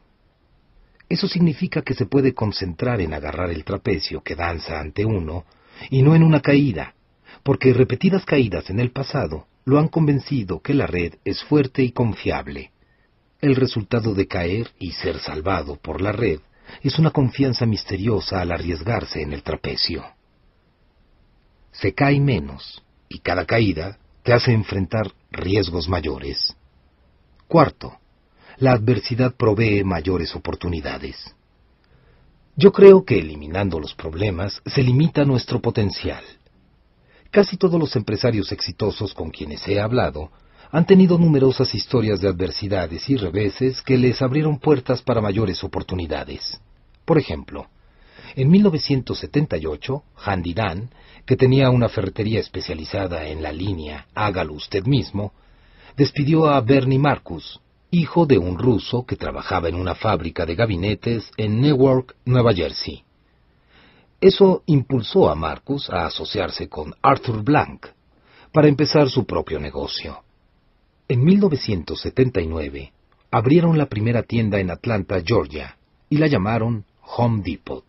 Speaker 1: Eso significa que se puede concentrar en agarrar el trapecio que danza ante uno y no en una caída, porque repetidas caídas en el pasado lo han convencido que la red es fuerte y confiable. El resultado de caer y ser salvado por la red es una confianza misteriosa al arriesgarse en el trapecio. Se cae menos y cada caída te hace enfrentar riesgos mayores. Cuarto, la adversidad provee mayores oportunidades. Yo creo que eliminando los problemas se limita nuestro potencial. Casi todos los empresarios exitosos con quienes he hablado han tenido numerosas historias de adversidades y reveses que les abrieron puertas para mayores oportunidades. Por ejemplo, en 1978, Handy Dan, que tenía una ferretería especializada en la línea Hágalo usted mismo, despidió a Bernie Marcus, hijo de un ruso que trabajaba en una fábrica de gabinetes en Newark, Nueva Jersey. Eso impulsó a Marcus a asociarse con Arthur Blank para empezar su propio negocio. En 1979 abrieron la primera tienda en Atlanta, Georgia, y la llamaron Home Depot.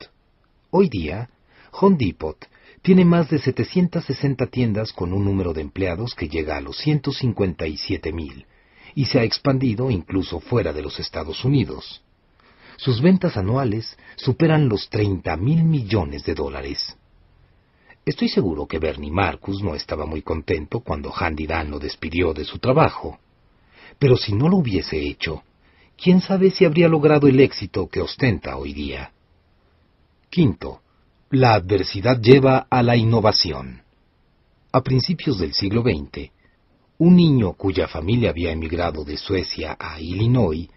Speaker 1: Hoy día, Home Depot tiene más de 760 tiendas con un número de empleados que llega a los 157,000, mil y se ha expandido incluso fuera de los Estados Unidos. Sus ventas anuales superan los 30,000 mil millones de dólares. Estoy seguro que Bernie Marcus no estaba muy contento cuando Handy Dan lo despidió de su trabajo. Pero si no lo hubiese hecho, quién sabe si habría logrado el éxito que ostenta hoy día. Quinto, la adversidad lleva a la innovación. A principios del siglo XX, un niño cuya familia había emigrado de Suecia a Illinois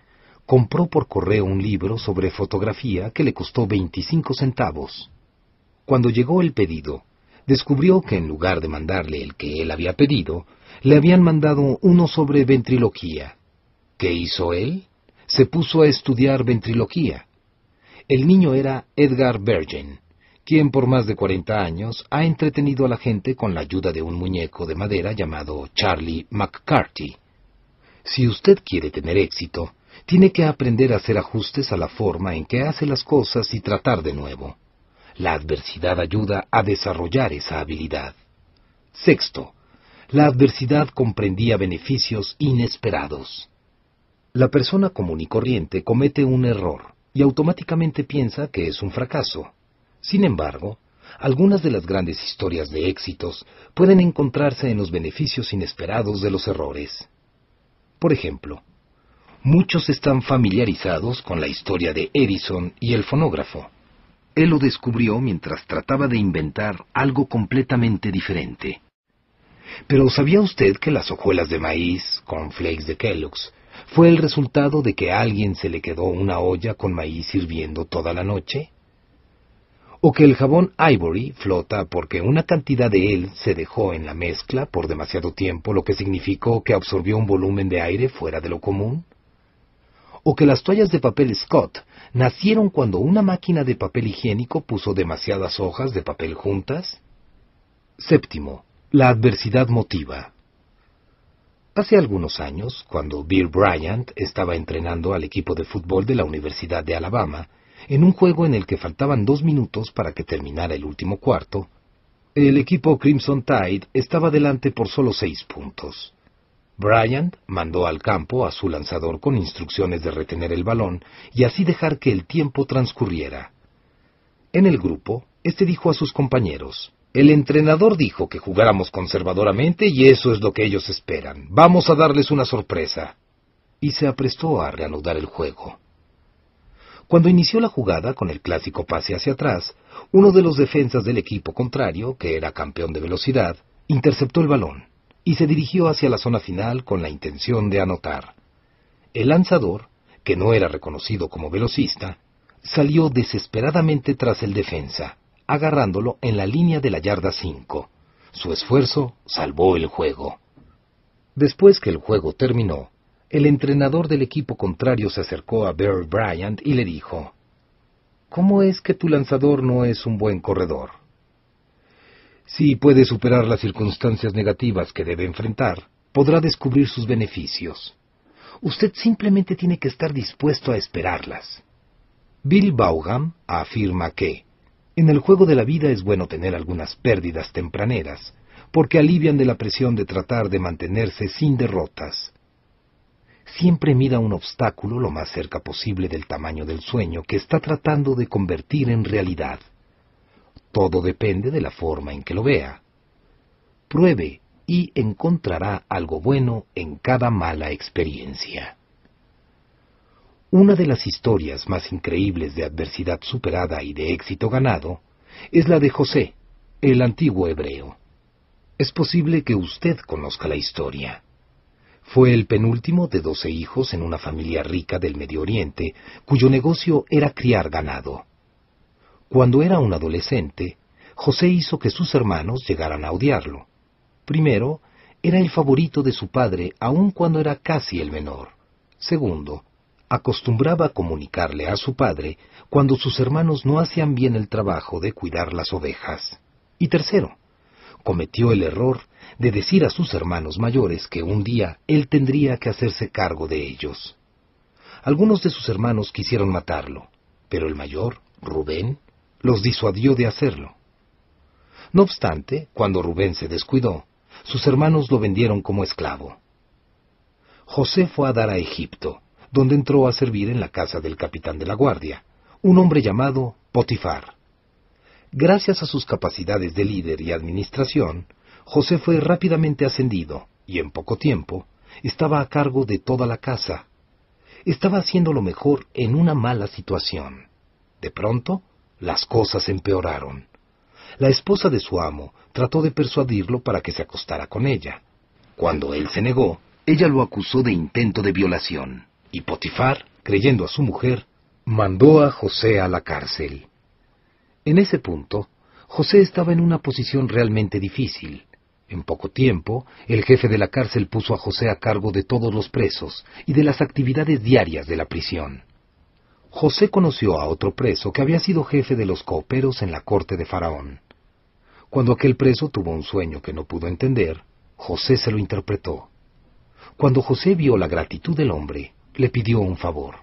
Speaker 1: compró por correo un libro sobre fotografía que le costó 25 centavos. Cuando llegó el pedido, descubrió que en lugar de mandarle el que él había pedido, le habían mandado uno sobre ventriloquía. ¿Qué hizo él? Se puso a estudiar ventriloquía. El niño era Edgar Bergen, quien por más de 40 años ha entretenido a la gente con la ayuda de un muñeco de madera llamado Charlie McCarthy. Si usted quiere tener éxito, tiene que aprender a hacer ajustes a la forma en que hace las cosas y tratar de nuevo. La adversidad ayuda a desarrollar esa habilidad. Sexto, la adversidad comprendía beneficios inesperados. La persona común y corriente comete un error y automáticamente piensa que es un fracaso. Sin embargo, algunas de las grandes historias de éxitos pueden encontrarse en los beneficios inesperados de los errores. Por ejemplo, muchos están familiarizados con la historia de Edison y el fonógrafo. Él lo descubrió mientras trataba de inventar algo completamente diferente. Pero ¿sabía usted que las hojuelas de maíz, con flakes de Kellogg's, fue el resultado de que a alguien se le quedó una olla con maíz hirviendo toda la noche? ¿O que el jabón Ivory flota porque una cantidad de él se dejó en la mezcla por demasiado tiempo, lo que significó que absorbió un volumen de aire fuera de lo común? ¿O que las toallas de papel Scott nacieron cuando una máquina de papel higiénico puso demasiadas hojas de papel juntas? Séptimo, la adversidad motiva. Hace algunos años, cuando Bill Bryant estaba entrenando al equipo de fútbol de la Universidad de Alabama, en un juego en el que faltaban dos minutos para que terminara el último cuarto, el equipo Crimson Tide estaba delante por solo seis puntos. Bryant mandó al campo a su lanzador con instrucciones de retener el balón y así dejar que el tiempo transcurriera. En el grupo, este dijo a sus compañeros, el entrenador dijo que jugáramos conservadoramente y eso es lo que ellos esperan. Vamos a darles una sorpresa. Y se aprestó a reanudar el juego. Cuando inició la jugada con el clásico pase hacia atrás, uno de los defensas del equipo contrario, que era campeón de velocidad, interceptó el balón y se dirigió hacia la zona final con la intención de anotar. El lanzador, que no era reconocido como velocista, salió desesperadamente tras el defensa, agarrándolo en la línea de la yarda 5. Su esfuerzo salvó el juego. Después que el juego terminó, el entrenador del equipo contrario se acercó a Bear Bryant y le dijo, ¿Cómo es que tu lanzador no es un buen corredor? Si puede superar las circunstancias negativas que debe enfrentar, podrá descubrir sus beneficios. Usted simplemente tiene que estar dispuesto a esperarlas. Bill Baugham afirma que, en el juego de la vida es bueno tener algunas pérdidas tempraneras, porque alivian de la presión de tratar de mantenerse sin derrotas. Siempre mira un obstáculo lo más cerca posible del tamaño del sueño que está tratando de convertir en realidad. Todo depende de la forma en que lo vea. Pruebe y encontrará algo bueno en cada mala experiencia. Una de las historias más increíbles de adversidad superada y de éxito ganado es la de José, el antiguo hebreo. Es posible que usted conozca la historia. Fue el penúltimo de doce hijos en una familia rica del Medio Oriente cuyo negocio era criar ganado. Cuando era un adolescente, José hizo que sus hermanos llegaran a odiarlo. Primero, era el favorito de su padre aun cuando era casi el menor. Segundo, acostumbraba comunicarle a su padre cuando sus hermanos no hacían bien el trabajo de cuidar las ovejas. Y tercero, cometió el error de decir a sus hermanos mayores que un día él tendría que hacerse cargo de ellos. Algunos de sus hermanos quisieron matarlo, pero el mayor, Rubén, los disuadió de hacerlo. No obstante, cuando Rubén se descuidó, sus hermanos lo vendieron como esclavo. José fue a dar a Egipto, donde entró a servir en la casa del capitán de la guardia, un hombre llamado Potifar. Gracias a sus capacidades de líder y administración, José fue rápidamente ascendido y en poco tiempo estaba a cargo de toda la casa. Estaba haciendo lo mejor en una mala situación. De pronto, las cosas empeoraron. La esposa de su amo trató de persuadirlo para que se acostara con ella. Cuando él se negó, ella lo acusó de intento de violación, y Potifar, creyendo a su mujer, mandó a José a la cárcel. En ese punto, José estaba en una posición realmente difícil. En poco tiempo, el jefe de la cárcel puso a José a cargo de todos los presos y de las actividades diarias de la prisión. José conoció a otro preso que había sido jefe de los coperos en la corte de Faraón. Cuando aquel preso tuvo un sueño que no pudo entender, José se lo interpretó. Cuando José vio la gratitud del hombre, le pidió un favor.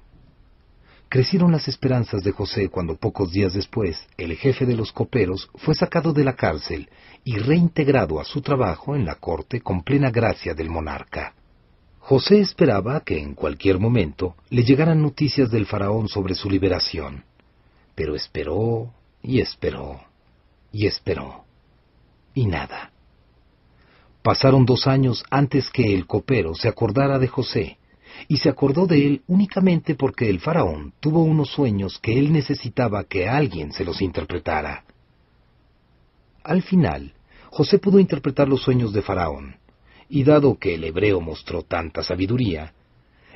Speaker 1: Crecieron las esperanzas de José cuando pocos días después el jefe de los coperos fue sacado de la cárcel y reintegrado a su trabajo en la corte con plena gracia del monarca. José esperaba que en cualquier momento le llegaran noticias del faraón sobre su liberación, pero esperó y esperó y esperó. Y nada. Pasaron dos años antes que el copero se acordara de José, y se acordó de él únicamente porque el faraón tuvo unos sueños que él necesitaba que alguien se los interpretara. Al final, José pudo interpretar los sueños de faraón y dado que el hebreo mostró tanta sabiduría,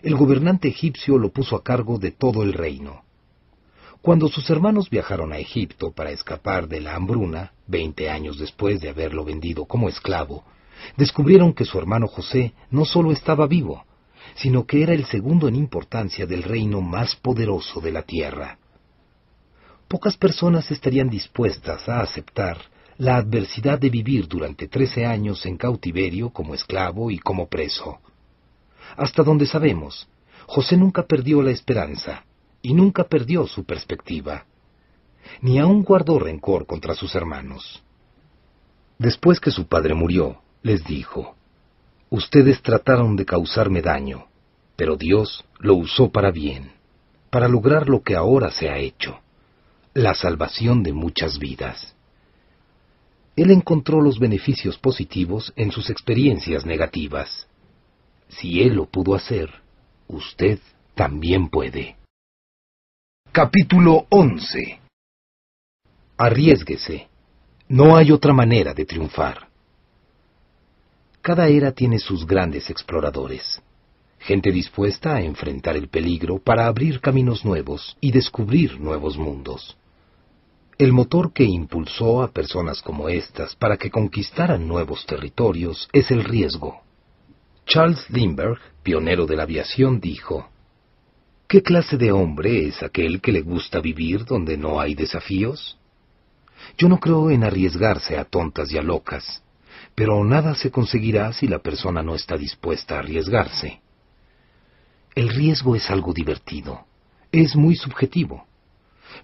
Speaker 1: el gobernante egipcio lo puso a cargo de todo el reino. Cuando sus hermanos viajaron a Egipto para escapar de la hambruna, veinte años después de haberlo vendido como esclavo, descubrieron que su hermano José no solo estaba vivo, sino que era el segundo en importancia del reino más poderoso de la tierra. Pocas personas estarían dispuestas a aceptar la adversidad de vivir durante trece años en cautiverio como esclavo y como preso. Hasta donde sabemos, José nunca perdió la esperanza y nunca perdió su perspectiva. Ni aún guardó rencor contra sus hermanos. Después que su padre murió, les dijo, Ustedes trataron de causarme daño, pero Dios lo usó para bien, para lograr lo que ahora se ha hecho, la salvación de muchas vidas él encontró los beneficios positivos en sus experiencias negativas. Si él lo pudo hacer, usted también puede. Capítulo 11 Arriesguese. No hay otra manera de triunfar. Cada era tiene sus grandes exploradores, gente dispuesta a enfrentar el peligro para abrir caminos nuevos y descubrir nuevos mundos. El motor que impulsó a personas como estas para que conquistaran nuevos territorios es el riesgo. Charles Lindbergh, pionero de la aviación, dijo, ¿Qué clase de hombre es aquel que le gusta vivir donde no hay desafíos? Yo no creo en arriesgarse a tontas y a locas, pero nada se conseguirá si la persona no está dispuesta a arriesgarse. El riesgo es algo divertido, es muy subjetivo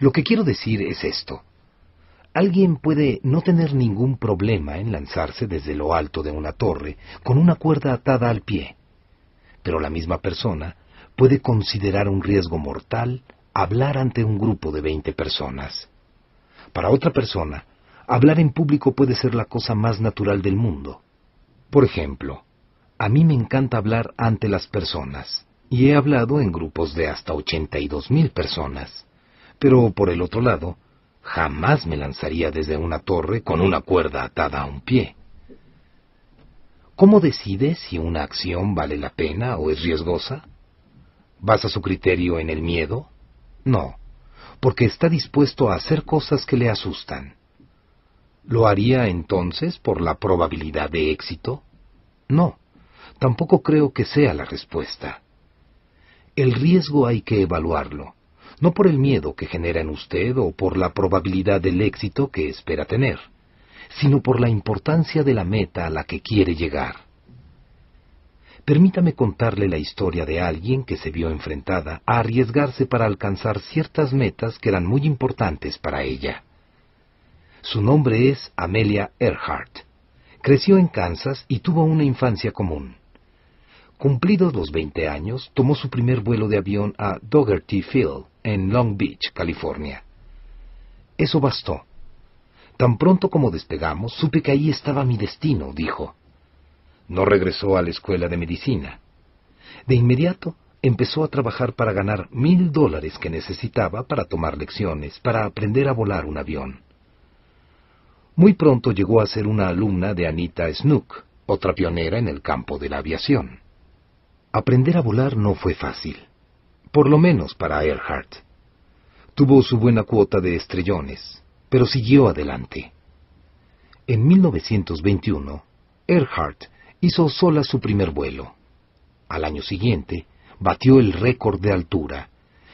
Speaker 1: lo que quiero decir es esto. Alguien puede no tener ningún problema en lanzarse desde lo alto de una torre con una cuerda atada al pie, pero la misma persona puede considerar un riesgo mortal hablar ante un grupo de 20 personas. Para otra persona, hablar en público puede ser la cosa más natural del mundo. Por ejemplo, a mí me encanta hablar ante las personas, y he hablado en grupos de hasta 82.000 personas pero por el otro lado, jamás me lanzaría desde una torre con una cuerda atada a un pie. ¿Cómo decides si una acción vale la pena o es riesgosa? ¿Basa su criterio en el miedo? No, porque está dispuesto a hacer cosas que le asustan. ¿Lo haría entonces por la probabilidad de éxito? No, tampoco creo que sea la respuesta. El riesgo hay que evaluarlo no por el miedo que genera en usted o por la probabilidad del éxito que espera tener, sino por la importancia de la meta a la que quiere llegar. Permítame contarle la historia de alguien que se vio enfrentada a arriesgarse para alcanzar ciertas metas que eran muy importantes para ella. Su nombre es Amelia Earhart. Creció en Kansas y tuvo una infancia común. Cumplidos los 20 años, tomó su primer vuelo de avión a Dougherty Field, en Long Beach, California. Eso bastó. Tan pronto como despegamos, supe que ahí estaba mi destino, dijo. No regresó a la escuela de medicina. De inmediato empezó a trabajar para ganar mil dólares que necesitaba para tomar lecciones, para aprender a volar un avión. Muy pronto llegó a ser una alumna de Anita Snook, otra pionera en el campo de la aviación. Aprender a volar no fue fácil por lo menos para Earhart. Tuvo su buena cuota de estrellones, pero siguió adelante. En 1921, Earhart hizo sola su primer vuelo. Al año siguiente, batió el récord de altura,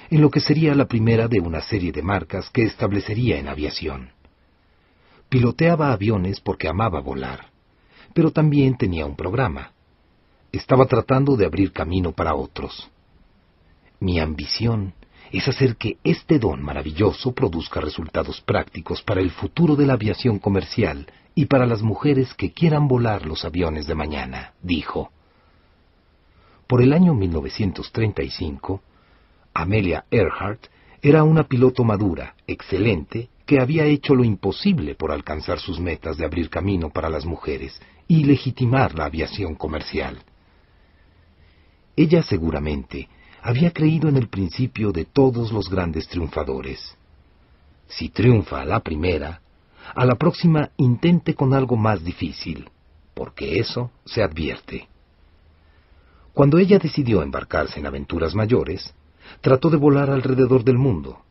Speaker 1: en lo que sería la primera de una serie de marcas que establecería en aviación. Piloteaba aviones porque amaba volar, pero también tenía un programa. Estaba tratando de abrir camino para otros. Mi ambición es hacer que este don maravilloso produzca resultados prácticos para el futuro de la aviación comercial y para las mujeres que quieran volar los aviones de mañana, dijo. Por el año 1935, Amelia Earhart era una piloto madura, excelente, que había hecho lo imposible por alcanzar sus metas de abrir camino para las mujeres y legitimar la aviación comercial. Ella seguramente había creído en el principio de todos los grandes triunfadores. Si triunfa a la primera, a la próxima intente con algo más difícil, porque eso se advierte. Cuando ella decidió embarcarse en aventuras mayores, trató de volar alrededor del mundo.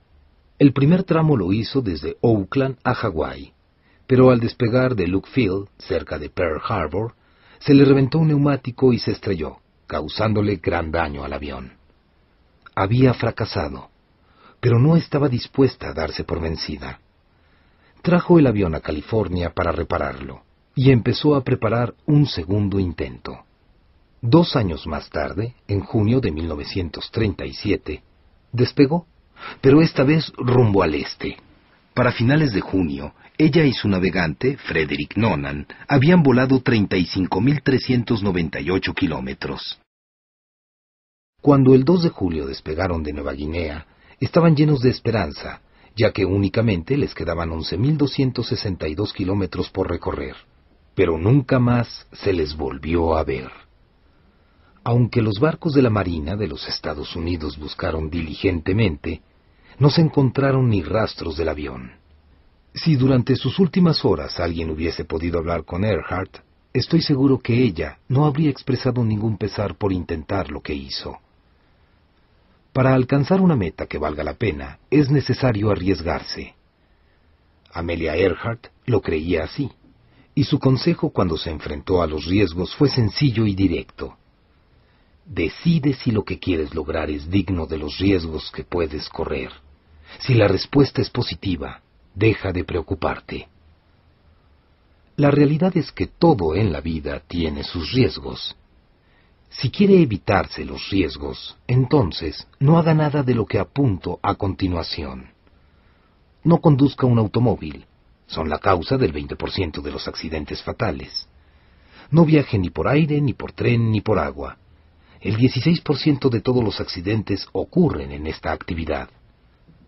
Speaker 1: El primer tramo lo hizo desde Oakland a Hawái, pero al despegar de Luke Field, cerca de Pearl Harbor, se le reventó un neumático y se estrelló, causándole gran daño al avión. Había fracasado, pero no estaba dispuesta a darse por vencida. Trajo el avión a California para repararlo y empezó a preparar un segundo intento. Dos años más tarde, en junio de 1937, despegó, pero esta vez rumbo al este. Para finales de junio, ella y su navegante, Frederick Nonan, habían volado 35.398 kilómetros. Cuando el 2 de julio despegaron de Nueva Guinea, estaban llenos de esperanza, ya que únicamente les quedaban 11.262 kilómetros por recorrer, pero nunca más se les volvió a ver. Aunque los barcos de la Marina de los Estados Unidos buscaron diligentemente, no se encontraron ni rastros del avión. Si durante sus últimas horas alguien hubiese podido hablar con Earhart, estoy seguro que ella no habría expresado ningún pesar por intentar lo que hizo. Para alcanzar una meta que valga la pena, es necesario arriesgarse. Amelia Earhart lo creía así, y su consejo cuando se enfrentó a los riesgos fue sencillo y directo. Decide si lo que quieres lograr es digno de los riesgos que puedes correr. Si la respuesta es positiva, deja de preocuparte. La realidad es que todo en la vida tiene sus riesgos. Si quiere evitarse los riesgos, entonces no haga nada de lo que apunto a continuación. No conduzca un automóvil. Son la causa del 20% de los accidentes fatales. No viaje ni por aire, ni por tren, ni por agua. El 16% de todos los accidentes ocurren en esta actividad.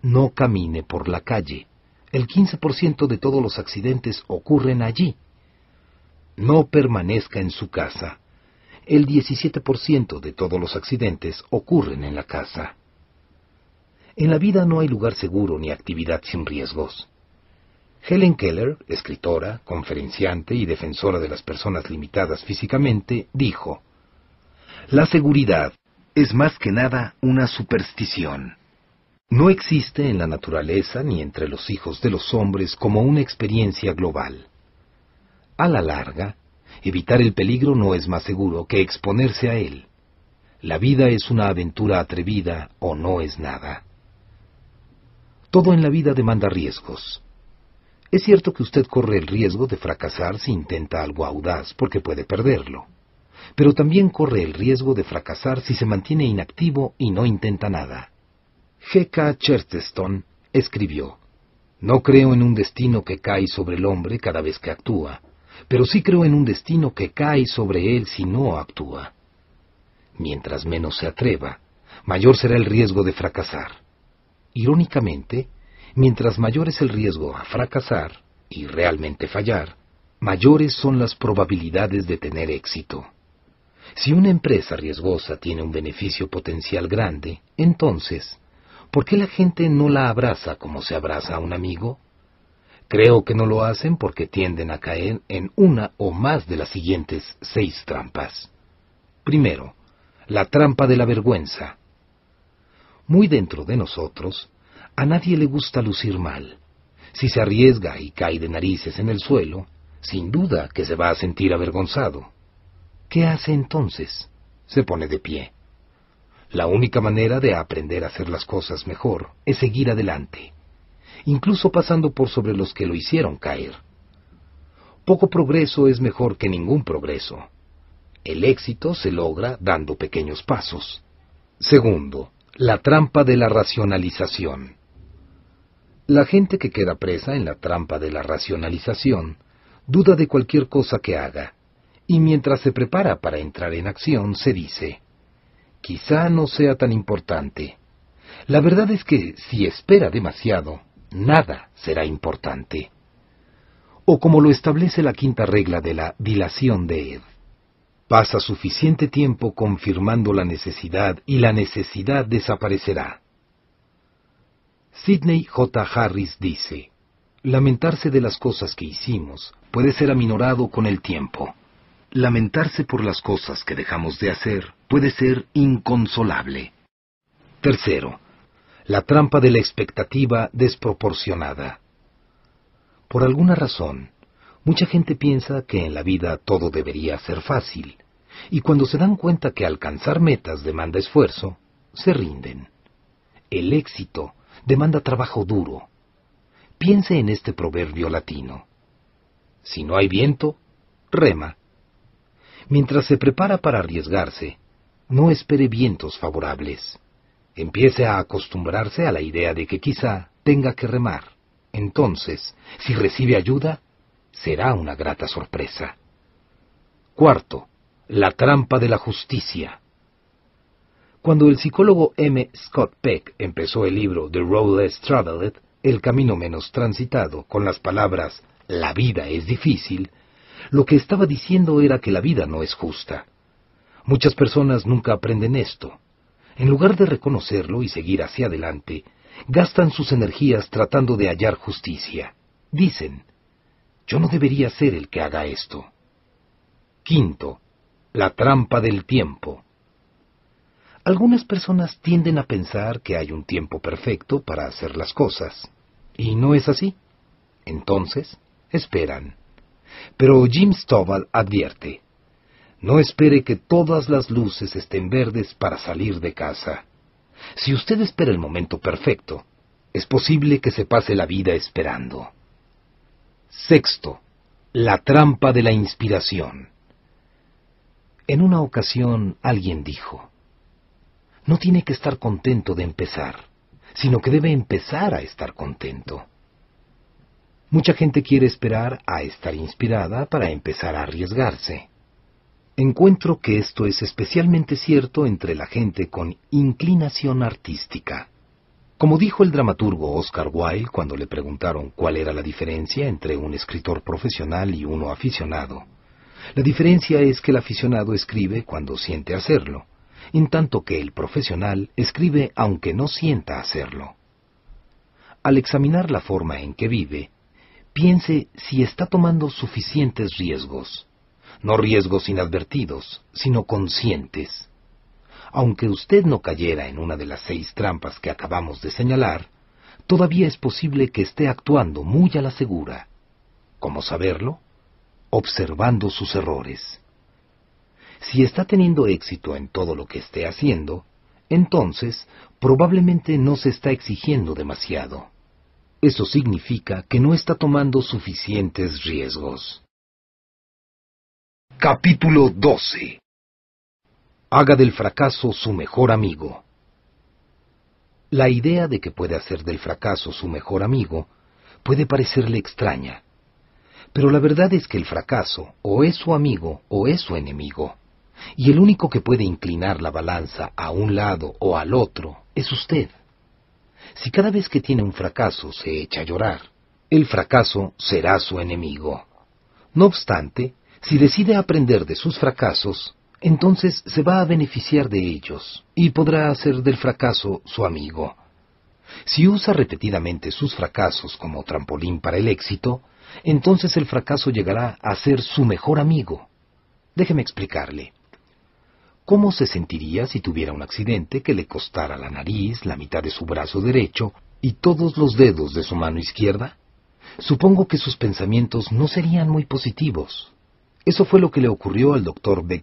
Speaker 1: No camine por la calle. El 15% de todos los accidentes ocurren allí. No permanezca en su casa el 17% de todos los accidentes ocurren en la casa. En la vida no hay lugar seguro ni actividad sin riesgos. Helen Keller, escritora, conferenciante y defensora de las personas limitadas físicamente, dijo, La seguridad es más que nada una superstición. No existe en la naturaleza ni entre los hijos de los hombres como una experiencia global. A la larga, Evitar el peligro no es más seguro que exponerse a él. La vida es una aventura atrevida o no es nada. Todo en la vida demanda riesgos. Es cierto que usted corre el riesgo de fracasar si intenta algo audaz porque puede perderlo, pero también corre el riesgo de fracasar si se mantiene inactivo y no intenta nada. G.K. Chesterton escribió, No creo en un destino que cae sobre el hombre cada vez que actúa, pero sí creo en un destino que cae sobre él si no actúa. Mientras menos se atreva, mayor será el riesgo de fracasar. Irónicamente, mientras mayor es el riesgo a fracasar y realmente fallar, mayores son las probabilidades de tener éxito. Si una empresa riesgosa tiene un beneficio potencial grande, entonces, ¿por qué la gente no la abraza como se abraza a un amigo? Creo que no lo hacen porque tienden a caer en una o más de las siguientes seis trampas. Primero, la trampa de la vergüenza. Muy dentro de nosotros, a nadie le gusta lucir mal. Si se arriesga y cae de narices en el suelo, sin duda que se va a sentir avergonzado. ¿Qué hace entonces? Se pone de pie. La única manera de aprender a hacer las cosas mejor es seguir adelante incluso pasando por sobre los que lo hicieron caer. Poco progreso es mejor que ningún progreso. El éxito se logra dando pequeños pasos. Segundo, la trampa de la racionalización. La gente que queda presa en la trampa de la racionalización duda de cualquier cosa que haga, y mientras se prepara para entrar en acción se dice, quizá no sea tan importante. La verdad es que si espera demasiado, nada será importante. O como lo establece la quinta regla de la dilación de Ed. Pasa suficiente tiempo confirmando la necesidad y la necesidad desaparecerá. Sidney J. Harris dice, Lamentarse de las cosas que hicimos puede ser aminorado con el tiempo. Lamentarse por las cosas que dejamos de hacer puede ser inconsolable. Tercero, la trampa de la expectativa desproporcionada. Por alguna razón, mucha gente piensa que en la vida todo debería ser fácil, y cuando se dan cuenta que alcanzar metas demanda esfuerzo, se rinden. El éxito demanda trabajo duro. Piense en este proverbio latino. Si no hay viento, rema. Mientras se prepara para arriesgarse, no espere vientos favorables empiece a acostumbrarse a la idea de que quizá tenga que remar. Entonces, si recibe ayuda, será una grata sorpresa. Cuarto, la trampa de la justicia. Cuando el psicólogo M. Scott Peck empezó el libro The Road Less Traveled, El Camino Menos Transitado, con las palabras La vida es difícil, lo que estaba diciendo era que la vida no es justa. Muchas personas nunca aprenden esto en lugar de reconocerlo y seguir hacia adelante, gastan sus energías tratando de hallar justicia. Dicen, yo no debería ser el que haga esto. Quinto, la trampa del tiempo. Algunas personas tienden a pensar que hay un tiempo perfecto para hacer las cosas, y no es así. Entonces, esperan. Pero Jim Stovall advierte, no espere que todas las luces estén verdes para salir de casa. Si usted espera el momento perfecto, es posible que se pase la vida esperando. Sexto, la trampa de la inspiración. En una ocasión alguien dijo, no tiene que estar contento de empezar, sino que debe empezar a estar contento. Mucha gente quiere esperar a estar inspirada para empezar a arriesgarse encuentro que esto es especialmente cierto entre la gente con inclinación artística. Como dijo el dramaturgo Oscar Wilde cuando le preguntaron cuál era la diferencia entre un escritor profesional y uno aficionado, la diferencia es que el aficionado escribe cuando siente hacerlo, en tanto que el profesional escribe aunque no sienta hacerlo. Al examinar la forma en que vive, piense si está tomando suficientes riesgos no riesgos inadvertidos, sino conscientes. Aunque usted no cayera en una de las seis trampas que acabamos de señalar, todavía es posible que esté actuando muy a la segura. ¿Cómo saberlo? Observando sus errores. Si está teniendo éxito en todo lo que esté haciendo, entonces probablemente no se está exigiendo demasiado. Eso significa que no está tomando suficientes riesgos. Capítulo 12 Haga del fracaso su mejor amigo. La idea de que puede hacer del fracaso su mejor amigo puede parecerle extraña, pero la verdad es que el fracaso o es su amigo o es su enemigo, y el único que puede inclinar la balanza a un lado o al otro es usted. Si cada vez que tiene un fracaso se echa a llorar, el fracaso será su enemigo. No obstante, si decide aprender de sus fracasos, entonces se va a beneficiar de ellos y podrá hacer del fracaso su amigo. Si usa repetidamente sus fracasos como trampolín para el éxito, entonces el fracaso llegará a ser su mejor amigo. Déjeme explicarle. ¿Cómo se sentiría si tuviera un accidente que le costara la nariz, la mitad de su brazo derecho y todos los dedos de su mano izquierda? Supongo que sus pensamientos no serían muy positivos. Eso fue lo que le ocurrió al doctor Beck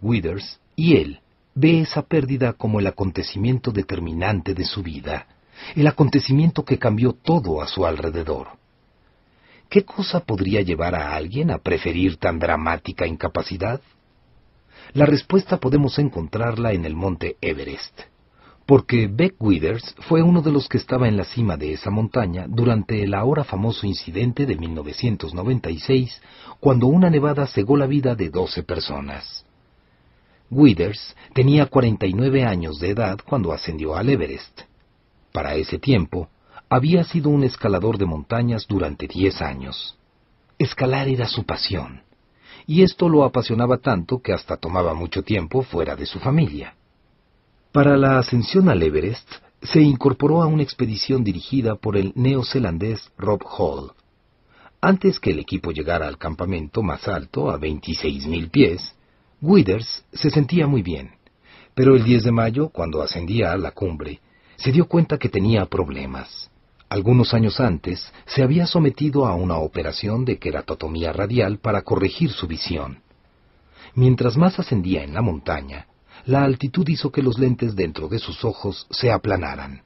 Speaker 1: y él ve esa pérdida como el acontecimiento determinante de su vida, el acontecimiento que cambió todo a su alrededor. ¿Qué cosa podría llevar a alguien a preferir tan dramática incapacidad? La respuesta podemos encontrarla en el monte Everest porque Beck Withers fue uno de los que estaba en la cima de esa montaña durante el ahora famoso incidente de 1996, cuando una nevada cegó la vida de 12 personas. Withers tenía 49 años de edad cuando ascendió al Everest. Para ese tiempo, había sido un escalador de montañas durante 10 años. Escalar era su pasión, y esto lo apasionaba tanto que hasta tomaba mucho tiempo fuera de su familia. Para la ascensión al Everest, se incorporó a una expedición dirigida por el neozelandés Rob Hall. Antes que el equipo llegara al campamento más alto, a 26.000 pies, Withers se sentía muy bien. Pero el 10 de mayo, cuando ascendía a la cumbre, se dio cuenta que tenía problemas. Algunos años antes, se había sometido a una operación de queratotomía radial para corregir su visión. Mientras más ascendía en la montaña, la altitud hizo que los lentes dentro de sus ojos se aplanaran,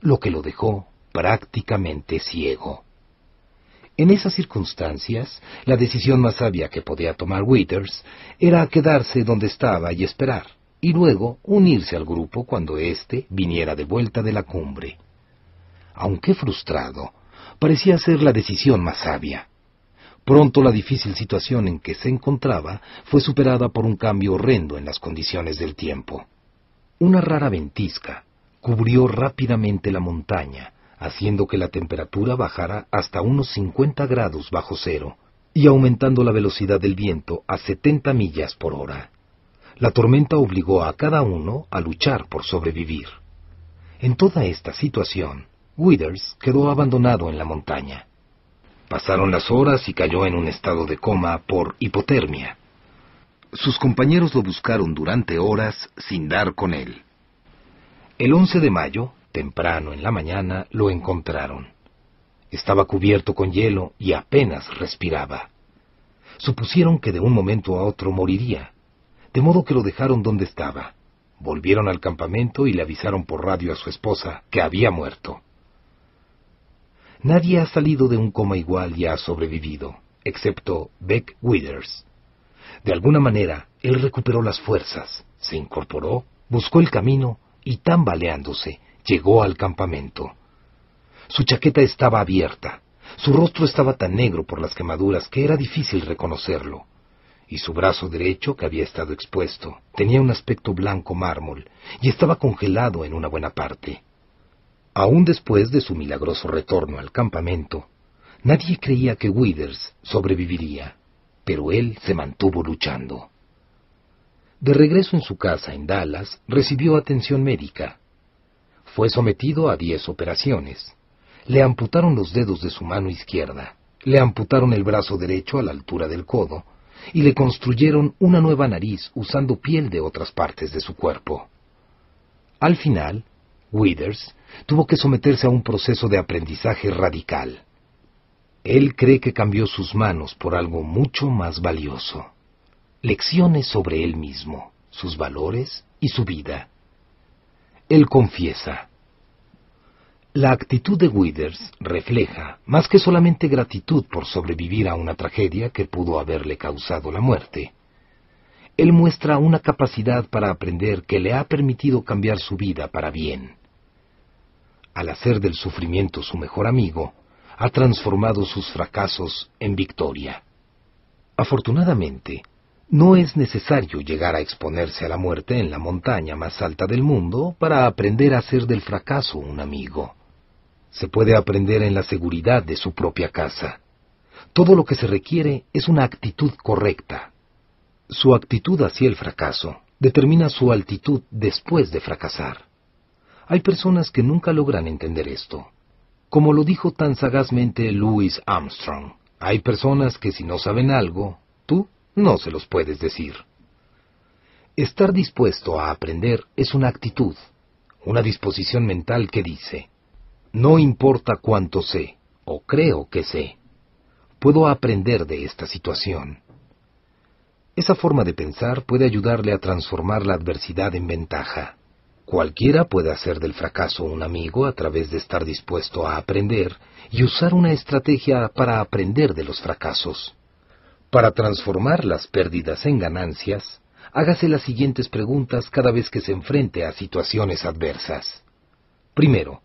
Speaker 1: lo que lo dejó prácticamente ciego. En esas circunstancias, la decisión más sabia que podía tomar Withers era quedarse donde estaba y esperar, y luego unirse al grupo cuando éste viniera de vuelta de la cumbre. Aunque frustrado, parecía ser la decisión más sabia. Pronto la difícil situación en que se encontraba fue superada por un cambio horrendo en las condiciones del tiempo. Una rara ventisca cubrió rápidamente la montaña, haciendo que la temperatura bajara hasta unos 50 grados bajo cero y aumentando la velocidad del viento a 70 millas por hora. La tormenta obligó a cada uno a luchar por sobrevivir. En toda esta situación, Withers quedó abandonado en la montaña. Pasaron las horas y cayó en un estado de coma por hipotermia. Sus compañeros lo buscaron durante horas sin dar con él. El 11 de mayo, temprano en la mañana, lo encontraron. Estaba cubierto con hielo y apenas respiraba. Supusieron que de un momento a otro moriría, de modo que lo dejaron donde estaba. Volvieron al campamento y le avisaron por radio a su esposa que había muerto. Nadie ha salido de un coma igual y ha sobrevivido, excepto Beck Withers. De alguna manera, él recuperó las fuerzas, se incorporó, buscó el camino y tambaleándose, llegó al campamento. Su chaqueta estaba abierta, su rostro estaba tan negro por las quemaduras que era difícil reconocerlo, y su brazo derecho, que había estado expuesto, tenía un aspecto blanco mármol y estaba congelado en una buena parte. Aún después de su milagroso retorno al campamento, nadie creía que Withers sobreviviría, pero él se mantuvo luchando. De regreso en su casa en Dallas, recibió atención médica. Fue sometido a diez operaciones. Le amputaron los dedos de su mano izquierda, le amputaron el brazo derecho a la altura del codo, y le construyeron una nueva nariz usando piel de otras partes de su cuerpo. Al final, Withers tuvo que someterse a un proceso de aprendizaje radical. Él cree que cambió sus manos por algo mucho más valioso. Lecciones sobre él mismo, sus valores y su vida. Él confiesa. La actitud de Withers refleja más que solamente gratitud por sobrevivir a una tragedia que pudo haberle causado la muerte. Él muestra una capacidad para aprender que le ha permitido cambiar su vida para bien al hacer del sufrimiento su mejor amigo, ha transformado sus fracasos en victoria. Afortunadamente, no es necesario llegar a exponerse a la muerte en la montaña más alta del mundo para aprender a hacer del fracaso un amigo. Se puede aprender en la seguridad de su propia casa. Todo lo que se requiere es una actitud correcta. Su actitud hacia el fracaso determina su altitud después de fracasar. Hay personas que nunca logran entender esto. Como lo dijo tan sagazmente Louis Armstrong, hay personas que si no saben algo, tú no se los puedes decir. Estar dispuesto a aprender es una actitud, una disposición mental que dice, no importa cuánto sé o creo que sé, puedo aprender de esta situación. Esa forma de pensar puede ayudarle a transformar la adversidad en ventaja. Cualquiera puede hacer del fracaso un amigo a través de estar dispuesto a aprender y usar una estrategia para aprender de los fracasos. Para transformar las pérdidas en ganancias, hágase las siguientes preguntas cada vez que se enfrente a situaciones adversas. Primero,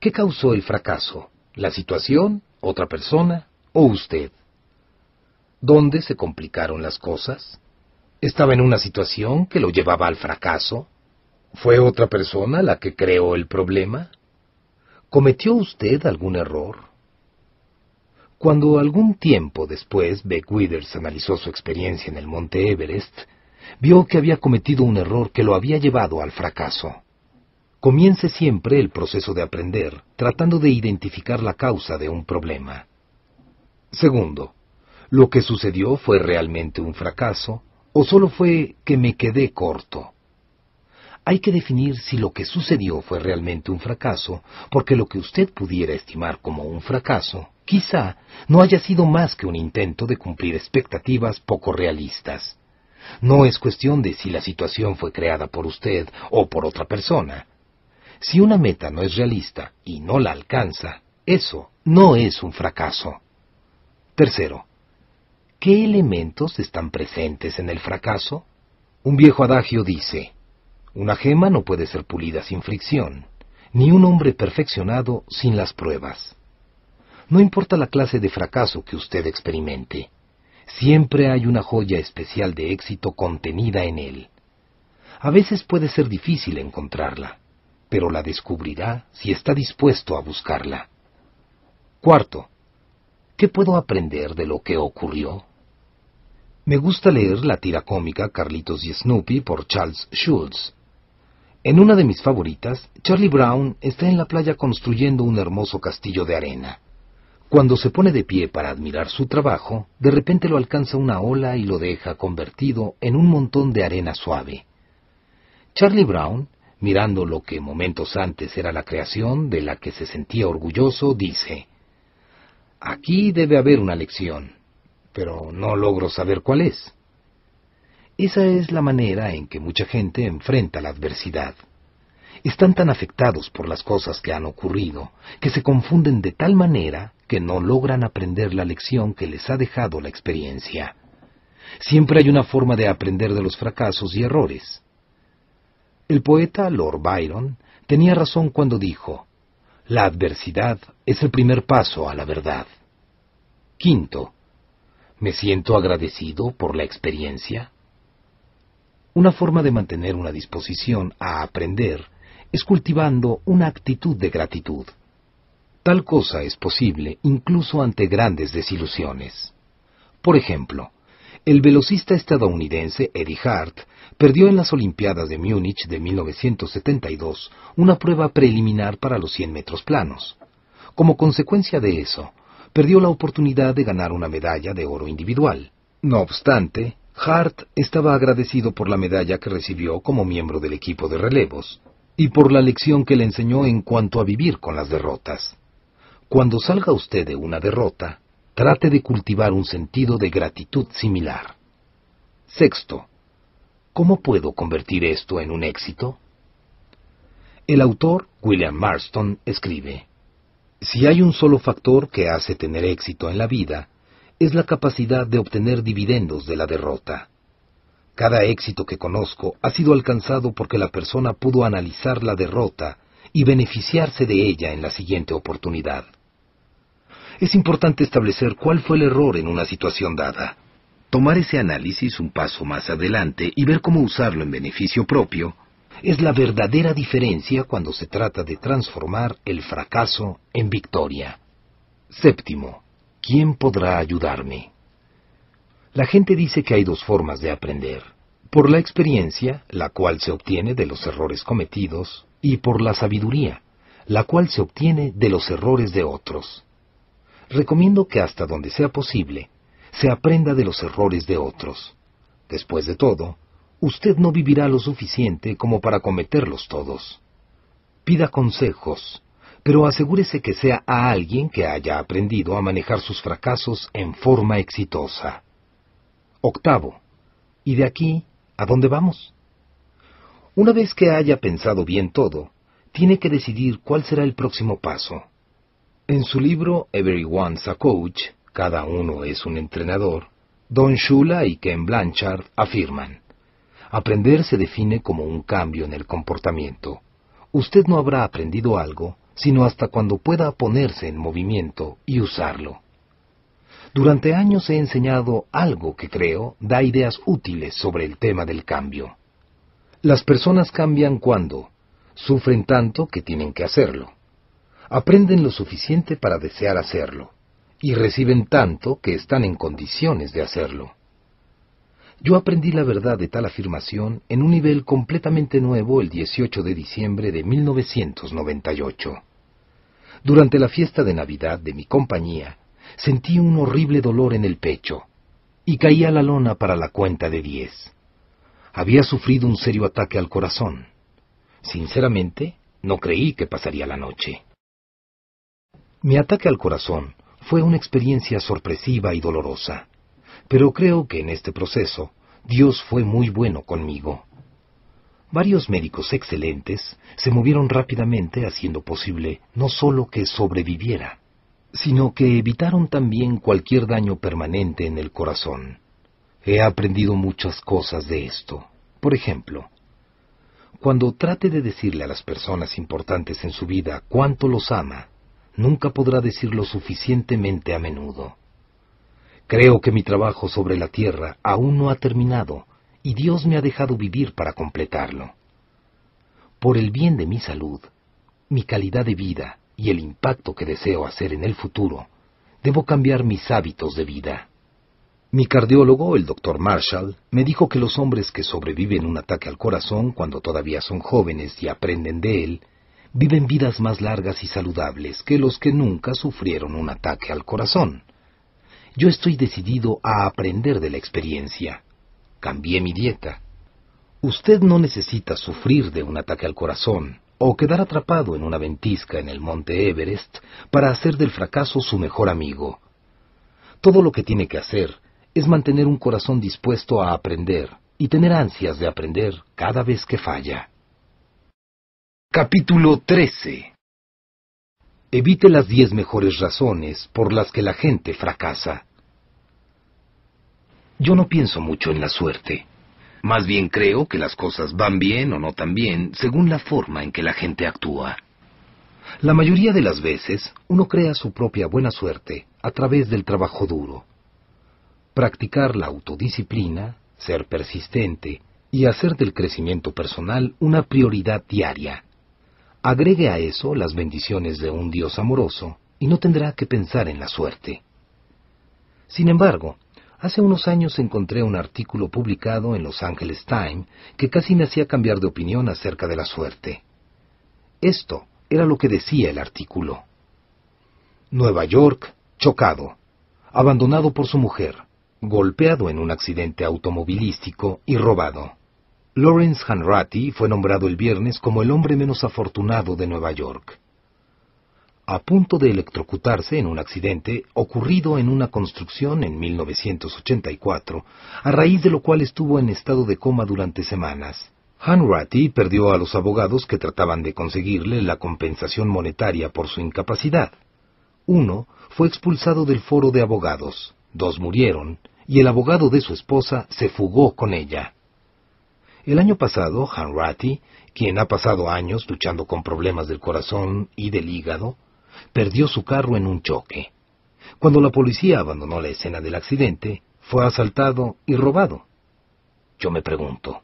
Speaker 1: ¿qué causó el fracaso? ¿La situación, otra persona o usted? ¿Dónde se complicaron las cosas? ¿Estaba en una situación que lo llevaba al fracaso? ¿Fue otra persona la que creó el problema? ¿Cometió usted algún error? Cuando algún tiempo después Beck Withers analizó su experiencia en el monte Everest, vio que había cometido un error que lo había llevado al fracaso. Comience siempre el proceso de aprender tratando de identificar la causa de un problema. Segundo, ¿lo que sucedió fue realmente un fracaso o solo fue que me quedé corto? Hay que definir si lo que sucedió fue realmente un fracaso, porque lo que usted pudiera estimar como un fracaso, quizá no haya sido más que un intento de cumplir expectativas poco realistas. No es cuestión de si la situación fue creada por usted o por otra persona. Si una meta no es realista y no la alcanza, eso no es un fracaso. Tercero, ¿qué elementos están presentes en el fracaso? Un viejo adagio dice, una gema no puede ser pulida sin fricción, ni un hombre perfeccionado sin las pruebas. No importa la clase de fracaso que usted experimente, siempre hay una joya especial de éxito contenida en él. A veces puede ser difícil encontrarla, pero la descubrirá si está dispuesto a buscarla. Cuarto, ¿qué puedo aprender de lo que ocurrió? Me gusta leer la tira cómica Carlitos y Snoopy por Charles Schulz. En una de mis favoritas, Charlie Brown está en la playa construyendo un hermoso castillo de arena. Cuando se pone de pie para admirar su trabajo, de repente lo alcanza una ola y lo deja convertido en un montón de arena suave. Charlie Brown, mirando lo que momentos antes era la creación de la que se sentía orgulloso, dice, Aquí debe haber una lección, pero no logro saber cuál es. Esa es la manera en que mucha gente enfrenta la adversidad. Están tan afectados por las cosas que han ocurrido que se confunden de tal manera que no logran aprender la lección que les ha dejado la experiencia. Siempre hay una forma de aprender de los fracasos y errores. El poeta Lord Byron tenía razón cuando dijo, la adversidad es el primer paso a la verdad. Quinto, me siento agradecido por la experiencia. Una forma de mantener una disposición a aprender es cultivando una actitud de gratitud. Tal cosa es posible incluso ante grandes desilusiones. Por ejemplo, el velocista estadounidense Eddie Hart perdió en las Olimpiadas de Múnich de 1972 una prueba preliminar para los 100 metros planos. Como consecuencia de eso, perdió la oportunidad de ganar una medalla de oro individual. No obstante, Hart estaba agradecido por la medalla que recibió como miembro del equipo de relevos y por la lección que le enseñó en cuanto a vivir con las derrotas. Cuando salga usted de una derrota, trate de cultivar un sentido de gratitud similar. Sexto, ¿cómo puedo convertir esto en un éxito? El autor, William Marston, escribe, Si hay un solo factor que hace tener éxito en la vida, es la capacidad de obtener dividendos de la derrota. Cada éxito que conozco ha sido alcanzado porque la persona pudo analizar la derrota y beneficiarse de ella en la siguiente oportunidad. Es importante establecer cuál fue el error en una situación dada, tomar ese análisis un paso más adelante y ver cómo usarlo en beneficio propio, es la verdadera diferencia cuando se trata de transformar el fracaso en victoria. Séptimo, ¿quién podrá ayudarme? La gente dice que hay dos formas de aprender, por la experiencia, la cual se obtiene de los errores cometidos, y por la sabiduría, la cual se obtiene de los errores de otros. Recomiendo que hasta donde sea posible, se aprenda de los errores de otros. Después de todo, usted no vivirá lo suficiente como para cometerlos todos. Pida consejos, pero asegúrese que sea a alguien que haya aprendido a manejar sus fracasos en forma exitosa. Octavo. ¿Y de aquí a dónde vamos? Una vez que haya pensado bien todo, tiene que decidir cuál será el próximo paso. En su libro Everyone's a Coach, Cada uno es un entrenador, Don Shula y Ken Blanchard afirman, Aprender se define como un cambio en el comportamiento. Usted no habrá aprendido algo sino hasta cuando pueda ponerse en movimiento y usarlo. Durante años he enseñado algo que creo da ideas útiles sobre el tema del cambio. Las personas cambian cuando sufren tanto que tienen que hacerlo, aprenden lo suficiente para desear hacerlo, y reciben tanto que están en condiciones de hacerlo. Yo aprendí la verdad de tal afirmación en un nivel completamente nuevo el 18 de diciembre de 1998. Durante la fiesta de Navidad de mi compañía, sentí un horrible dolor en el pecho y caí a la lona para la cuenta de diez. Había sufrido un serio ataque al corazón. Sinceramente, no creí que pasaría la noche. Mi ataque al corazón fue una experiencia sorpresiva y dolorosa, pero creo que en este proceso Dios fue muy bueno conmigo. Varios médicos excelentes se movieron rápidamente haciendo posible no solo que sobreviviera, sino que evitaron también cualquier daño permanente en el corazón. He aprendido muchas cosas de esto. Por ejemplo, cuando trate de decirle a las personas importantes en su vida cuánto los ama, nunca podrá decirlo suficientemente a menudo. Creo que mi trabajo sobre la Tierra aún no ha terminado y Dios me ha dejado vivir para completarlo. Por el bien de mi salud, mi calidad de vida y el impacto que deseo hacer en el futuro, debo cambiar mis hábitos de vida. Mi cardiólogo, el doctor Marshall, me dijo que los hombres que sobreviven un ataque al corazón cuando todavía son jóvenes y aprenden de él, viven vidas más largas y saludables que los que nunca sufrieron un ataque al corazón. Yo estoy decidido a aprender de la experiencia. Cambié mi dieta. Usted no necesita sufrir de un ataque al corazón o quedar atrapado en una ventisca en el monte Everest para hacer del fracaso su mejor amigo. Todo lo que tiene que hacer es mantener un corazón dispuesto a aprender y tener ansias de aprender cada vez que falla. Capítulo 13 Evite las diez mejores razones por las que la gente fracasa. Yo no pienso mucho en la suerte. Más bien creo que las cosas van bien o no tan bien según la forma en que la gente actúa. La mayoría de las veces uno crea su propia buena suerte a través del trabajo duro. Practicar la autodisciplina, ser persistente y hacer del crecimiento personal una prioridad diaria. Agregue a eso las bendiciones de un Dios amoroso y no tendrá que pensar en la suerte. Sin embargo, Hace unos años encontré un artículo publicado en Los Angeles Times que casi me hacía cambiar de opinión acerca de la suerte. Esto era lo que decía el artículo. Nueva York, chocado, abandonado por su mujer, golpeado en un accidente automovilístico y robado. Lawrence Hanratty fue nombrado el viernes como el hombre menos afortunado de Nueva York a punto de electrocutarse en un accidente ocurrido en una construcción en 1984, a raíz de lo cual estuvo en estado de coma durante semanas. Hanratty perdió a los abogados que trataban de conseguirle la compensación monetaria por su incapacidad. Uno fue expulsado del foro de abogados, dos murieron, y el abogado de su esposa se fugó con ella. El año pasado, Hanratty, quien ha pasado años luchando con problemas del corazón y del hígado, perdió su carro en un choque. Cuando la policía abandonó la escena del accidente, fue asaltado y robado. Yo me pregunto,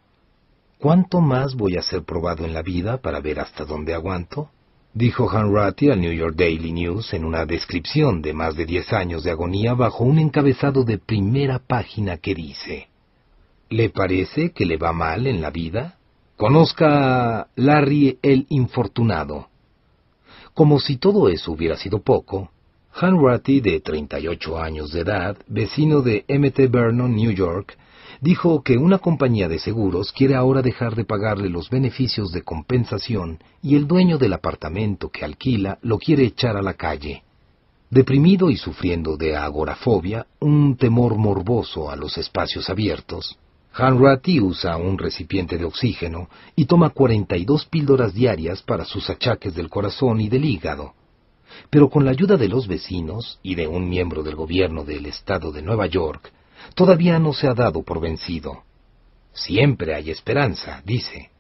Speaker 1: ¿cuánto más voy a ser probado en la vida para ver hasta dónde aguanto? Dijo Hanratty al New York Daily News en una descripción de más de diez años de agonía bajo un encabezado de primera página que dice, ¿Le parece que le va mal en la vida? Conozca a Larry el Infortunado como si todo eso hubiera sido poco, Hanratty, de 38 años de edad, vecino de M.T. Vernon, New York, dijo que una compañía de seguros quiere ahora dejar de pagarle los beneficios de compensación y el dueño del apartamento que alquila lo quiere echar a la calle. Deprimido y sufriendo de agorafobia, un temor morboso a los espacios abiertos, Hanratty usa un recipiente de oxígeno y toma 42 píldoras diarias para sus achaques del corazón y del hígado. Pero con la ayuda de los vecinos y de un miembro del gobierno del estado de Nueva York, todavía no se ha dado por vencido. Siempre hay esperanza, dice.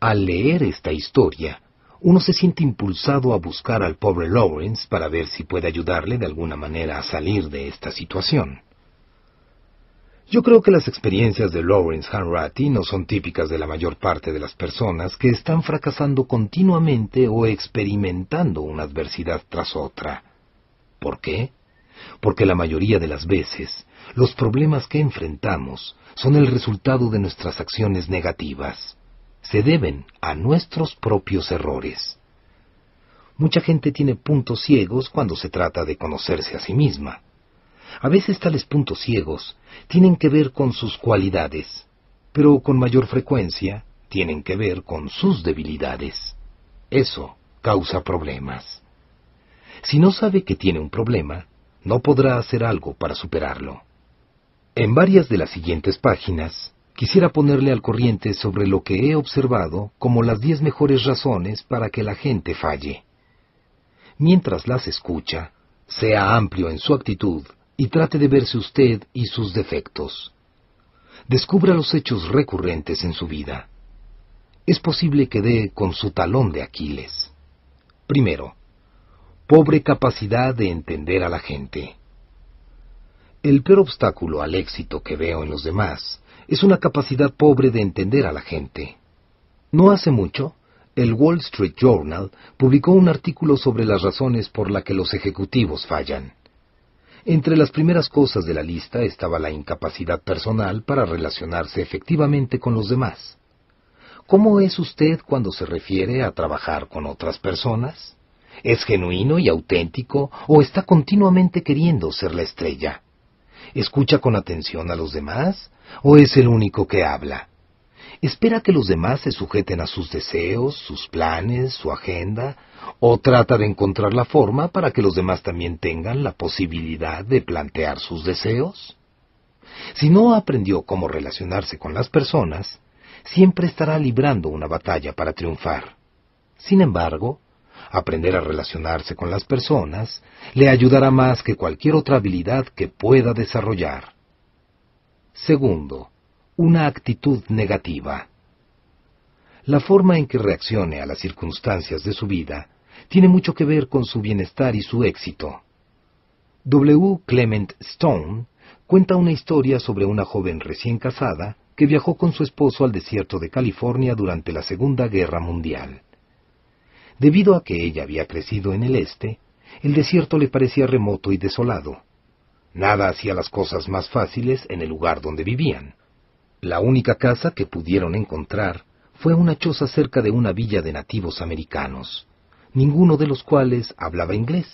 Speaker 1: Al leer esta historia, uno se siente impulsado a buscar al pobre Lawrence para ver si puede ayudarle de alguna manera a salir de esta situación. Yo creo que las experiencias de Lawrence Hanratty no son típicas de la mayor parte de las personas que están fracasando continuamente o experimentando una adversidad tras otra. ¿Por qué? Porque la mayoría de las veces, los problemas que enfrentamos son el resultado de nuestras acciones negativas. Se deben a nuestros propios errores. Mucha gente tiene puntos ciegos cuando se trata de conocerse a sí misma. A veces tales puntos ciegos tienen que ver con sus cualidades, pero con mayor frecuencia tienen que ver con sus debilidades. Eso causa problemas. Si no sabe que tiene un problema, no podrá hacer algo para superarlo. En varias de las siguientes páginas, quisiera ponerle al corriente sobre lo que he observado como las diez mejores razones para que la gente falle. Mientras las escucha, sea amplio en su actitud y trate de verse usted y sus defectos. Descubra los hechos recurrentes en su vida. Es posible que dé con su talón de Aquiles. Primero, pobre capacidad de entender a la gente. El peor obstáculo al éxito que veo en los demás es una capacidad pobre de entender a la gente. No hace mucho, el Wall Street Journal publicó un artículo sobre las razones por las que los ejecutivos fallan. Entre las primeras cosas de la lista estaba la incapacidad personal para relacionarse efectivamente con los demás. ¿Cómo es usted cuando se refiere a trabajar con otras personas? ¿Es genuino y auténtico o está continuamente queriendo ser la estrella? ¿Escucha con atención a los demás o es el único que habla? espera que los demás se sujeten a sus deseos, sus planes, su agenda, o trata de encontrar la forma para que los demás también tengan la posibilidad de plantear sus deseos? Si no aprendió cómo relacionarse con las personas, siempre estará librando una batalla para triunfar. Sin embargo, aprender a relacionarse con las personas le ayudará más que cualquier otra habilidad que pueda desarrollar. Segundo, una actitud negativa. La forma en que reaccione a las circunstancias de su vida tiene mucho que ver con su bienestar y su éxito. W. Clement Stone cuenta una historia sobre una joven recién casada que viajó con su esposo al desierto de California durante la Segunda Guerra Mundial. Debido a que ella había crecido en el este, el desierto le parecía remoto y desolado. Nada hacía las cosas más fáciles en el lugar donde vivían. La única casa que pudieron encontrar fue una choza cerca de una villa de nativos americanos, ninguno de los cuales hablaba inglés.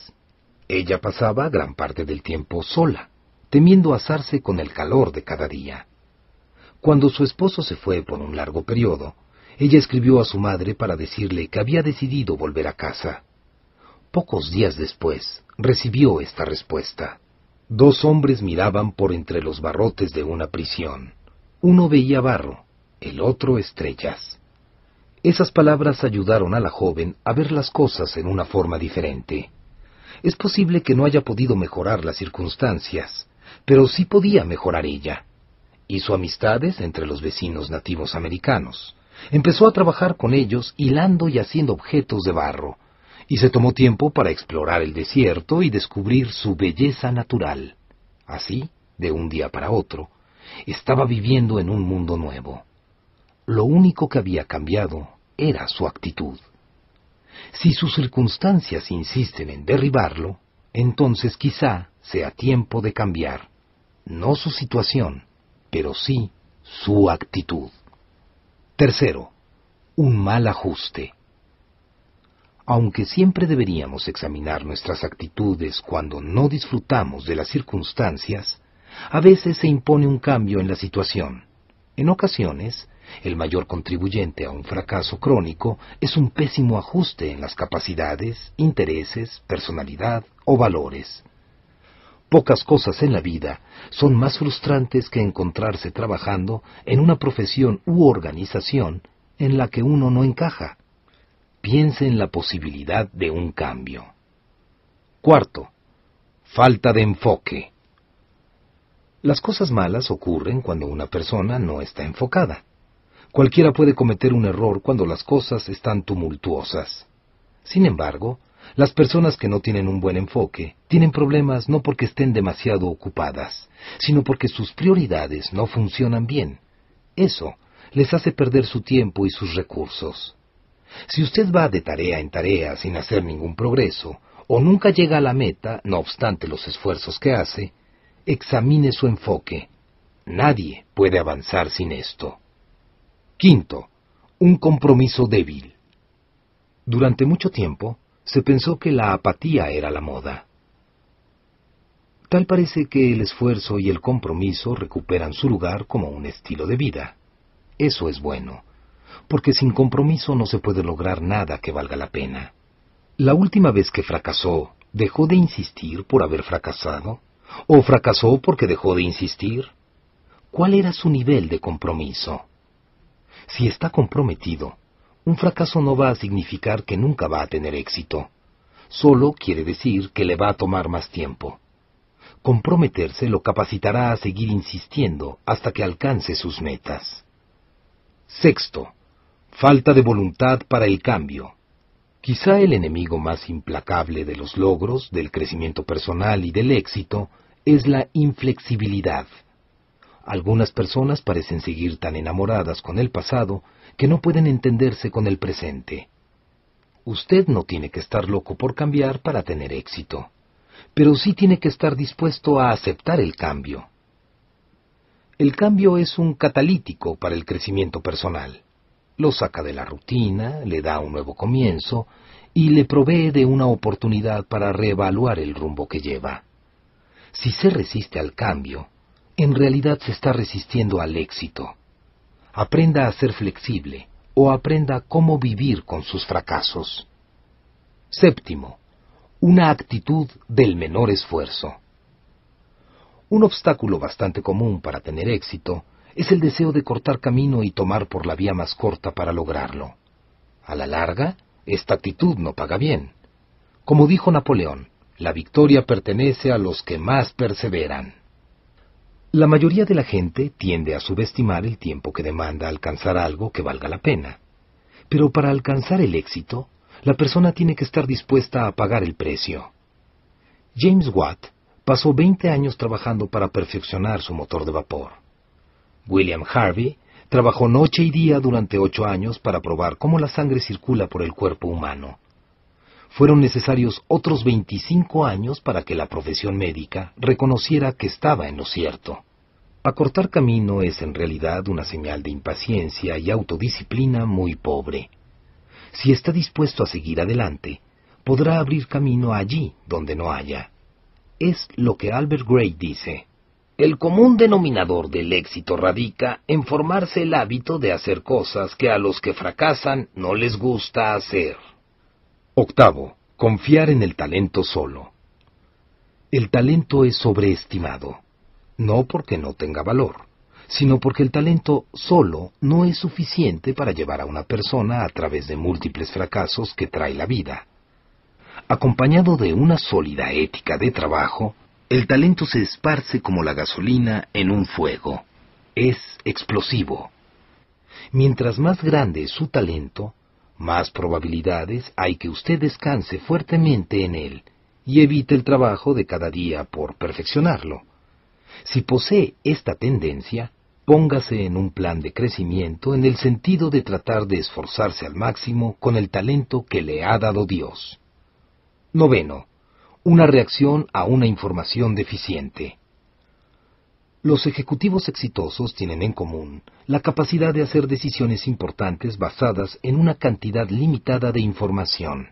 Speaker 1: Ella pasaba gran parte del tiempo sola, temiendo asarse con el calor de cada día. Cuando su esposo se fue por un largo periodo, ella escribió a su madre para decirle que había decidido volver a casa. Pocos días después, recibió esta respuesta. Dos hombres miraban por entre los barrotes de una prisión. Uno veía barro, el otro estrellas. Esas palabras ayudaron a la joven a ver las cosas en una forma diferente. Es posible que no haya podido mejorar las circunstancias, pero sí podía mejorar ella. Hizo amistades entre los vecinos nativos americanos. Empezó a trabajar con ellos hilando y haciendo objetos de barro, y se tomó tiempo para explorar el desierto y descubrir su belleza natural. Así, de un día para otro, estaba viviendo en un mundo nuevo. Lo único que había cambiado era su actitud. Si sus circunstancias insisten en derribarlo, entonces quizá sea tiempo de cambiar, no su situación, pero sí su actitud. Tercero, un mal ajuste. Aunque siempre deberíamos examinar nuestras actitudes cuando no disfrutamos de las circunstancias, a veces se impone un cambio en la situación. En ocasiones, el mayor contribuyente a un fracaso crónico es un pésimo ajuste en las capacidades, intereses, personalidad o valores. Pocas cosas en la vida son más frustrantes que encontrarse trabajando en una profesión u organización en la que uno no encaja. Piense en la posibilidad de un cambio. Cuarto, falta de enfoque. Las cosas malas ocurren cuando una persona no está enfocada. Cualquiera puede cometer un error cuando las cosas están tumultuosas. Sin embargo, las personas que no tienen un buen enfoque tienen problemas no porque estén demasiado ocupadas, sino porque sus prioridades no funcionan bien. Eso les hace perder su tiempo y sus recursos. Si usted va de tarea en tarea sin hacer ningún progreso, o nunca llega a la meta, no obstante los esfuerzos que hace, examine su enfoque. Nadie puede avanzar sin esto. Quinto, un compromiso débil. Durante mucho tiempo se pensó que la apatía era la moda. Tal parece que el esfuerzo y el compromiso recuperan su lugar como un estilo de vida. Eso es bueno, porque sin compromiso no se puede lograr nada que valga la pena. La última vez que fracasó, ¿dejó de insistir por haber fracasado? ¿O fracasó porque dejó de insistir? ¿Cuál era su nivel de compromiso? Si está comprometido, un fracaso no va a significar que nunca va a tener éxito. Solo quiere decir que le va a tomar más tiempo. Comprometerse lo capacitará a seguir insistiendo hasta que alcance sus metas. Sexto, falta de voluntad para el cambio. Quizá el enemigo más implacable de los logros, del crecimiento personal y del éxito es la inflexibilidad. Algunas personas parecen seguir tan enamoradas con el pasado que no pueden entenderse con el presente. Usted no tiene que estar loco por cambiar para tener éxito, pero sí tiene que estar dispuesto a aceptar el cambio. El cambio es un catalítico para el crecimiento personal. Lo saca de la rutina, le da un nuevo comienzo y le provee de una oportunidad para reevaluar el rumbo que lleva. Si se resiste al cambio, en realidad se está resistiendo al éxito. Aprenda a ser flexible o aprenda cómo vivir con sus fracasos. Séptimo, una actitud del menor esfuerzo. Un obstáculo bastante común para tener éxito es el deseo de cortar camino y tomar por la vía más corta para lograrlo. A la larga, esta actitud no paga bien. Como dijo Napoleón, la victoria pertenece a los que más perseveran. La mayoría de la gente tiende a subestimar el tiempo que demanda alcanzar algo que valga la pena. Pero para alcanzar el éxito, la persona tiene que estar dispuesta a pagar el precio. James Watt pasó 20 años trabajando para perfeccionar su motor de vapor. William Harvey trabajó noche y día durante ocho años para probar cómo la sangre circula por el cuerpo humano fueron necesarios otros 25 años para que la profesión médica reconociera que estaba en lo cierto. Acortar camino es en realidad una señal de impaciencia y autodisciplina muy pobre. Si está dispuesto a seguir adelante, podrá abrir camino allí donde no haya. Es lo que Albert Gray dice. El común denominador del éxito radica en formarse el hábito de hacer cosas que a los que fracasan no les gusta hacer. Octavo, confiar en el talento solo. El talento es sobreestimado, no porque no tenga valor, sino porque el talento solo no es suficiente para llevar a una persona a través de múltiples fracasos que trae la vida. Acompañado de una sólida ética de trabajo, el talento se esparce como la gasolina en un fuego. Es explosivo. Mientras más grande es su talento, más probabilidades hay que usted descanse fuertemente en él y evite el trabajo de cada día por perfeccionarlo. Si posee esta tendencia, póngase en un plan de crecimiento en el sentido de tratar de esforzarse al máximo con el talento que le ha dado Dios. Noveno. Una reacción a una información deficiente. Los ejecutivos exitosos tienen en común la capacidad de hacer decisiones importantes basadas en una cantidad limitada de información.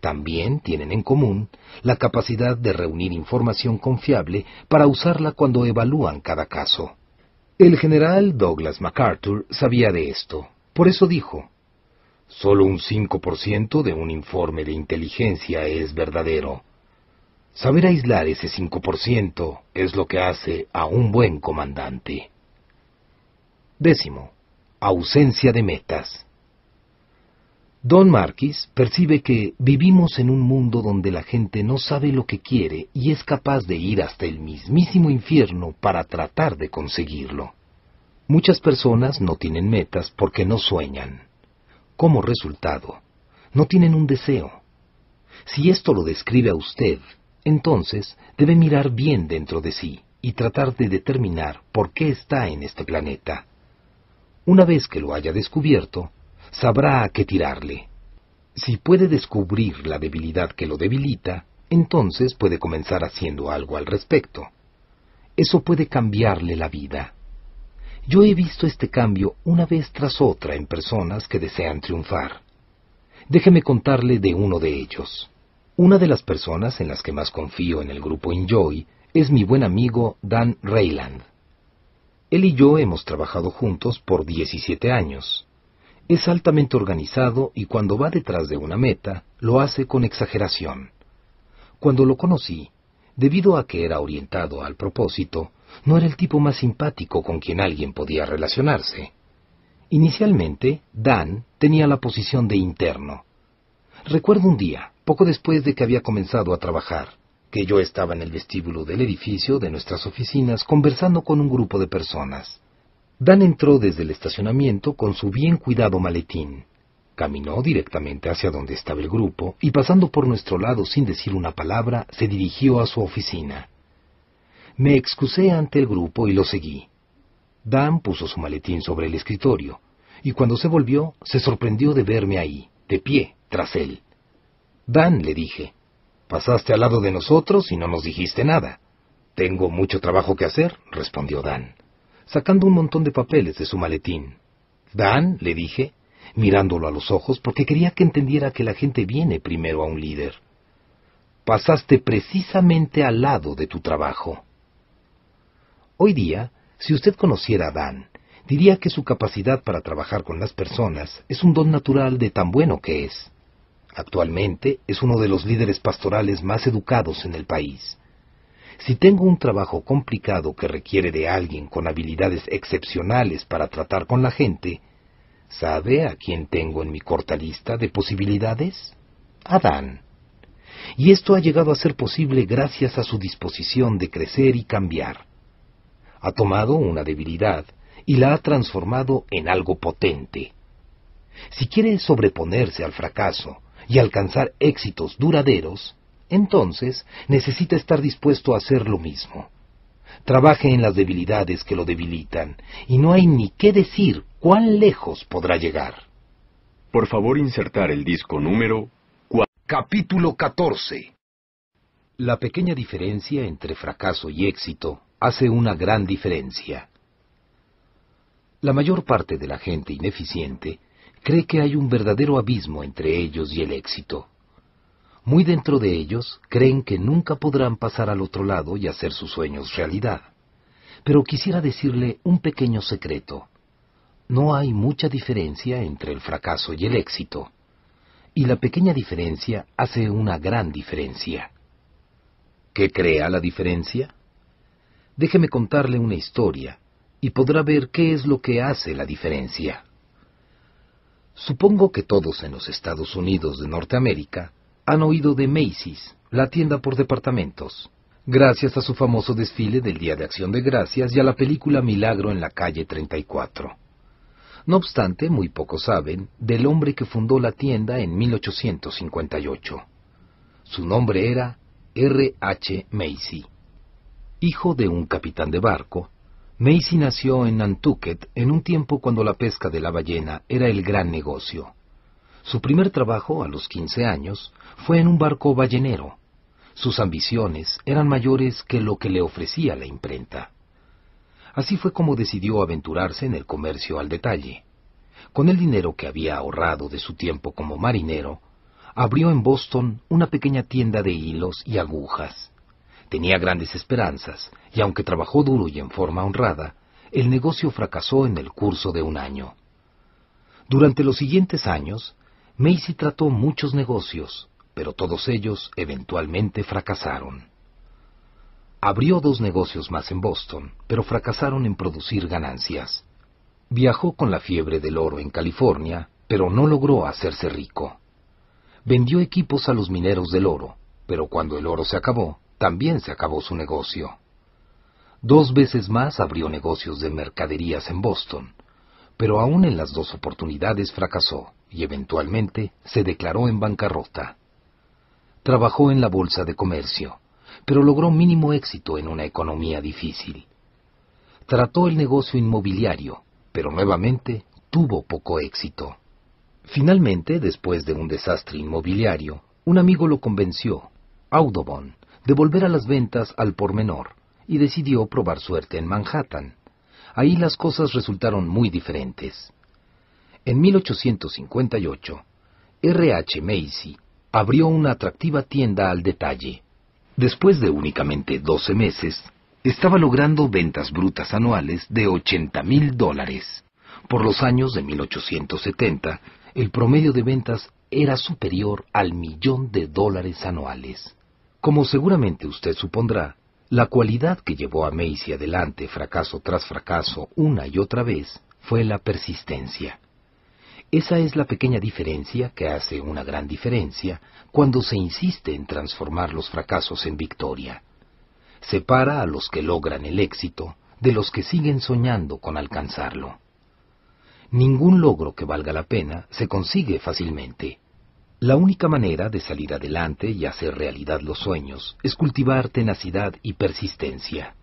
Speaker 1: También tienen en común la capacidad de reunir información confiable para usarla cuando evalúan cada caso. El general Douglas MacArthur sabía de esto. Por eso dijo, Solo un 5% de un informe de inteligencia es verdadero. Saber aislar ese 5% es lo que hace a un buen comandante. Décimo. Ausencia de metas. Don Marquis percibe que vivimos en un mundo donde la gente no sabe lo que quiere y es capaz de ir hasta el mismísimo infierno para tratar de conseguirlo. Muchas personas no tienen metas porque no sueñan. Como resultado, no tienen un deseo. Si esto lo describe a usted, entonces debe mirar bien dentro de sí y tratar de determinar por qué está en este planeta. Una vez que lo haya descubierto, sabrá a qué tirarle. Si puede descubrir la debilidad que lo debilita, entonces puede comenzar haciendo algo al respecto. Eso puede cambiarle la vida. Yo he visto este cambio una vez tras otra en personas que desean triunfar. Déjeme contarle de uno de ellos. Una de las personas en las que más confío en el grupo Enjoy es mi buen amigo Dan Rayland. Él y yo hemos trabajado juntos por 17 años. Es altamente organizado y cuando va detrás de una meta, lo hace con exageración. Cuando lo conocí, debido a que era orientado al propósito, no era el tipo más simpático con quien alguien podía relacionarse. Inicialmente, Dan tenía la posición de interno. Recuerdo un día, poco después de que había comenzado a trabajar, que yo estaba en el vestíbulo del edificio de nuestras oficinas conversando con un grupo de personas. Dan entró desde el estacionamiento con su bien cuidado maletín. Caminó directamente hacia donde estaba el grupo y pasando por nuestro lado sin decir una palabra, se dirigió a su oficina. Me excusé ante el grupo y lo seguí. Dan puso su maletín sobre el escritorio, y cuando se volvió, se sorprendió de verme ahí, de pie, tras él. Dan, le dije, pasaste al lado de nosotros y no nos dijiste nada. Tengo mucho trabajo que hacer, respondió Dan, sacando un montón de papeles de su maletín. Dan, le dije, mirándolo a los ojos porque quería que entendiera que la gente viene primero a un líder. Pasaste precisamente al lado de tu trabajo. Hoy día, si usted conociera a Dan, diría que su capacidad para trabajar con las personas es un don natural de tan bueno que es. Actualmente es uno de los líderes pastorales más educados en el país. Si tengo un trabajo complicado que requiere de alguien con habilidades excepcionales para tratar con la gente, ¿sabe a quién tengo en mi corta lista de posibilidades? Adán. Y esto ha llegado a ser posible gracias a su disposición de crecer y cambiar. Ha tomado una debilidad y la ha transformado en algo potente. Si quiere sobreponerse al fracaso, y alcanzar éxitos duraderos, entonces necesita estar dispuesto a hacer lo mismo. Trabaje en las debilidades que lo debilitan, y no hay ni qué decir cuán lejos podrá llegar. Por favor, insertar el disco número 4. Capítulo 14. La pequeña diferencia entre fracaso y éxito hace una gran diferencia. La mayor parte de la gente ineficiente cree que hay un verdadero abismo entre ellos y el éxito. Muy dentro de ellos creen que nunca podrán pasar al otro lado y hacer sus sueños realidad. Pero quisiera decirle un pequeño secreto. No hay mucha diferencia entre el fracaso y el éxito. Y la pequeña diferencia hace una gran diferencia. ¿Qué crea la diferencia? Déjeme contarle una historia y podrá ver qué es lo que hace la diferencia. Supongo que todos en los Estados Unidos de Norteamérica han oído de Macy's, la tienda por departamentos, gracias a su famoso desfile del Día de Acción de Gracias y a la película Milagro en la calle 34. No obstante, muy pocos saben del hombre que fundó la tienda en 1858. Su nombre era R. H. Macy. Hijo de un capitán de barco, Macy nació en Nantucket en un tiempo cuando la pesca de la ballena era el gran negocio. Su primer trabajo, a los 15 años, fue en un barco ballenero. Sus ambiciones eran mayores que lo que le ofrecía la imprenta. Así fue como decidió aventurarse en el comercio al detalle. Con el dinero que había ahorrado de su tiempo como marinero, abrió en Boston una pequeña tienda de hilos y agujas. Tenía grandes esperanzas, y aunque trabajó duro y en forma honrada, el negocio fracasó en el curso de un año. Durante los siguientes años, Macy trató muchos negocios, pero todos ellos eventualmente fracasaron. Abrió dos negocios más en Boston, pero fracasaron en producir ganancias. Viajó con la fiebre del oro en California, pero no logró hacerse rico. Vendió equipos a los mineros del oro, pero cuando el oro se acabó, también se acabó su negocio. Dos veces más abrió negocios de mercaderías en Boston, pero aún en las dos oportunidades fracasó y eventualmente se declaró en bancarrota. Trabajó en la Bolsa de Comercio, pero logró mínimo éxito en una economía difícil. Trató el negocio inmobiliario, pero nuevamente tuvo poco éxito. Finalmente, después de un desastre inmobiliario, un amigo lo convenció, Audubon, de volver a las ventas al por menor, y decidió probar suerte en Manhattan. Ahí las cosas resultaron muy diferentes. En 1858, R.H. Macy abrió una atractiva tienda al detalle. Después de únicamente 12 meses, estaba logrando ventas brutas anuales de 80 mil dólares. Por los años de 1870, el promedio de ventas era superior al millón de dólares anuales. Como seguramente usted supondrá, la cualidad que llevó a Macy adelante fracaso tras fracaso una y otra vez fue la persistencia. Esa es la pequeña diferencia que hace una gran diferencia cuando se insiste en transformar los fracasos en victoria. Separa a los que logran el éxito de los que siguen soñando con alcanzarlo. Ningún logro que valga la pena se consigue fácilmente. La única manera de salir adelante y hacer realidad los sueños es cultivar tenacidad y persistencia.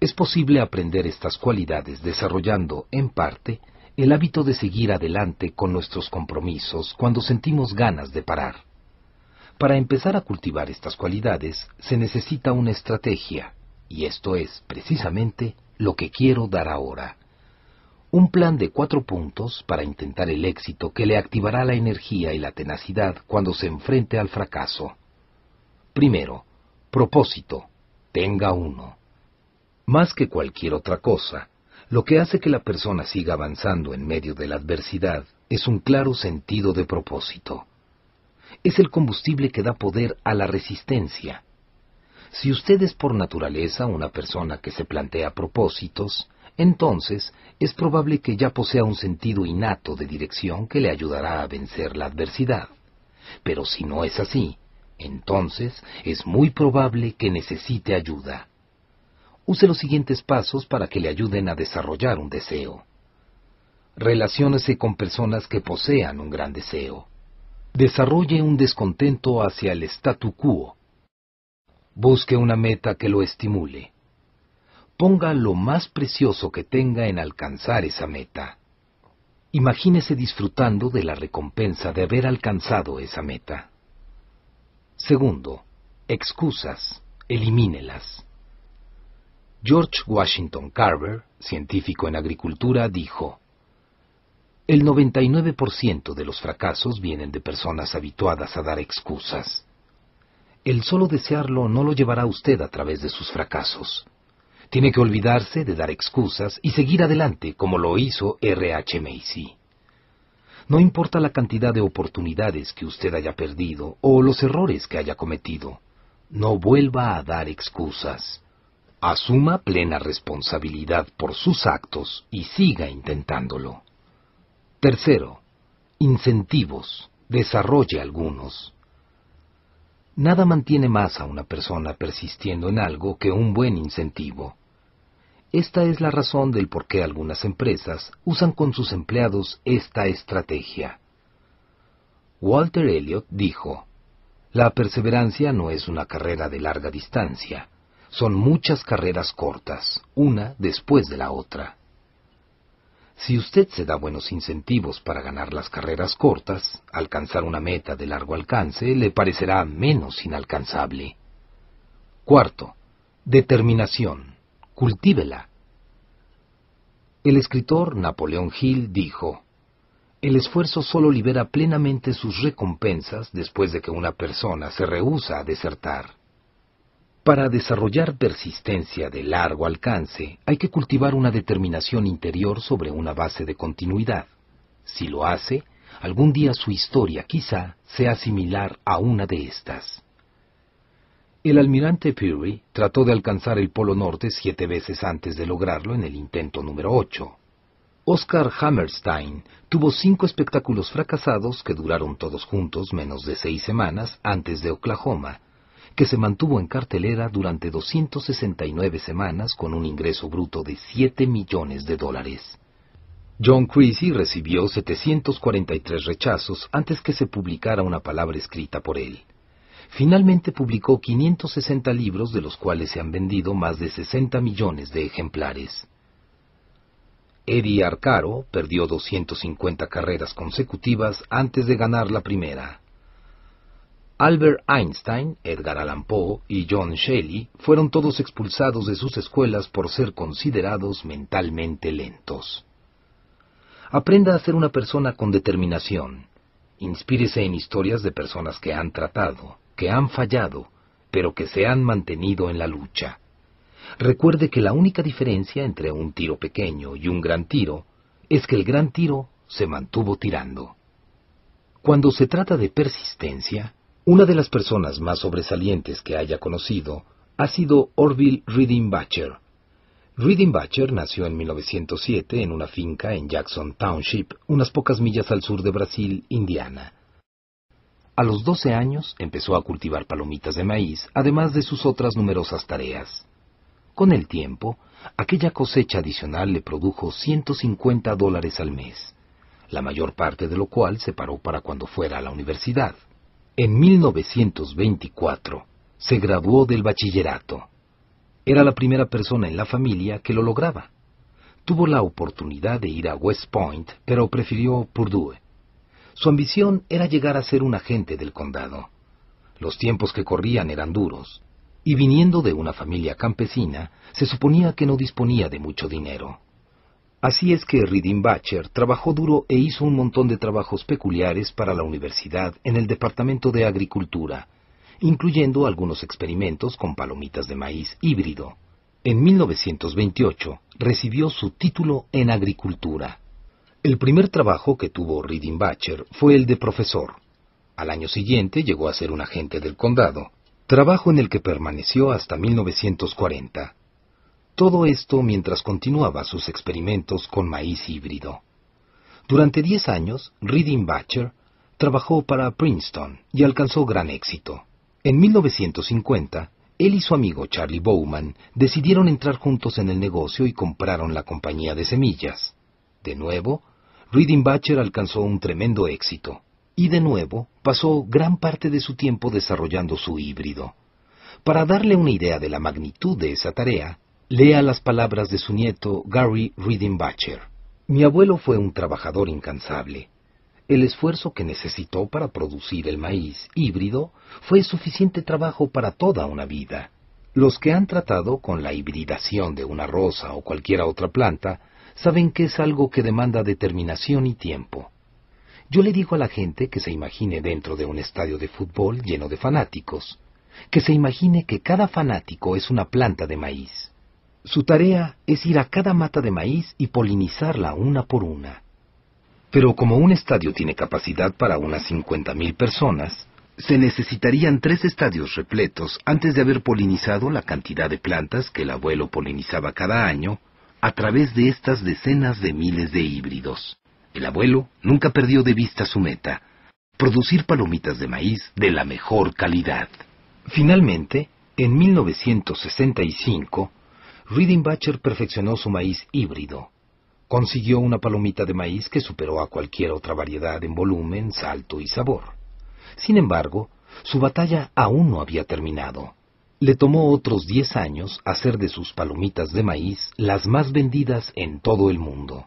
Speaker 1: Es posible aprender estas cualidades desarrollando, en parte, el hábito de seguir adelante con nuestros compromisos cuando sentimos ganas de parar. Para empezar a cultivar estas cualidades se necesita una estrategia, y esto es, precisamente, lo que quiero dar ahora un plan de cuatro puntos para intentar el éxito que le activará la energía y la tenacidad cuando se enfrente al fracaso. Primero, propósito. Tenga uno. Más que cualquier otra cosa, lo que hace que la persona siga avanzando en medio de la adversidad es un claro sentido de propósito. Es el combustible que da poder a la resistencia. Si usted es por naturaleza una persona que se plantea propósitos, entonces es probable que ya posea un sentido innato de dirección que le ayudará a vencer la adversidad. Pero si no es así, entonces es muy probable que necesite ayuda. Use los siguientes pasos para que le ayuden a desarrollar un deseo. Relaciónese con personas que posean un gran deseo. Desarrolle un descontento hacia el statu quo. Busque una meta que lo estimule ponga lo más precioso que tenga en alcanzar esa meta. Imagínese disfrutando de la recompensa de haber alcanzado esa meta. Segundo, excusas, elimínelas. George Washington Carver, científico en agricultura, dijo, El 99% de los fracasos vienen de personas habituadas a dar excusas. El solo desearlo no lo llevará usted a través de sus fracasos. Tiene que olvidarse de dar excusas y seguir adelante como lo hizo R.H. Macy. No importa la cantidad de oportunidades que usted haya perdido o los errores que haya cometido, no vuelva a dar excusas. Asuma plena responsabilidad por sus actos y siga intentándolo. Tercero, incentivos. Desarrolle algunos. Nada mantiene más a una persona persistiendo en algo que un buen incentivo. Esta es la razón del por qué algunas empresas usan con sus empleados esta estrategia. Walter Elliot dijo, La perseverancia no es una carrera de larga distancia, son muchas carreras cortas, una después de la otra. Si usted se da buenos incentivos para ganar las carreras cortas, alcanzar una meta de largo alcance le parecerá menos inalcanzable. Cuarto, determinación. Cultívela. El escritor Napoleón Hill dijo, El esfuerzo solo libera plenamente sus recompensas después de que una persona se rehúsa a desertar. Para desarrollar persistencia de largo alcance hay que cultivar una determinación interior sobre una base de continuidad. Si lo hace, algún día su historia quizá sea similar a una de estas. El almirante Peary trató de alcanzar el Polo Norte siete veces antes de lograrlo en el intento número ocho. Oscar Hammerstein tuvo cinco espectáculos fracasados que duraron todos juntos menos de seis semanas antes de Oklahoma, que se mantuvo en cartelera durante 269 semanas con un ingreso bruto de 7 millones de dólares. John Creasy recibió 743 rechazos antes que se publicara una palabra escrita por él. Finalmente publicó 560 libros de los cuales se han vendido más de 60 millones de ejemplares. Eddie Arcaro perdió 250 carreras consecutivas antes de ganar la primera. Albert Einstein, Edgar Allan Poe y John Shelley fueron todos expulsados de sus escuelas por ser considerados mentalmente lentos. Aprenda a ser una persona con determinación. Inspírese en historias de personas que han tratado, que han fallado, pero que se han mantenido en la lucha. Recuerde que la única diferencia entre un tiro pequeño y un gran tiro es que el gran tiro se mantuvo tirando. Cuando se trata de persistencia, una de las personas más sobresalientes que haya conocido ha sido Orville Reading-Bacher. Reading-Bacher nació en 1907 en una finca en Jackson Township, unas pocas millas al sur de Brasil, Indiana. A los 12 años empezó a cultivar palomitas de maíz, además de sus otras numerosas tareas. Con el tiempo, aquella cosecha adicional le produjo 150 dólares al mes, la mayor parte de lo cual se paró para cuando fuera a la universidad. En 1924 se graduó del bachillerato. Era la primera persona en la familia que lo lograba. Tuvo la oportunidad de ir a West Point, pero prefirió Purdue. Su ambición era llegar a ser un agente del condado. Los tiempos que corrían eran duros, y viniendo de una familia campesina, se suponía que no disponía de mucho dinero. Así es que Bacher trabajó duro e hizo un montón de trabajos peculiares para la universidad en el Departamento de Agricultura, incluyendo algunos experimentos con palomitas de maíz híbrido. En 1928 recibió su título en Agricultura. El primer trabajo que tuvo Bacher fue el de profesor. Al año siguiente llegó a ser un agente del condado, trabajo en el que permaneció hasta 1940. Todo esto mientras continuaba sus experimentos con maíz híbrido. Durante diez años, Reading Batcher trabajó para Princeton y alcanzó gran éxito. En 1950, él y su amigo Charlie Bowman decidieron entrar juntos en el negocio y compraron la compañía de semillas. De nuevo, Reading Batcher alcanzó un tremendo éxito. Y de nuevo, pasó gran parte de su tiempo desarrollando su híbrido. Para darle una idea de la magnitud de esa tarea, Lea las palabras de su nieto Gary reading Butcher. Mi abuelo fue un trabajador incansable. El esfuerzo que necesitó para producir el maíz híbrido fue suficiente trabajo para toda una vida. Los que han tratado con la hibridación de una rosa o cualquiera otra planta saben que es algo que demanda determinación y tiempo. Yo le digo a la gente que se imagine dentro de un estadio de fútbol lleno de fanáticos, que se imagine que cada fanático es una planta de maíz. Su tarea es ir a cada mata de maíz y polinizarla una por una. Pero como un estadio tiene capacidad para unas 50.000 personas, se necesitarían tres estadios repletos antes de haber polinizado la cantidad de plantas que el abuelo polinizaba cada año a través de estas decenas de miles de híbridos. El abuelo nunca perdió de vista su meta, producir palomitas de maíz de la mejor calidad. Finalmente, en 1965, Riedenbacher perfeccionó su maíz híbrido. Consiguió una palomita de maíz que superó a cualquier otra variedad en volumen, salto y sabor. Sin embargo, su batalla aún no había terminado. Le tomó otros diez años hacer de sus palomitas de maíz las más vendidas en todo el mundo.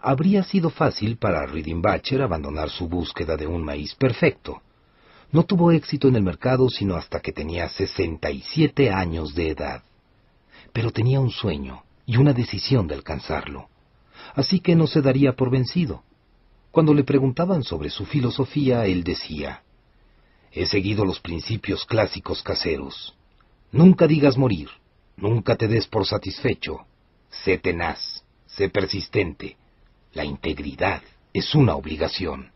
Speaker 1: Habría sido fácil para Riedenbacher abandonar su búsqueda de un maíz perfecto. No tuvo éxito en el mercado sino hasta que tenía 67 años de edad pero tenía un sueño y una decisión de alcanzarlo. Así que no se daría por vencido. Cuando le preguntaban sobre su filosofía, él decía, He seguido los principios clásicos caseros. Nunca digas morir, nunca te des por satisfecho. Sé tenaz, sé persistente. La integridad es una obligación.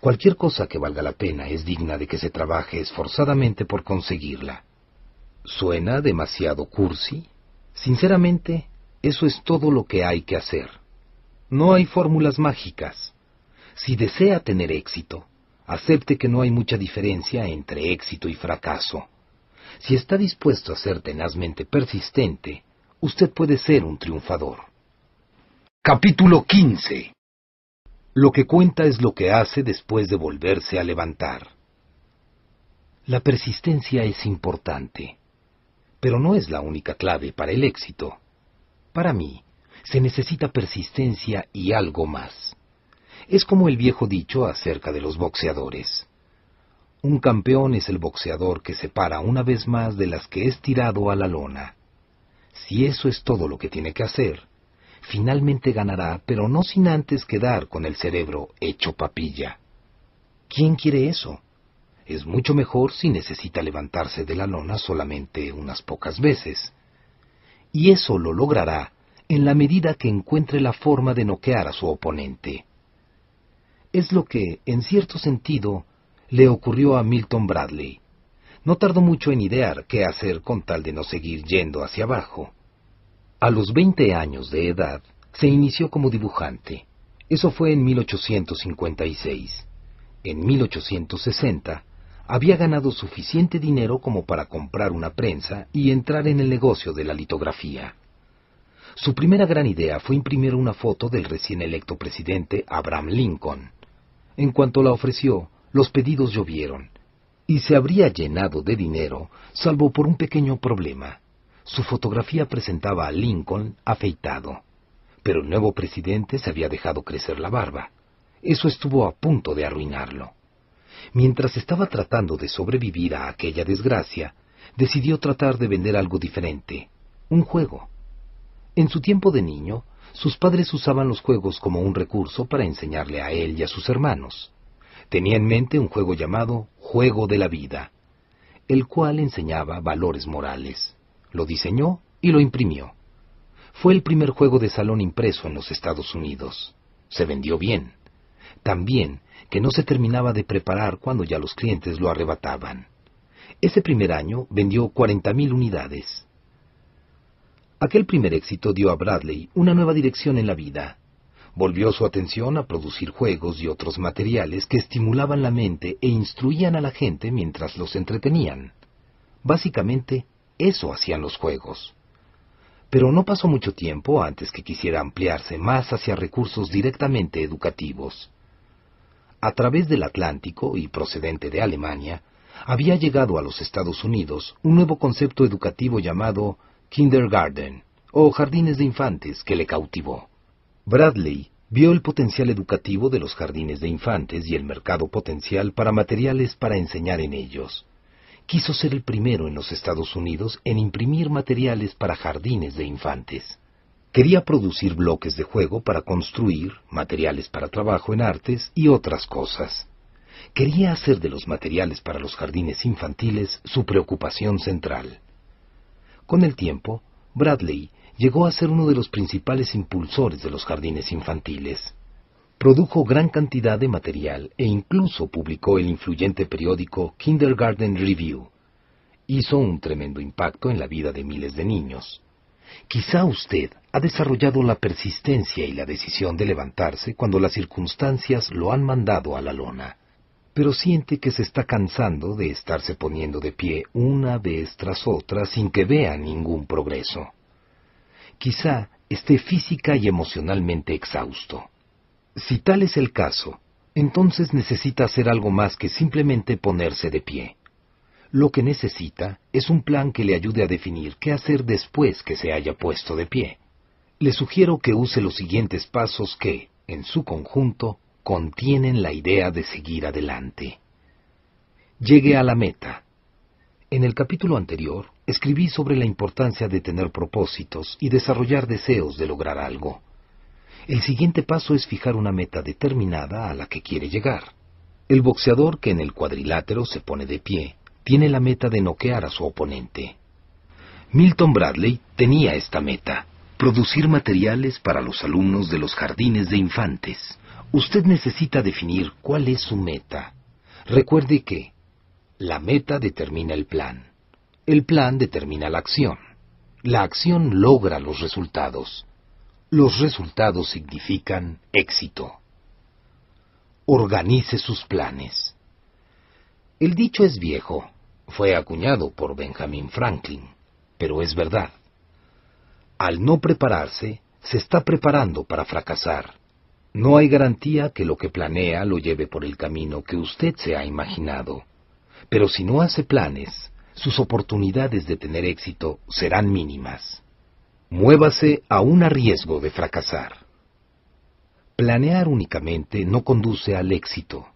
Speaker 1: Cualquier cosa que valga la pena es digna de que se trabaje esforzadamente por conseguirla. ¿Suena demasiado cursi? Sinceramente, eso es todo lo que hay que hacer. No hay fórmulas mágicas. Si desea tener éxito, acepte que no hay mucha diferencia entre éxito y fracaso. Si está dispuesto a ser tenazmente persistente, usted puede ser un triunfador. Capítulo 15. Lo que cuenta es lo que hace después de volverse a levantar. La persistencia es importante pero no es la única clave para el éxito. Para mí, se necesita persistencia y algo más. Es como el viejo dicho acerca de los boxeadores. Un campeón es el boxeador que se para una vez más de las que es tirado a la lona. Si eso es todo lo que tiene que hacer, finalmente ganará, pero no sin antes quedar con el cerebro hecho papilla. ¿Quién quiere eso? Es mucho mejor si necesita levantarse de la lona solamente unas pocas veces. Y eso lo logrará en la medida que encuentre la forma de noquear a su oponente. Es lo que, en cierto sentido, le ocurrió a Milton Bradley. No tardó mucho en idear qué hacer con tal de no seguir yendo hacia abajo. A los 20 años de edad, se inició como dibujante. Eso fue en 1856. En 1860 había ganado suficiente dinero como para comprar una prensa y entrar en el negocio de la litografía. Su primera gran idea fue imprimir una foto del recién electo presidente Abraham Lincoln. En cuanto la ofreció, los pedidos llovieron, y se habría llenado de dinero, salvo por un pequeño problema. Su fotografía presentaba a Lincoln afeitado, pero el nuevo presidente se había dejado crecer la barba. Eso estuvo a punto de arruinarlo. Mientras estaba tratando de sobrevivir a aquella desgracia, decidió tratar de vender algo diferente, un juego. En su tiempo de niño, sus padres usaban los juegos como un recurso para enseñarle a él y a sus hermanos. Tenía en mente un juego llamado Juego de la Vida, el cual enseñaba valores morales. Lo diseñó y lo imprimió. Fue el primer juego de salón impreso en los Estados Unidos. Se vendió bien. También que no se terminaba de preparar cuando ya los clientes lo arrebataban. Ese primer año vendió 40.000 unidades. Aquel primer éxito dio a Bradley una nueva dirección en la vida. Volvió su atención a producir juegos y otros materiales que estimulaban la mente e instruían a la gente mientras los entretenían. Básicamente, eso hacían los juegos. Pero no pasó mucho tiempo antes que quisiera ampliarse más hacia recursos directamente educativos a través del Atlántico y procedente de Alemania, había llegado a los Estados Unidos un nuevo concepto educativo llamado kindergarten, o jardines de infantes, que le cautivó. Bradley vio el potencial educativo de los jardines de infantes y el mercado potencial para materiales para enseñar en ellos. Quiso ser el primero en los Estados Unidos en imprimir materiales para jardines de infantes. Quería producir bloques de juego para construir, materiales para trabajo en artes y otras cosas. Quería hacer de los materiales para los jardines infantiles su preocupación central. Con el tiempo, Bradley llegó a ser uno de los principales impulsores de los jardines infantiles. Produjo gran cantidad de material e incluso publicó el influyente periódico Kindergarten Review. Hizo un tremendo impacto en la vida de miles de niños. Quizá usted ha desarrollado la persistencia y la decisión de levantarse cuando las circunstancias lo han mandado a la lona, pero siente que se está cansando de estarse poniendo de pie una vez tras otra sin que vea ningún progreso. Quizá esté física y emocionalmente exhausto. Si tal es el caso, entonces necesita hacer algo más que simplemente ponerse de pie. Lo que necesita es un plan que le ayude a definir qué hacer después que se haya puesto de pie. Le sugiero que use los siguientes pasos que, en su conjunto, contienen la idea de seguir adelante. Llegue a la meta. En el capítulo anterior escribí sobre la importancia de tener propósitos y desarrollar deseos de lograr algo. El siguiente paso es fijar una meta determinada a la que quiere llegar. El boxeador que en el cuadrilátero se pone de pie tiene la meta de noquear a su oponente. Milton Bradley tenía esta meta, producir materiales para los alumnos de los jardines de infantes. Usted necesita definir cuál es su meta. Recuerde que la meta determina el plan, el plan determina la acción, la acción logra los resultados, los resultados significan éxito. Organice sus planes. El dicho es viejo, fue acuñado por Benjamin Franklin, pero es verdad. Al no prepararse, se está preparando para fracasar. No hay garantía que lo que planea lo lleve por el camino que usted se ha imaginado. Pero si no hace planes, sus oportunidades de tener éxito serán mínimas. Muévase a un riesgo de fracasar. Planear únicamente no conduce al éxito.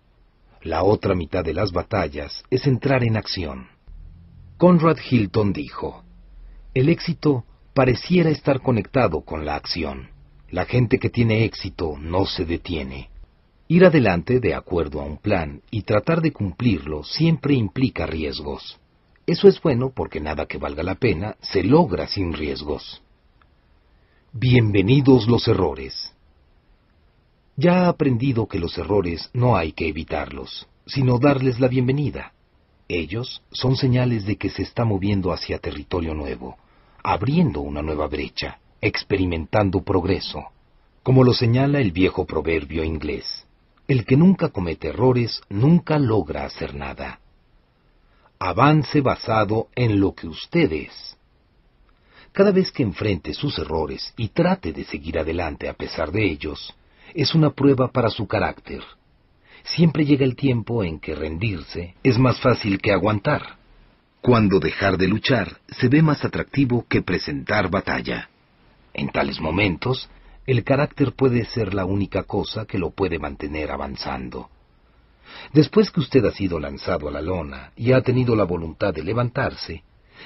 Speaker 1: La otra mitad de las batallas es entrar en acción. Conrad Hilton dijo, El éxito pareciera estar conectado con la acción. La gente que tiene éxito no se detiene. Ir adelante de acuerdo a un plan y tratar de cumplirlo siempre implica riesgos. Eso es bueno porque nada que valga la pena se logra sin riesgos. Bienvenidos los errores ya ha aprendido que los errores no hay que evitarlos, sino darles la bienvenida. Ellos son señales de que se está moviendo hacia territorio nuevo, abriendo una nueva brecha, experimentando progreso, como lo señala el viejo proverbio inglés. El que nunca comete errores nunca logra hacer nada. Avance basado en lo que usted es. Cada vez que enfrente sus errores y trate de seguir adelante a pesar de ellos, es una prueba para su carácter. Siempre llega el tiempo en que rendirse es más fácil que aguantar. Cuando dejar de luchar se ve más atractivo que presentar batalla. En tales momentos, el carácter puede ser la única cosa que lo puede mantener avanzando. Después que usted ha sido lanzado a la lona y ha tenido la voluntad de levantarse,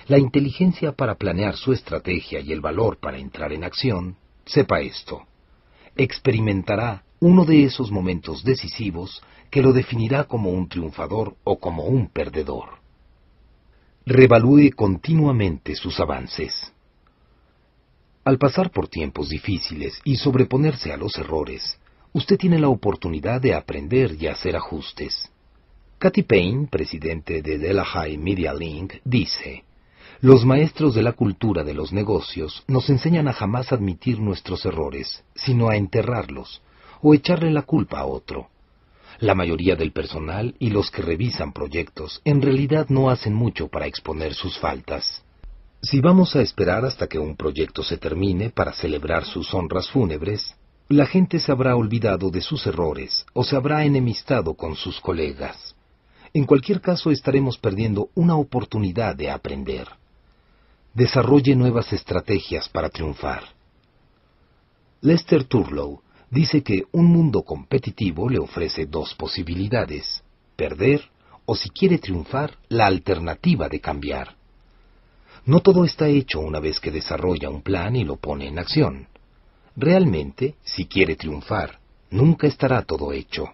Speaker 1: la inteligencia para planear su estrategia y el valor para entrar en acción, sepa esto experimentará uno de esos momentos decisivos que lo definirá como un triunfador o como un perdedor. Revalúe continuamente sus avances. Al pasar por tiempos difíciles y sobreponerse a los errores, usted tiene la oportunidad de aprender y hacer ajustes. Katy Payne, presidente de Delahaye Media Link, dice, los maestros de la cultura de los negocios nos enseñan a jamás admitir nuestros errores, sino a enterrarlos, o echarle la culpa a otro. La mayoría del personal y los que revisan proyectos en realidad no hacen mucho para exponer sus faltas. Si vamos a esperar hasta que un proyecto se termine para celebrar sus honras fúnebres, la gente se habrá olvidado de sus errores o se habrá enemistado con sus colegas. En cualquier caso estaremos perdiendo una oportunidad de aprender desarrolle nuevas estrategias para triunfar. Lester Turlow dice que un mundo competitivo le ofrece dos posibilidades, perder o si quiere triunfar, la alternativa de cambiar. No todo está hecho una vez que desarrolla un plan y lo pone en acción. Realmente, si quiere triunfar, nunca estará todo hecho.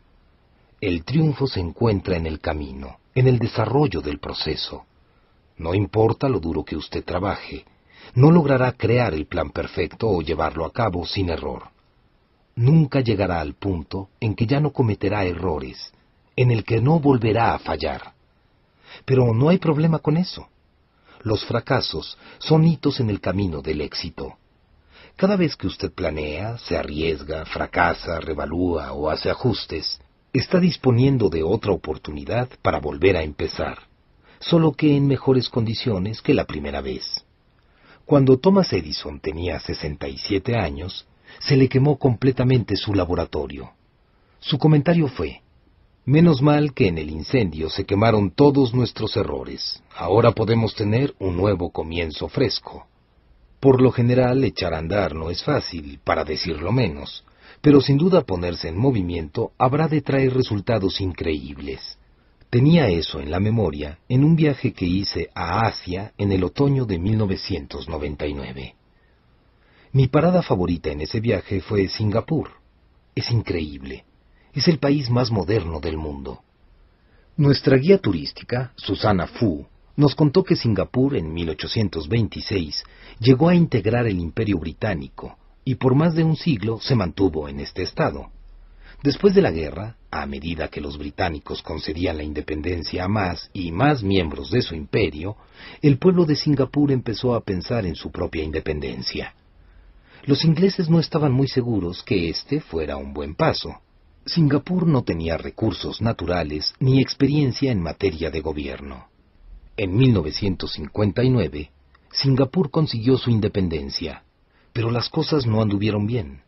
Speaker 1: El triunfo se encuentra en el camino, en el desarrollo del proceso. No importa lo duro que usted trabaje, no logrará crear el plan perfecto o llevarlo a cabo sin error. Nunca llegará al punto en que ya no cometerá errores, en el que no volverá a fallar. Pero no hay problema con eso. Los fracasos son hitos en el camino del éxito. Cada vez que usted planea, se arriesga, fracasa, revalúa o hace ajustes, está disponiendo de otra oportunidad para volver a empezar solo que en mejores condiciones que la primera vez. Cuando Thomas Edison tenía 67 años, se le quemó completamente su laboratorio. Su comentario fue, Menos mal que en el incendio se quemaron todos nuestros errores. Ahora podemos tener un nuevo comienzo fresco. Por lo general, echar a andar no es fácil, para decirlo menos, pero sin duda ponerse en movimiento habrá de traer resultados increíbles. Tenía eso en la memoria en un viaje que hice a Asia en el otoño de 1999. Mi parada favorita en ese viaje fue Singapur. Es increíble. Es el país más moderno del mundo. Nuestra guía turística, Susana Fu, nos contó que Singapur en 1826 llegó a integrar el imperio británico y por más de un siglo se mantuvo en este estado. Después de la guerra, a medida que los británicos concedían la independencia a más y más miembros de su imperio, el pueblo de Singapur empezó a pensar en su propia independencia. Los ingleses no estaban muy seguros que este fuera un buen paso. Singapur no tenía recursos naturales ni experiencia en materia de gobierno. En 1959, Singapur consiguió su independencia, pero las cosas no anduvieron bien.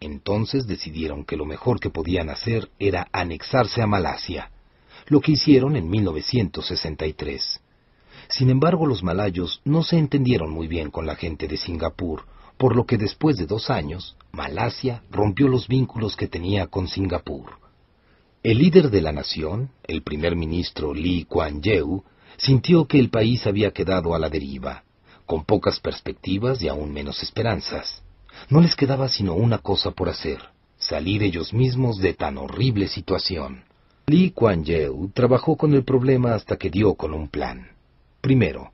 Speaker 1: Entonces decidieron que lo mejor que podían hacer era anexarse a Malasia, lo que hicieron en 1963. Sin embargo, los malayos no se entendieron muy bien con la gente de Singapur, por lo que después de dos años, Malasia rompió los vínculos que tenía con Singapur. El líder de la nación, el primer ministro Lee Kuan Yew, sintió que el país había quedado a la deriva, con pocas perspectivas y aún menos esperanzas. No les quedaba sino una cosa por hacer, salir ellos mismos de tan horrible situación. Lee Kuan Yew trabajó con el problema hasta que dio con un plan. Primero,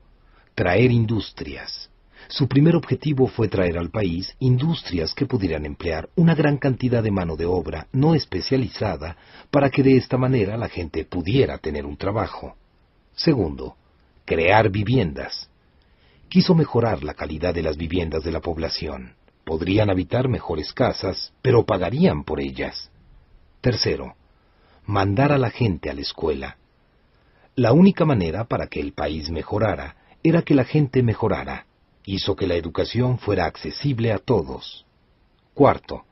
Speaker 1: traer industrias. Su primer objetivo fue traer al país industrias que pudieran emplear una gran cantidad de mano de obra no especializada para que de esta manera la gente pudiera tener un trabajo. Segundo, crear viviendas. Quiso mejorar la calidad de las viviendas de la población podrían habitar mejores casas, pero pagarían por ellas. Tercero, mandar a la gente a la escuela. La única manera para que el país mejorara era que la gente mejorara. Hizo que la educación fuera accesible a todos. Cuarto,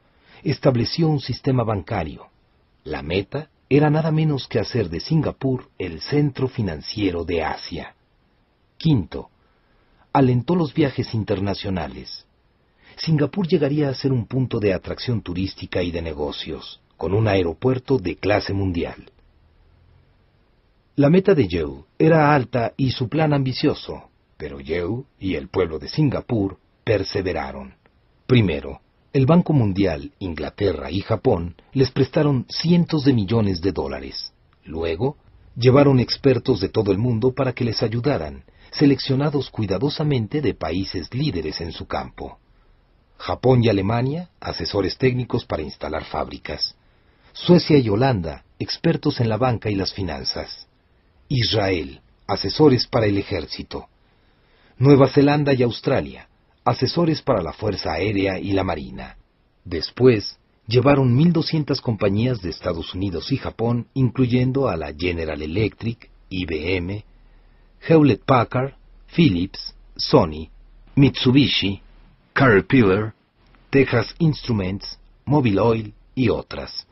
Speaker 1: estableció un sistema bancario. La meta era nada menos que hacer de Singapur el centro financiero de Asia. Quinto, alentó los viajes internacionales. Singapur llegaría a ser un punto de atracción turística y de negocios, con un aeropuerto de clase mundial. La meta de Yeo era alta y su plan ambicioso, pero Yeo y el pueblo de Singapur perseveraron. Primero, el Banco Mundial, Inglaterra y Japón les prestaron cientos de millones de dólares. Luego, llevaron expertos de todo el mundo para que les ayudaran, seleccionados cuidadosamente de países líderes en su campo. Japón y Alemania, asesores técnicos para instalar fábricas. Suecia y Holanda, expertos en la banca y las finanzas. Israel, asesores para el ejército. Nueva Zelanda y Australia, asesores para la Fuerza Aérea y la Marina. Después, llevaron 1.200 compañías de Estados Unidos y Japón, incluyendo a la General Electric, IBM, Hewlett Packard, Philips, Sony, Mitsubishi, Caterpillar, Texas Instruments, Mobile Oil y otras.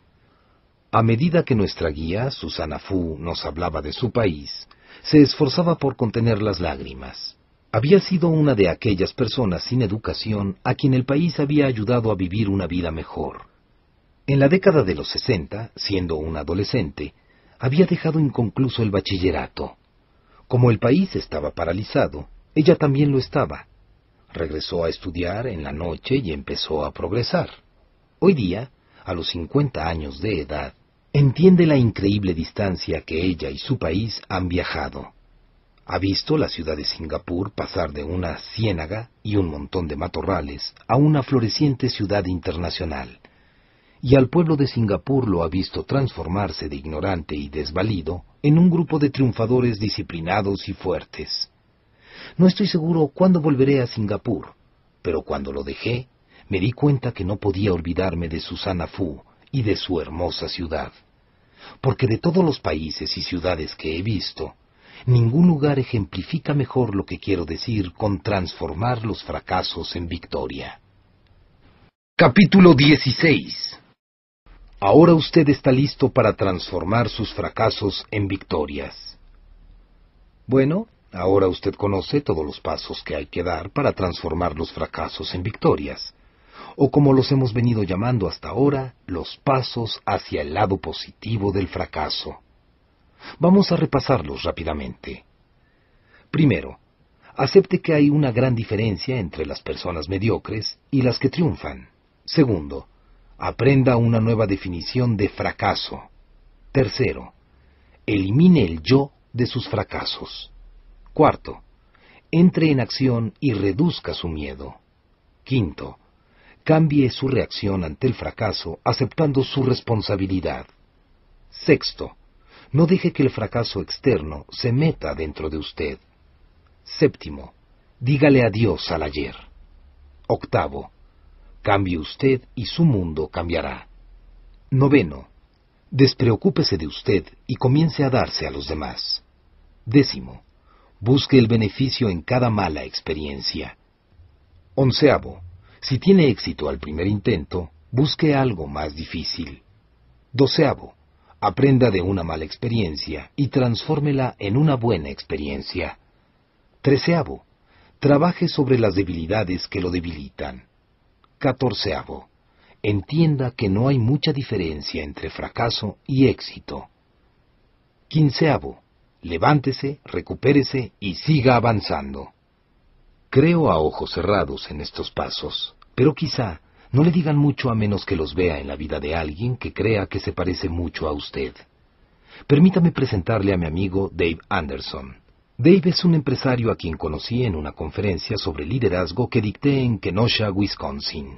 Speaker 1: A medida que nuestra guía, Susana Fu, nos hablaba de su país, se esforzaba por contener las lágrimas. Había sido una de aquellas personas sin educación a quien el país había ayudado a vivir una vida mejor. En la década de los 60, siendo un adolescente, había dejado inconcluso el bachillerato. Como el país estaba paralizado, ella también lo estaba, Regresó a estudiar en la noche y empezó a progresar. Hoy día, a los 50 años de edad, entiende la increíble distancia que ella y su país han viajado. Ha visto la ciudad de Singapur pasar de una ciénaga y un montón de matorrales a una floreciente ciudad internacional. Y al pueblo de Singapur lo ha visto transformarse de ignorante y desvalido en un grupo de triunfadores disciplinados y fuertes. No estoy seguro cuándo volveré a Singapur, pero cuando lo dejé, me di cuenta que no podía olvidarme de Susana Fu y de su hermosa ciudad. Porque de todos los países y ciudades que he visto, ningún lugar ejemplifica mejor lo que quiero decir con transformar los fracasos en victoria. Capítulo 16 Ahora usted está listo para transformar sus fracasos en victorias. Bueno, Ahora usted conoce todos los pasos que hay que dar para transformar los fracasos en victorias, o como los hemos venido llamando hasta ahora, los pasos hacia el lado positivo del fracaso. Vamos a repasarlos rápidamente. Primero, acepte que hay una gran diferencia entre las personas mediocres y las que triunfan. Segundo, aprenda una nueva definición de fracaso. Tercero, elimine el yo de sus fracasos. Cuarto, entre en acción y reduzca su miedo. Quinto, cambie su reacción ante el fracaso aceptando su responsabilidad. Sexto, no deje que el fracaso externo se meta dentro de usted. Séptimo, dígale adiós al ayer. Octavo, cambie usted y su mundo cambiará. Noveno, despreocúpese de usted y comience a darse a los demás. Décimo, busque el beneficio en cada mala experiencia. Onceavo, si tiene éxito al primer intento, busque algo más difícil. Doceavo, aprenda de una mala experiencia y transfórmela en una buena experiencia. Treceavo, trabaje sobre las debilidades que lo debilitan. Catorceavo, entienda que no hay mucha diferencia entre fracaso y éxito. Quinceavo, levántese, recupérese y siga avanzando. Creo a ojos cerrados en estos pasos, pero quizá no le digan mucho a menos que los vea en la vida de alguien que crea que se parece mucho a usted. Permítame presentarle a mi amigo Dave Anderson. Dave es un empresario a quien conocí en una conferencia sobre liderazgo que dicté en Kenosha, Wisconsin.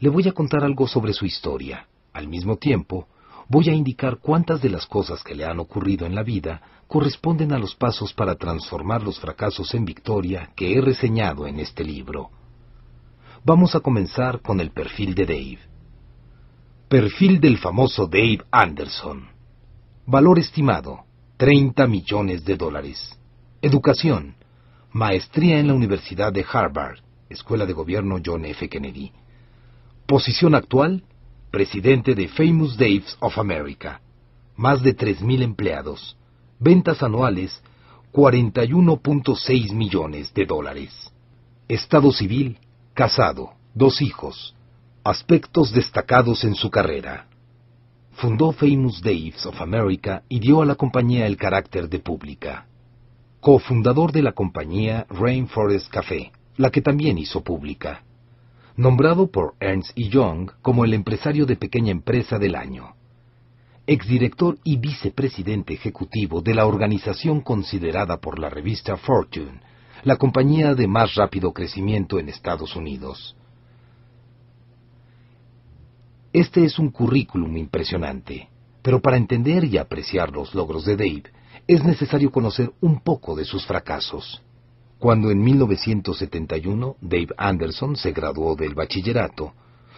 Speaker 1: Le voy a contar algo sobre su historia. Al mismo tiempo, voy a indicar cuántas de las cosas que le han ocurrido en la vida corresponden a los pasos para transformar los fracasos en victoria que he reseñado en este libro. Vamos a comenzar con el perfil de Dave. Perfil del famoso Dave Anderson. Valor estimado, 30 millones de dólares. Educación, maestría en la Universidad de Harvard, Escuela de Gobierno John F. Kennedy. Posición actual, presidente de Famous Daves of America. Más de 3.000 empleados ventas anuales 41.6 millones de dólares. Estado civil, casado, dos hijos. Aspectos destacados en su carrera. Fundó Famous Daves of America y dio a la compañía el carácter de pública. Cofundador de la compañía Rainforest Café, la que también hizo pública. Nombrado por Ernst Young como el empresario de pequeña empresa del año exdirector y vicepresidente ejecutivo de la organización considerada por la revista Fortune la compañía de más rápido crecimiento en Estados Unidos. Este es un currículum impresionante, pero para entender y apreciar los logros de Dave es necesario conocer un poco de sus fracasos. Cuando en 1971 Dave Anderson se graduó del bachillerato,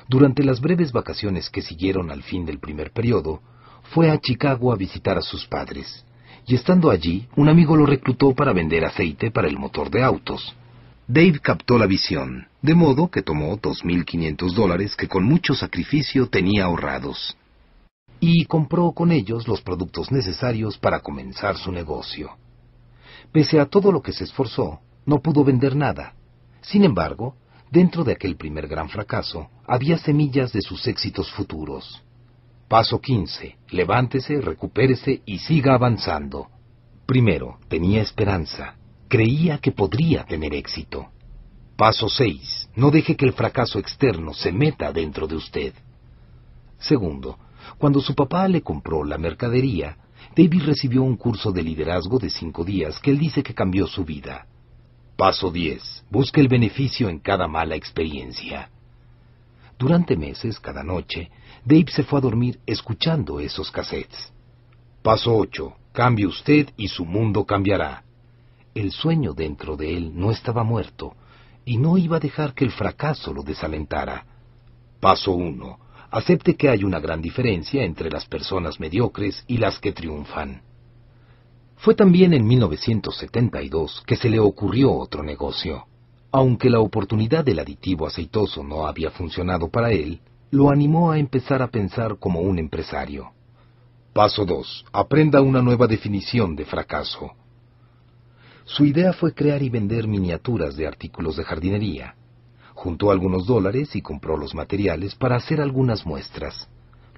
Speaker 1: durante las breves vacaciones que siguieron al fin del primer periodo, fue a Chicago a visitar a sus padres, y estando allí, un amigo lo reclutó para vender aceite para el motor de autos. Dave captó la visión, de modo que tomó 2.500 dólares que con mucho sacrificio tenía ahorrados, y compró con ellos los productos necesarios para comenzar su negocio. Pese a todo lo que se esforzó, no pudo vender nada. Sin embargo, dentro de aquel primer gran fracaso, había semillas de sus éxitos futuros. Paso 15. Levántese, recupérese y siga avanzando. Primero, tenía esperanza. Creía que podría tener éxito. Paso 6. No deje que el fracaso externo se meta dentro de usted. Segundo, cuando su papá le compró la mercadería, David recibió un curso de liderazgo de cinco días que él dice que cambió su vida. Paso 10. Busque el beneficio en cada mala experiencia. Durante meses, cada noche, Dave se fue a dormir escuchando esos cassettes. Paso 8. Cambie usted y su mundo cambiará. El sueño dentro de él no estaba muerto y no iba a dejar que el fracaso lo desalentara. Paso 1. Acepte que hay una gran diferencia entre las personas mediocres y las que triunfan. Fue también en 1972 que se le ocurrió otro negocio. Aunque la oportunidad del aditivo aceitoso no había funcionado para él, lo animó a empezar a pensar como un empresario. Paso 2. Aprenda una nueva definición de fracaso. Su idea fue crear y vender miniaturas de artículos de jardinería. Juntó algunos dólares y compró los materiales para hacer algunas muestras.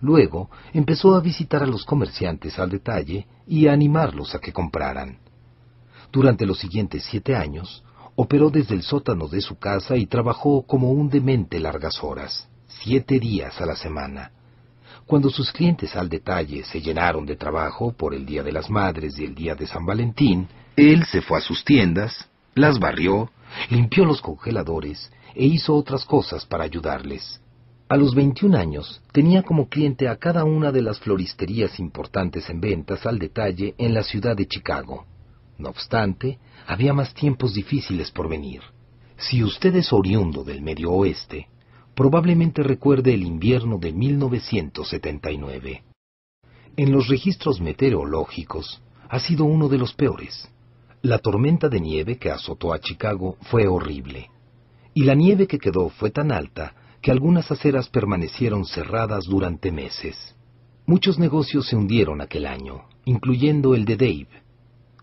Speaker 1: Luego empezó a visitar a los comerciantes al detalle y a animarlos a que compraran. Durante los siguientes siete años, operó desde el sótano de su casa y trabajó como un demente largas horas siete días a la semana. Cuando sus clientes al detalle se llenaron de trabajo por el Día de las Madres y el Día de San Valentín, él se fue a sus tiendas, las barrió, limpió los congeladores e hizo otras cosas para ayudarles. A los 21 años tenía como cliente a cada una de las floristerías importantes en ventas al detalle en la ciudad de Chicago. No obstante, había más tiempos difíciles por venir. Si usted es oriundo del Medio Oeste, probablemente recuerde el invierno de 1979. En los registros meteorológicos ha sido uno de los peores. La tormenta de nieve que azotó a Chicago fue horrible, y la nieve que quedó fue tan alta que algunas aceras permanecieron cerradas durante meses. Muchos negocios se hundieron aquel año, incluyendo el de Dave.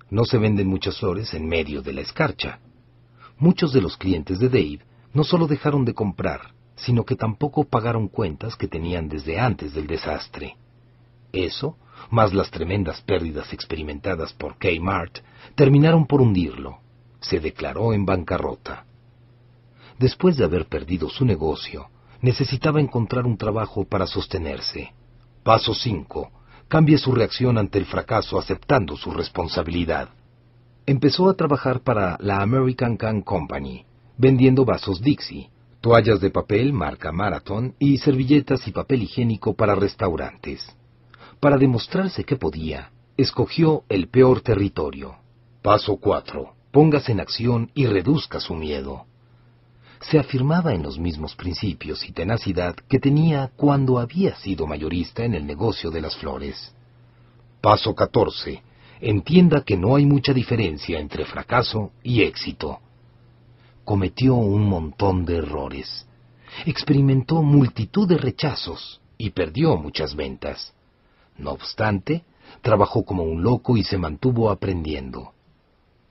Speaker 1: No se venden muchas flores en medio de la escarcha. Muchos de los clientes de Dave no solo dejaron de comprar, sino que tampoco pagaron cuentas que tenían desde antes del desastre. Eso, más las tremendas pérdidas experimentadas por Kmart, terminaron por hundirlo. Se declaró en bancarrota. Después de haber perdido su negocio, necesitaba encontrar un trabajo para sostenerse. Paso 5. Cambie su reacción ante el fracaso aceptando su responsabilidad. Empezó a trabajar para la American Can Company, vendiendo vasos Dixie, toallas de papel marca Marathon y servilletas y papel higiénico para restaurantes. Para demostrarse que podía, escogió el peor territorio. Paso 4. Póngase en acción y reduzca su miedo. Se afirmaba en los mismos principios y tenacidad que tenía cuando había sido mayorista en el negocio de las flores. Paso 14. Entienda que no hay mucha diferencia entre fracaso y éxito cometió un montón de errores, experimentó multitud de rechazos y perdió muchas ventas. No obstante, trabajó como un loco y se mantuvo aprendiendo.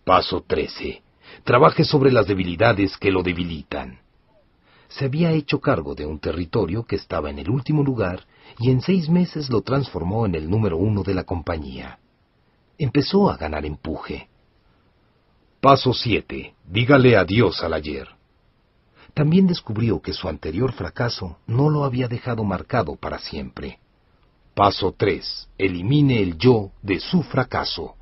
Speaker 1: Paso 13. Trabaje sobre las debilidades que lo debilitan. Se había hecho cargo de un territorio que estaba en el último lugar y en seis meses lo transformó en el número uno de la compañía. Empezó a ganar empuje Paso 7. Dígale adiós al ayer. También descubrió que su anterior fracaso no lo había dejado marcado para siempre. Paso 3. Elimine el yo de su fracaso.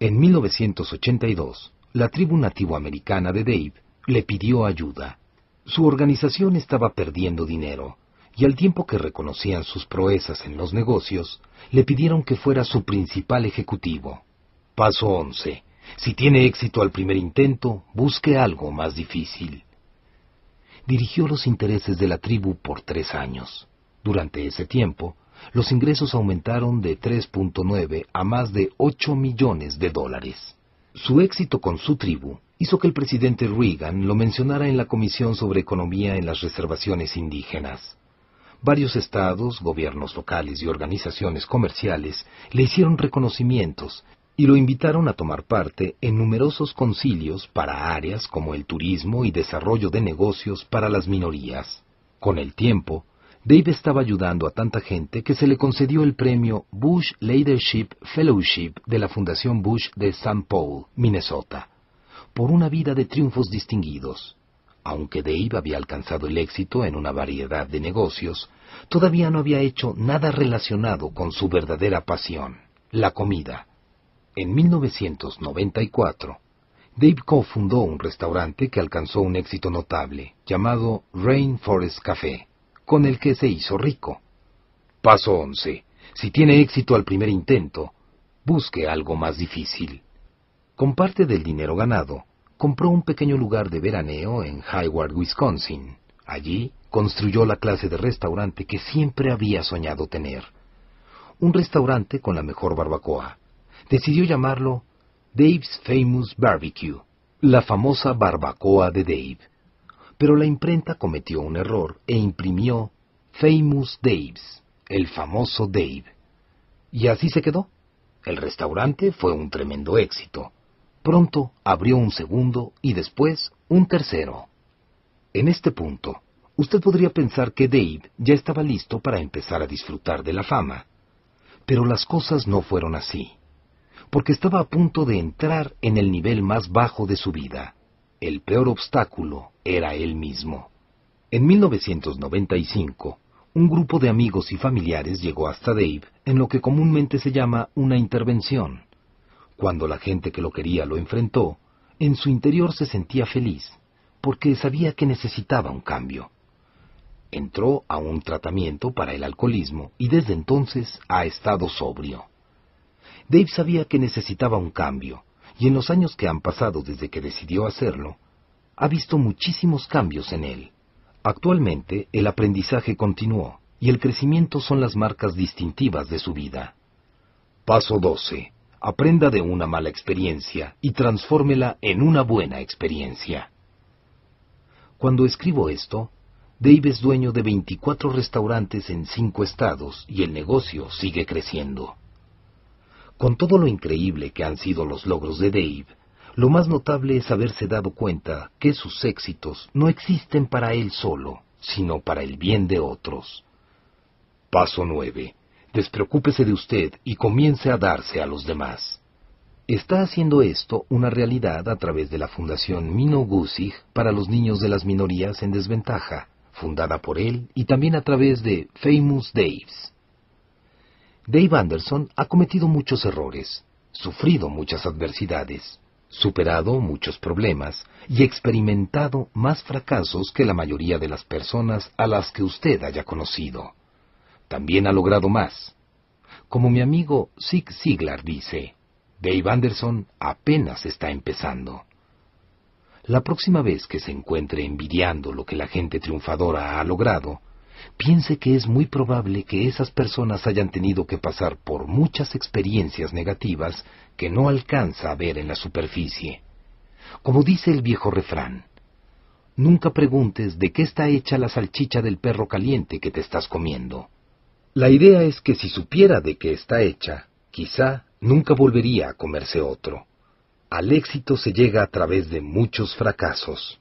Speaker 1: En 1982, la tribu nativoamericana de Dave le pidió ayuda. Su organización estaba perdiendo dinero, y al tiempo que reconocían sus proezas en los negocios, le pidieron que fuera su principal ejecutivo. Paso 11. Si tiene éxito al primer intento, busque algo más difícil. Dirigió los intereses de la tribu por tres años. Durante ese tiempo, los ingresos aumentaron de 3.9 a más de 8 millones de dólares. Su éxito con su tribu hizo que el presidente Reagan lo mencionara en la Comisión sobre Economía en las Reservaciones Indígenas. Varios estados, gobiernos locales y organizaciones comerciales le hicieron reconocimientos y lo invitaron a tomar parte en numerosos concilios para áreas como el turismo y desarrollo de negocios para las minorías. Con el tiempo, Dave estaba ayudando a tanta gente que se le concedió el premio Bush Leadership Fellowship de la Fundación Bush de St. Paul, Minnesota, por una vida de triunfos distinguidos. Aunque Dave había alcanzado el éxito en una variedad de negocios, todavía no había hecho nada relacionado con su verdadera pasión, la comida en 1994, Dave fundó un restaurante que alcanzó un éxito notable, llamado Rainforest Café, con el que se hizo rico. Paso 11. Si tiene éxito al primer intento, busque algo más difícil. Con parte del dinero ganado, compró un pequeño lugar de veraneo en Highward, Wisconsin. Allí construyó la clase de restaurante que siempre había soñado tener. Un restaurante con la mejor barbacoa, decidió llamarlo Dave's Famous Barbecue, la famosa barbacoa de Dave. Pero la imprenta cometió un error e imprimió Famous Dave's, el famoso Dave. Y así se quedó. El restaurante fue un tremendo éxito. Pronto abrió un segundo y después un tercero. En este punto, usted podría pensar que Dave ya estaba listo para empezar a disfrutar de la fama. Pero las cosas no fueron así porque estaba a punto de entrar en el nivel más bajo de su vida. El peor obstáculo era él mismo. En 1995, un grupo de amigos y familiares llegó hasta Dave en lo que comúnmente se llama una intervención. Cuando la gente que lo quería lo enfrentó, en su interior se sentía feliz, porque sabía que necesitaba un cambio. Entró a un tratamiento para el alcoholismo y desde entonces ha estado sobrio. Dave sabía que necesitaba un cambio, y en los años que han pasado desde que decidió hacerlo, ha visto muchísimos cambios en él. Actualmente, el aprendizaje continuó, y el crecimiento son las marcas distintivas de su vida. Paso 12. Aprenda de una mala experiencia y transfórmela en una buena experiencia. Cuando escribo esto, Dave es dueño de 24 restaurantes en cinco estados y el negocio sigue creciendo. Con todo lo increíble que han sido los logros de Dave, lo más notable es haberse dado cuenta que sus éxitos no existen para él solo, sino para el bien de otros. Paso 9. Despreocúpese de usted y comience a darse a los demás. Está haciendo esto una realidad a través de la Fundación Mino Gusig para los niños de las minorías en desventaja, fundada por él y también a través de Famous Daves. Dave Anderson ha cometido muchos errores, sufrido muchas adversidades, superado muchos problemas y experimentado más fracasos que la mayoría de las personas a las que usted haya conocido. También ha logrado más. Como mi amigo Zig Ziglar dice, Dave Anderson apenas está empezando. La próxima vez que se encuentre envidiando lo que la gente triunfadora ha logrado, piense que es muy probable que esas personas hayan tenido que pasar por muchas experiencias negativas que no alcanza a ver en la superficie. Como dice el viejo refrán, nunca preguntes de qué está hecha la salchicha del perro caliente que te estás comiendo. La idea es que si supiera de qué está hecha, quizá nunca volvería a comerse otro. Al éxito se llega a través de muchos fracasos.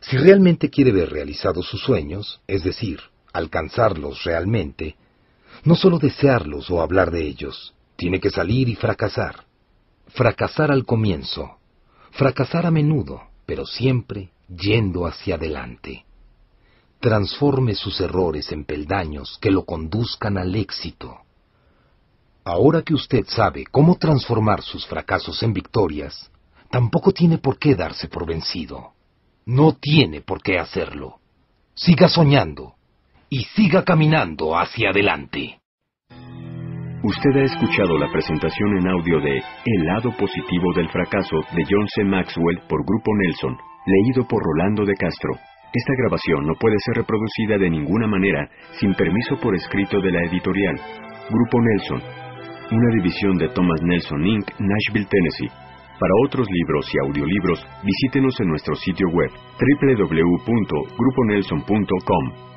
Speaker 1: Si realmente quiere ver realizados sus sueños, es decir, alcanzarlos realmente, no solo desearlos o hablar de ellos, tiene que salir y fracasar. Fracasar al comienzo, fracasar a menudo, pero siempre yendo hacia adelante. Transforme sus errores en peldaños que lo conduzcan al éxito. Ahora que usted sabe cómo transformar sus fracasos en victorias, tampoco tiene por qué darse por vencido. No tiene por qué hacerlo. Siga soñando y siga caminando hacia adelante. Usted ha escuchado la presentación en audio de El lado positivo del fracaso de John C. Maxwell por Grupo Nelson, leído por Rolando de Castro. Esta grabación no puede ser reproducida de ninguna manera sin permiso por escrito de la editorial Grupo Nelson, una división de Thomas Nelson Inc., Nashville, Tennessee. Para otros libros y audiolibros, visítenos en nuestro sitio web www.gruponelson.com.